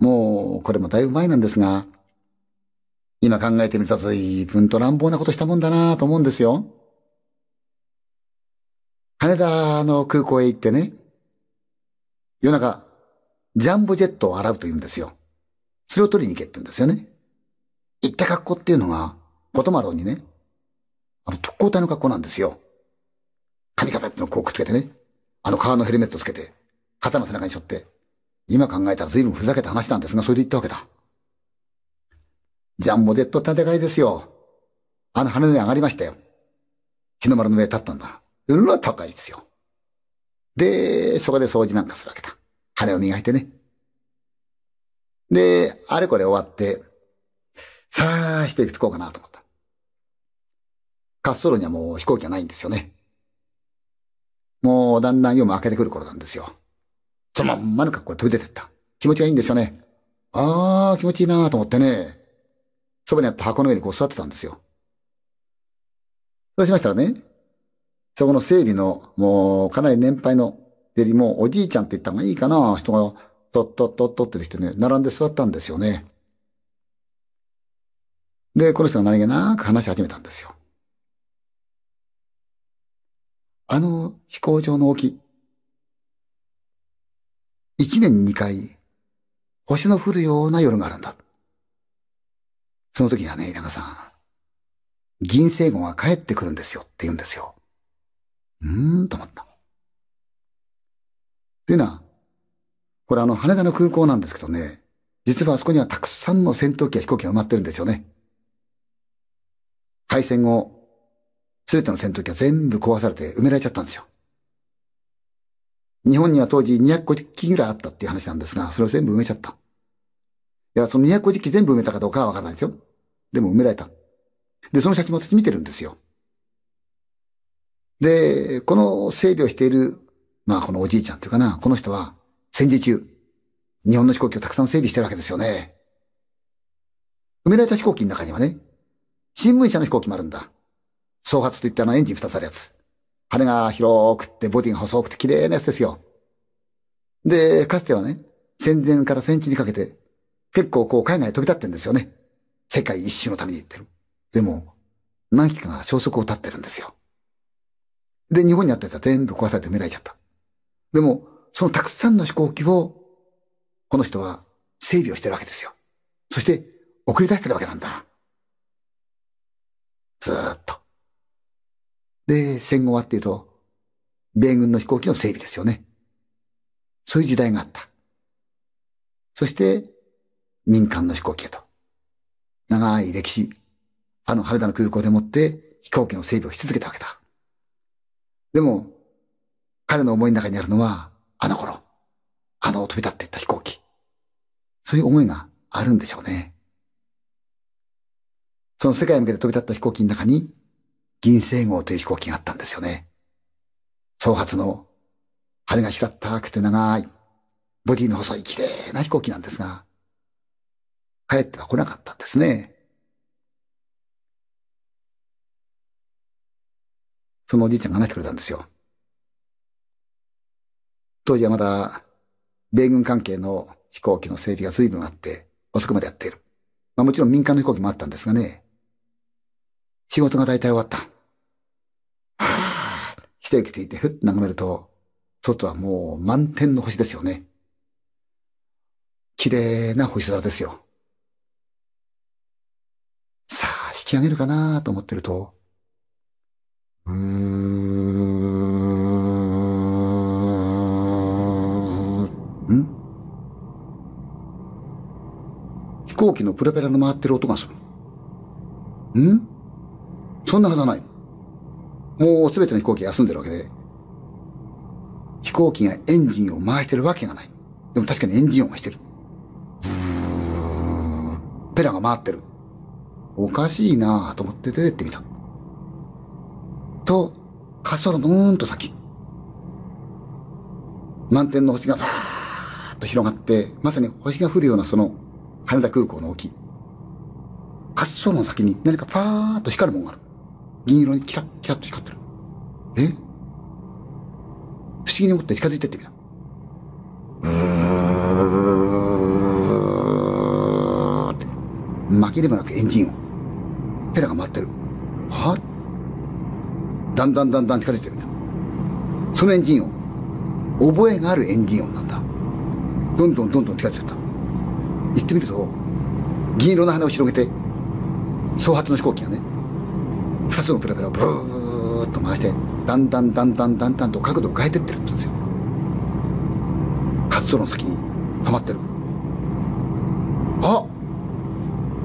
もう、これもだいぶ前なんですが、今考えてみると随分と乱暴なことしたもんだなと思うんですよ。羽田の空港へ行ってね、夜中、ジャンボジェットを洗うと言うんですよ。それを取りに行けって言うんですよね。行った格好っていうのが、ことまろうにね、あの特攻隊の格好なんですよ。髪型ってのをこうくっつけてね、あの革のヘルメットつけて、肩の背中に背負って、今考えたら随分ふざけた話なんですが、それで言ったわけだ。ジャンボジェット戦いですよ。あの羽に上がりましたよ。日の丸の上立ったんだ。うん、高いですよ。で、そこで掃除なんかするわけだ。羽を磨いてね。で、あれこれ終わって、さあ、いくとこうかなと思った。滑走路にはもう飛行機はないんですよね。もうだんだん夜も明けてくる頃なんですよ。そのまんまの格好で飛び出てった。気持ちがいいんですよね。ああ、気持ちいいなと思ってね。そばにあった箱の上にこう座ってたんですよ。そうしましたらね、そこの整備のもうかなり年配のよりも、おじいちゃんって言った方がいいかな、人が、とっとっとっとってきてね、並んで座ったんですよね。で、この人が何気なく話し始めたんですよ。あの飛行場の沖、一年に二回、星の降るような夜があるんだ。その時はね、稲川さん、銀星号が帰ってくるんですよって言うんですよ。うーん、と思った。っていうのは、これあの、羽田の空港なんですけどね、実はあそこにはたくさんの戦闘機や飛行機が埋まってるんですよね。敗戦後、すべての戦闘機は全部壊されて埋められちゃったんですよ。日本には当時250機ぐらいあったっていう話なんですが、それを全部埋めちゃった。いや、その250機全部埋めたかどうかはわからないですよ。でも埋められた。で、その写真も私見てるんですよ。で、この整備をしているまあこのおじいちゃんというかな、この人は戦時中、日本の飛行機をたくさん整備してるわけですよね。埋められた飛行機の中にはね、新聞社の飛行機もあるんだ。総発といったあのエンジン二つあるやつ。羽が広くってボディが細くて綺麗なやつですよ。で、かつてはね、戦前から戦地にかけて、結構こう海外飛び立ってんですよね。世界一周のために行ってる。でも、何機かが消息を絶ってるんですよ。で、日本にあってた全部壊されて埋められちゃった。でも、そのたくさんの飛行機を、この人は整備をしてるわけですよ。そして、送り出してるわけなんだ。ずーっと。で、戦後はっていうと、米軍の飛行機の整備ですよね。そういう時代があった。そして、民間の飛行機へと。長い歴史、あの原田の空港でもって飛行機の整備をし続けたわけだ。でも、彼の思いの中にあるのは、あの頃、あの飛び立っていった飛行機。そういう思いがあるんでしょうね。その世界向けて飛び立った飛行機の中に、銀星号という飛行機があったんですよね。総発の、羽が平ったくて長い、ボディの細い綺麗な飛行機なんですが、帰っては来なかったんですね。そのおじいちゃんが話してくれたんですよ。当時はまだ、米軍関係の飛行機の整備が随分あって、遅くまでやっている。まあもちろん民間の飛行機もあったんですがね。仕事が大体終わった。はぁ、一息ついてふっと眺めると、外はもう満天の星ですよね。綺麗な星空ですよ。さあ、引き上げるかなと思ってると、うーん。飛行機のプロペラの回ってる音がする。んそんなはずない。もうすべての飛行機休んでるわけで、飛行機がエンジンを回してるわけがない。でも確かにエンジン音がしてる。ペラが回ってる。おかしいなぁと思って出てってみた。と、滑走路のうーんと先。満天の星がフーっと広がって、まさに星が降るようなその羽田空港の沖。滑走路の先に何かファーっと光るもんがある。銀色にキラッキラッと光ってる。え不思議に思って近づいてってみた。負けでもなくエンジン音。ペラが回ってる。はだんだんだんだん近づいてるんだ。そのエンジン音。覚えがあるエンジン音なんだ。どんどんどんどん近づいてった。行ってみると、銀色の羽を広げて、総発の飛行機がね、二つのプラペラをブーッと回して、だんだんだんだんだんだんと角度を変えてってるって言うんですよ。滑走路の先に止まってる。あ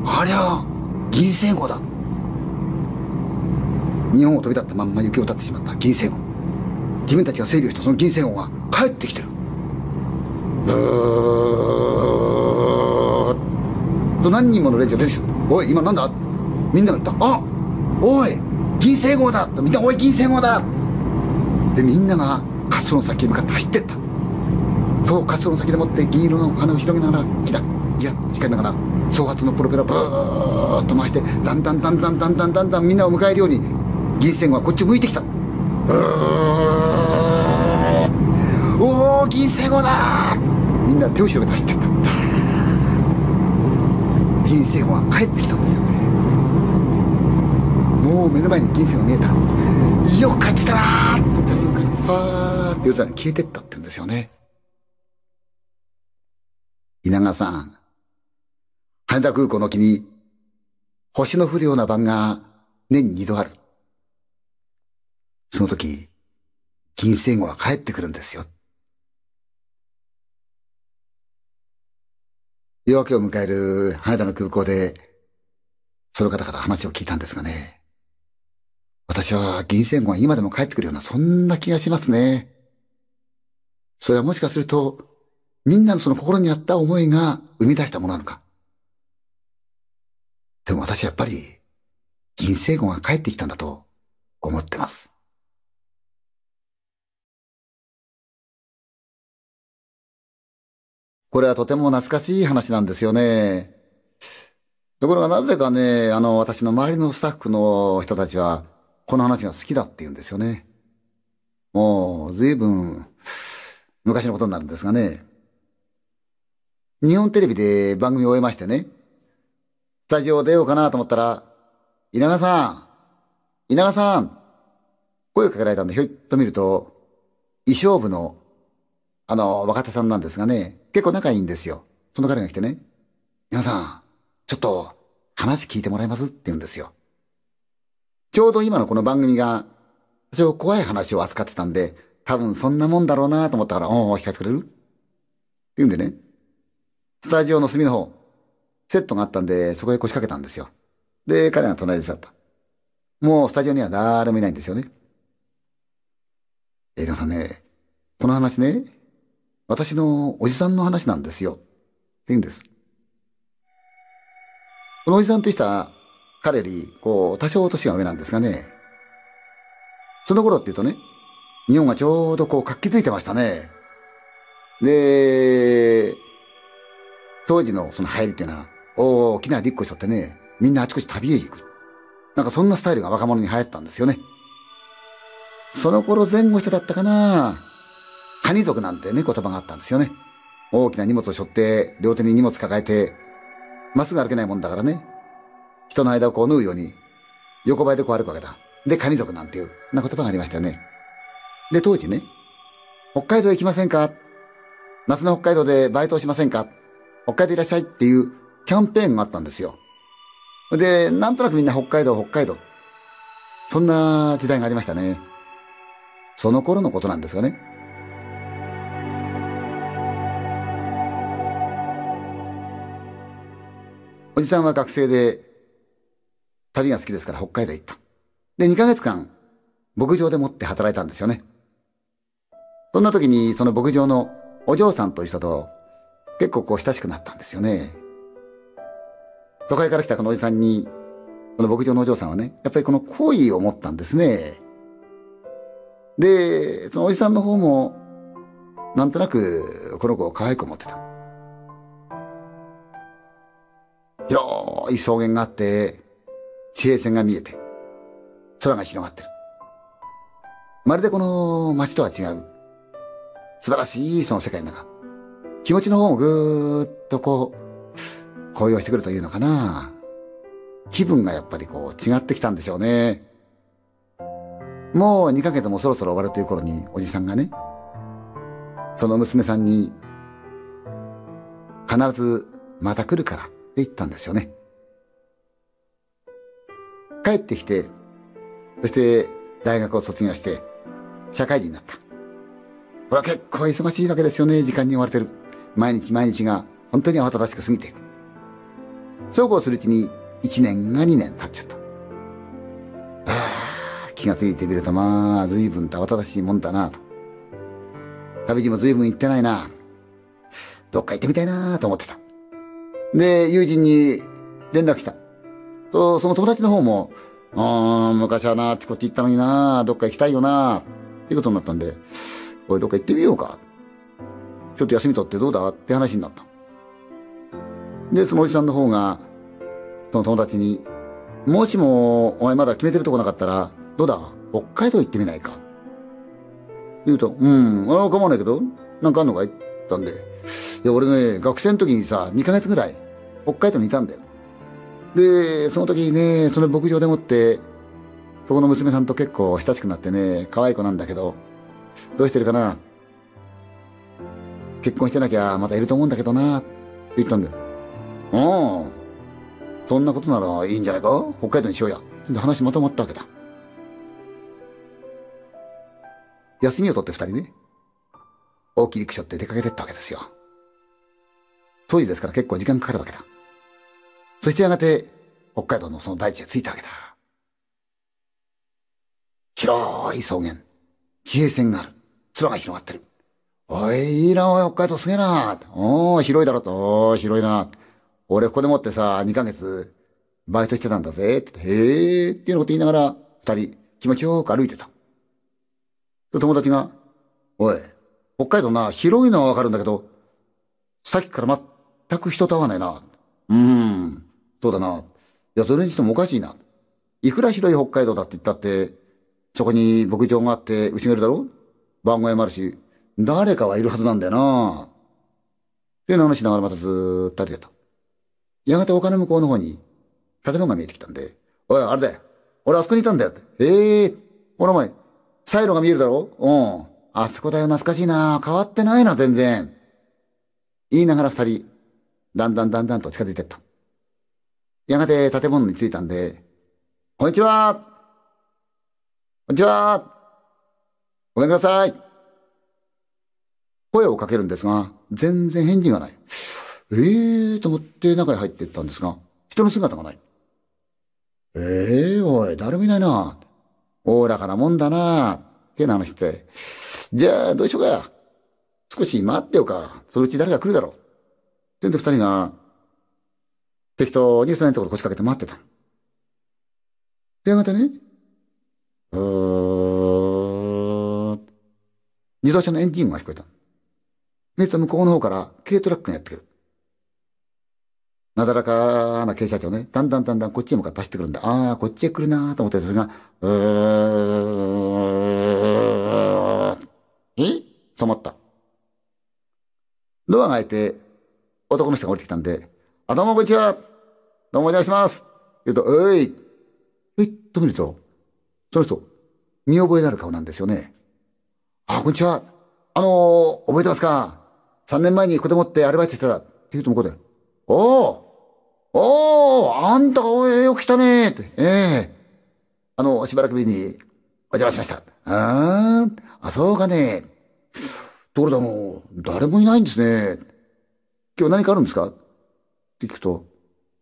ありゃ、銀線号だ。日本を飛び立ったまんま雪を立ってしまった銀線号。自分たちが整備をしたその銀線号が帰ってきてる。ブー何人ものレジ出てきて「おい今なんだ?」みんなが言った「あおい銀星号だ!」とみんな「おい銀星号だ!」でみんなが滑走の先へ向かって走ってったと滑走の先でもって銀色の羽を広げながらキラキラ光りながら長髪のプロペラブーっと回してだんだんだんだんだんだんだんだんみんなを迎えるように銀号はこっち向いてきたブーおお銀星号だみんな手を広げて走ってった銀聖子が帰ってきたんですよねもう目の前に銀生が見えたよく帰ってきたなーって言った瞬間にファーって夜空に消えてったって言うんですよね稲川さん羽田空港の木に星の降るような晩が年に二度あるその時銀生後が帰ってくるんですよ夜明けを迎える羽田の空港で、その方から話を聞いたんですがね。私は銀星号が今でも帰ってくるような、そんな気がしますね。それはもしかすると、みんなのその心にあった思いが生み出したものなのか。でも私はやっぱり、銀星号が帰ってきたんだと思ってます。これはとても懐かしい話なんですよね。ところがなぜかね、あの、私の周りのスタッフの人たちは、この話が好きだって言うんですよね。もう、随分、昔のことになるんですがね。日本テレビで番組を終えましてね、スタジオを出ようかなと思ったら、稲川さん稲川さん声をかけられたんで、ひょいっと見ると、衣装部の、あの、若手さんなんですがね、結構仲いいんですよ。その彼が来てね、皆さん、ちょっと話聞いてもらえますって言うんですよ。ちょうど今のこの番組が、多少怖い話を扱ってたんで、多分そんなもんだろうなと思ったから、おお、聞かせてくれるって言うんでね、スタジオの隅の方、セットがあったんで、そこへ腰掛けたんですよ。で、彼が隣で座った。もうスタジオには誰もいないんですよね。え皆さんね、この話ね、私のおじさんの話なんですよ。って言うんです。このおじさんとした彼より、こう、多少年が上なんですがね。その頃っていうとね、日本がちょうどこう活気づいてましたね。で、当時のその流行りっていうのは、大きな立候しとってね、みんなあちこち旅へ行く。なんかそんなスタイルが若者に流行ったんですよね。その頃前後してだったかな谷族なんてね、言葉があったんですよね。大きな荷物を背負って、両手に荷物抱えて、まっすぐ歩けないもんだからね。人の間をこう縫うように、横ばいでこう歩くわけだ。で、カニ族なんていう、な言葉がありましたよね。で、当時ね、北海道行きませんか夏の北海道でバイトをしませんか北海道いらっしゃいっていうキャンペーンがあったんですよ。で、なんとなくみんな北海道、北海道。そんな時代がありましたね。その頃のことなんですがね。おじさんは学生で、旅が好きですから北海道行った。で、2ヶ月間、牧場でもって働いたんですよね。そんな時に、その牧場のお嬢さんという人と、結構こう親しくなったんですよね。都会から来たこのおじさんに、この牧場のお嬢さんはね、やっぱりこの好意を持ったんですね。で、そのおじさんの方も、なんとなくこの子を可愛く思ってた。広い草原があって、地平線が見えて、空が広がってる。まるでこの街とは違う。素晴らしいその世界の中。気持ちの方もぐーっとこう、高揚してくるというのかな。気分がやっぱりこう違ってきたんでしょうね。もう2ヶ月もそろそろ終わるという頃におじさんがね、その娘さんに、必ずまた来るからっていったんですよね。帰ってきて、そして大学を卒業して、社会人になった。これは結構忙しいわけですよね。時間に追われてる。毎日毎日が本当に慌ただしく過ぎていく。そうこうするうちに1年が2年経っちゃった。気がついてみると、まあ、随分と慌ただしいもんだなと。旅にも随分行ってないな。どっか行ってみたいなと思ってた。で、友人に連絡した。と、その友達の方も、うーん、昔はな、あっちこっち行ったのにな、どっか行きたいよな、っていうことになったんで、おい、どっか行ってみようか。ちょっと休み取ってどうだって話になった。で、そのおじさんの方が、その友達に、もしも、お前まだ決めてるとこなかったら、どうだ北海道行ってみないか。言うと、うん、ああ、構わないけど、なんかあんのかいったんで、で、俺ね、学生の時にさ、2ヶ月ぐらい、北海道にいたんだよ。で、その時にね、その牧場でもって、そこの娘さんと結構親しくなってね、可愛い子なんだけど、どうしてるかな結婚してなきゃまたいると思うんだけどな、って言ったんだよ。ああ、そんなことならいいんじゃないか北海道にしようや。で、話まとまったわけだ。休みを取って二人ね、大きい陸しって出かけてったわけですよ。当時ですから結構時間かかるわけだ。そしてやがて、北海道のその大地へ着いたわけだ。広い草原、地平線がある。空が広がってる。おい、いいな、おい、北海道すげえな。おー、広いだろと、おー、広いな。俺ここでもってさ、2ヶ月、バイトしてたんだぜ、ってへえー、っていうようなこと言いながら、二人、気持ちよく歩いてた。友達が、おい、北海道な、広いのはわかるんだけど、さっきから全く人と会わないな。うーん、そうだな。いや、それにしてもおかしいな。いくら広い北海道だって言ったって、そこに牧場があって牛がいるだろ番号屋もあるし、誰かはいるはずなんだよな。っていうの話しながらまたずーっと歩いてた。やがて丘の向こうの方に建物が見えてきたんで、おい、あれだよ。俺あそこにいたんだよへええー、ほらお前、サイロが見えるだろうん。あそこだよ懐かしいな。変わってないな、全然。言いながら二人、だんだんだんだんと近づいてった。やがて建物に着いたんで、こんにちはこんにちはごめんください声をかけるんですが、全然返事がない。ええー、と思って中に入っていったんですが、人の姿がない。ええー、おい、誰もいないな。おおらかなもんだな。って話して。じゃあ、どうしようか。少し待ってよか。そのうち誰が来るだろう。ってんで二人が、適当にそのところ腰掛けて待ってた。で、やがてね、うー自動車のエンジン音が聞こえた。見ると向こうの方から軽トラックがやってくる。なだらかな警察地をね、だんだんだんだんこっちへ向かって走ってくるんで、ああ、こっちへ来るなと思って、それが、うー止まった。ドアが開いて、男の人が降りてきたんで、あ、どうもこんにちはどうもお願いします言うと、おいえっと見ると、その人、見覚えのある顔なんですよね。あ、こんにちは。あのー、覚えてますか ?3 年前に子供ってアルバイトしてた。って言うと向こうで、おーおーあんたがおよく来たねーって、ええー、あの、しばらくぶりにお邪魔しました。あーあ、そうかねー。ところも、あ誰もいないんですね。今日何かあるんですかって聞くと、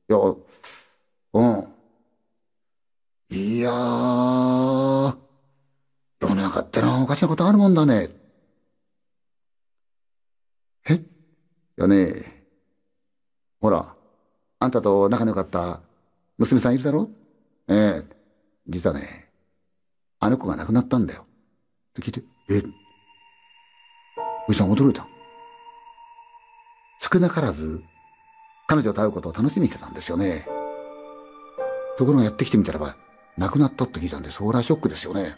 いや、うん。いやー、世の中ってのはおかしなことあるもんだね。えいやね、ほら、あんたと仲の良かった娘さんいるだろええ、実はね、あの子が亡くなったんだよ。って聞いて、えおじさん驚いた。少なからず、彼女と会うことを楽しみにしてたんですよね。ところがやってきてみたらば、亡くなったって聞いたんで、そラーショックですよね。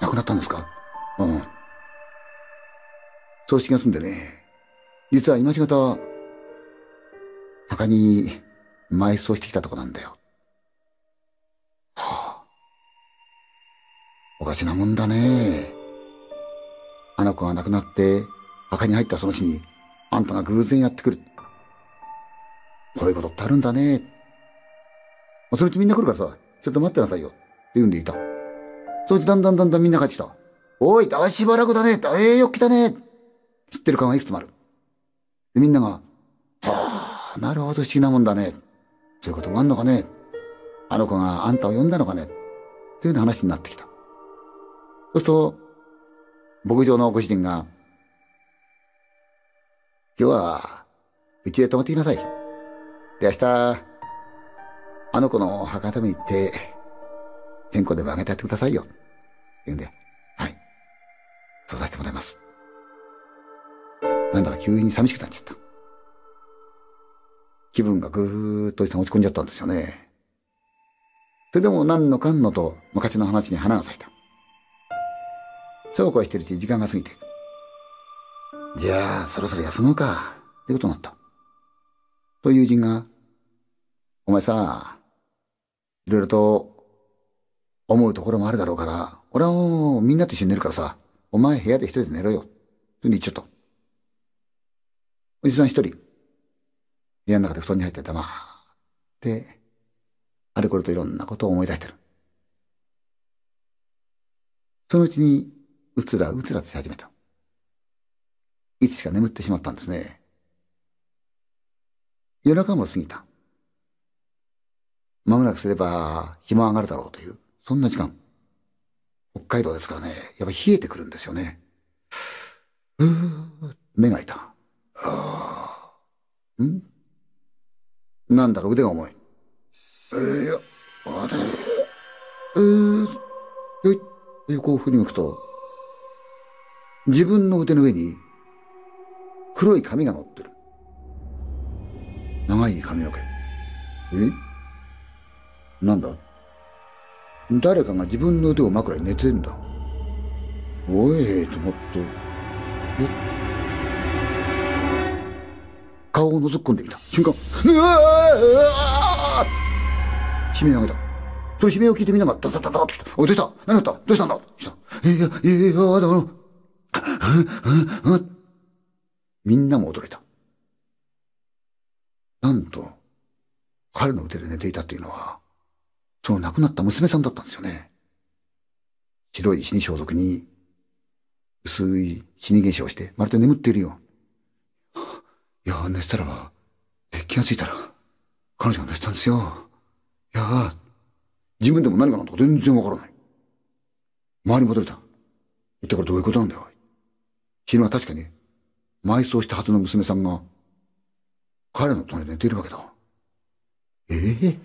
亡くなったんですかうん。葬式が済んでね、実は今しがた、墓に埋葬してきたとこなんだよ。はあ、おかしなもんだね。花子が亡くなって墓に入ったその日に、あんたが偶然やってくる。こういうことってあるんだね。まあ、そのうちみんな来るからさ、ちょっと待ってなさいよ。って言うんでいた。そのうちだんだんだんだんみんな帰ってきた。おい、あ、しばらくだね。大えよく来たね。知ってる感はいくつもある。で、みんなが、はあ、なるほど不思議なもんだね。そういうこともあんのかね。あの子があんたを呼んだのかね。というような話になってきた。そうすると、牧場のご主人が、今日は、うちへ泊まってきなさい。で、明日、あの子の博多に行って、天候でもあげてやってくださいよ。言うんで、はい。そうさせてもらいます。なんだか急に寂しくなっちゃった。気分がぐーっと落ち込んじゃったんですよね。それでも何のかんのと昔の話に花が咲いた。そうこうしてるうち時間が過ぎていく。じゃあ、そろそろ休もうか、ってことになった。と友人が、お前さ、いろいろと思うところもあるだろうから、俺はもうみんなと一緒に寝るからさ、お前部屋で一人で寝ろよ。というふうに言っちゃった。おじさん一人、部屋の中で布団に入って黙って、あれこれといろんなことを思い出してる。そのうちにうつらうつらとし始めた。いつしか眠ってしまったんですね。夜中も過ぎた。間もなくすれば日も上がるだろうという、そんな時間。北海道ですからね、やっぱ冷えてくるんですよね。ふぅ、目が痛いた。んなんだか腕が重い。えー、あれえー、よい、横を振り向くと、自分の腕の上に黒い髪が乗ってる。長い髪の毛。えなんだ誰かが自分の腕を枕に寝てんだ。おえと思って、顔を覗っ込んでみた。瞬間、うわあ悲鳴を上げた。その悲鳴を聞いてみんなが、ダダダダってお出どた何だったどうしたんだ来た。いや、いや、あの、みんなも驚いた。なんと、彼の腕で寝ていたというのは、その亡くなった娘さんだったんですよね。白い死に装束に、薄い死に化粧して、まるで眠っているよ。いや、寝てたら、気がついたら、彼女が寝てたんですよ。いや、自分でも何か、なんか全然わからない。周りに戻れた。一体これどういうことなんだよ。昼間確かに、埋葬したはずの娘さんが、彼の隣で寝ているわけだ。ええー、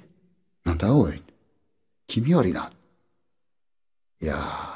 なんだおい。気味悪いな。いやー。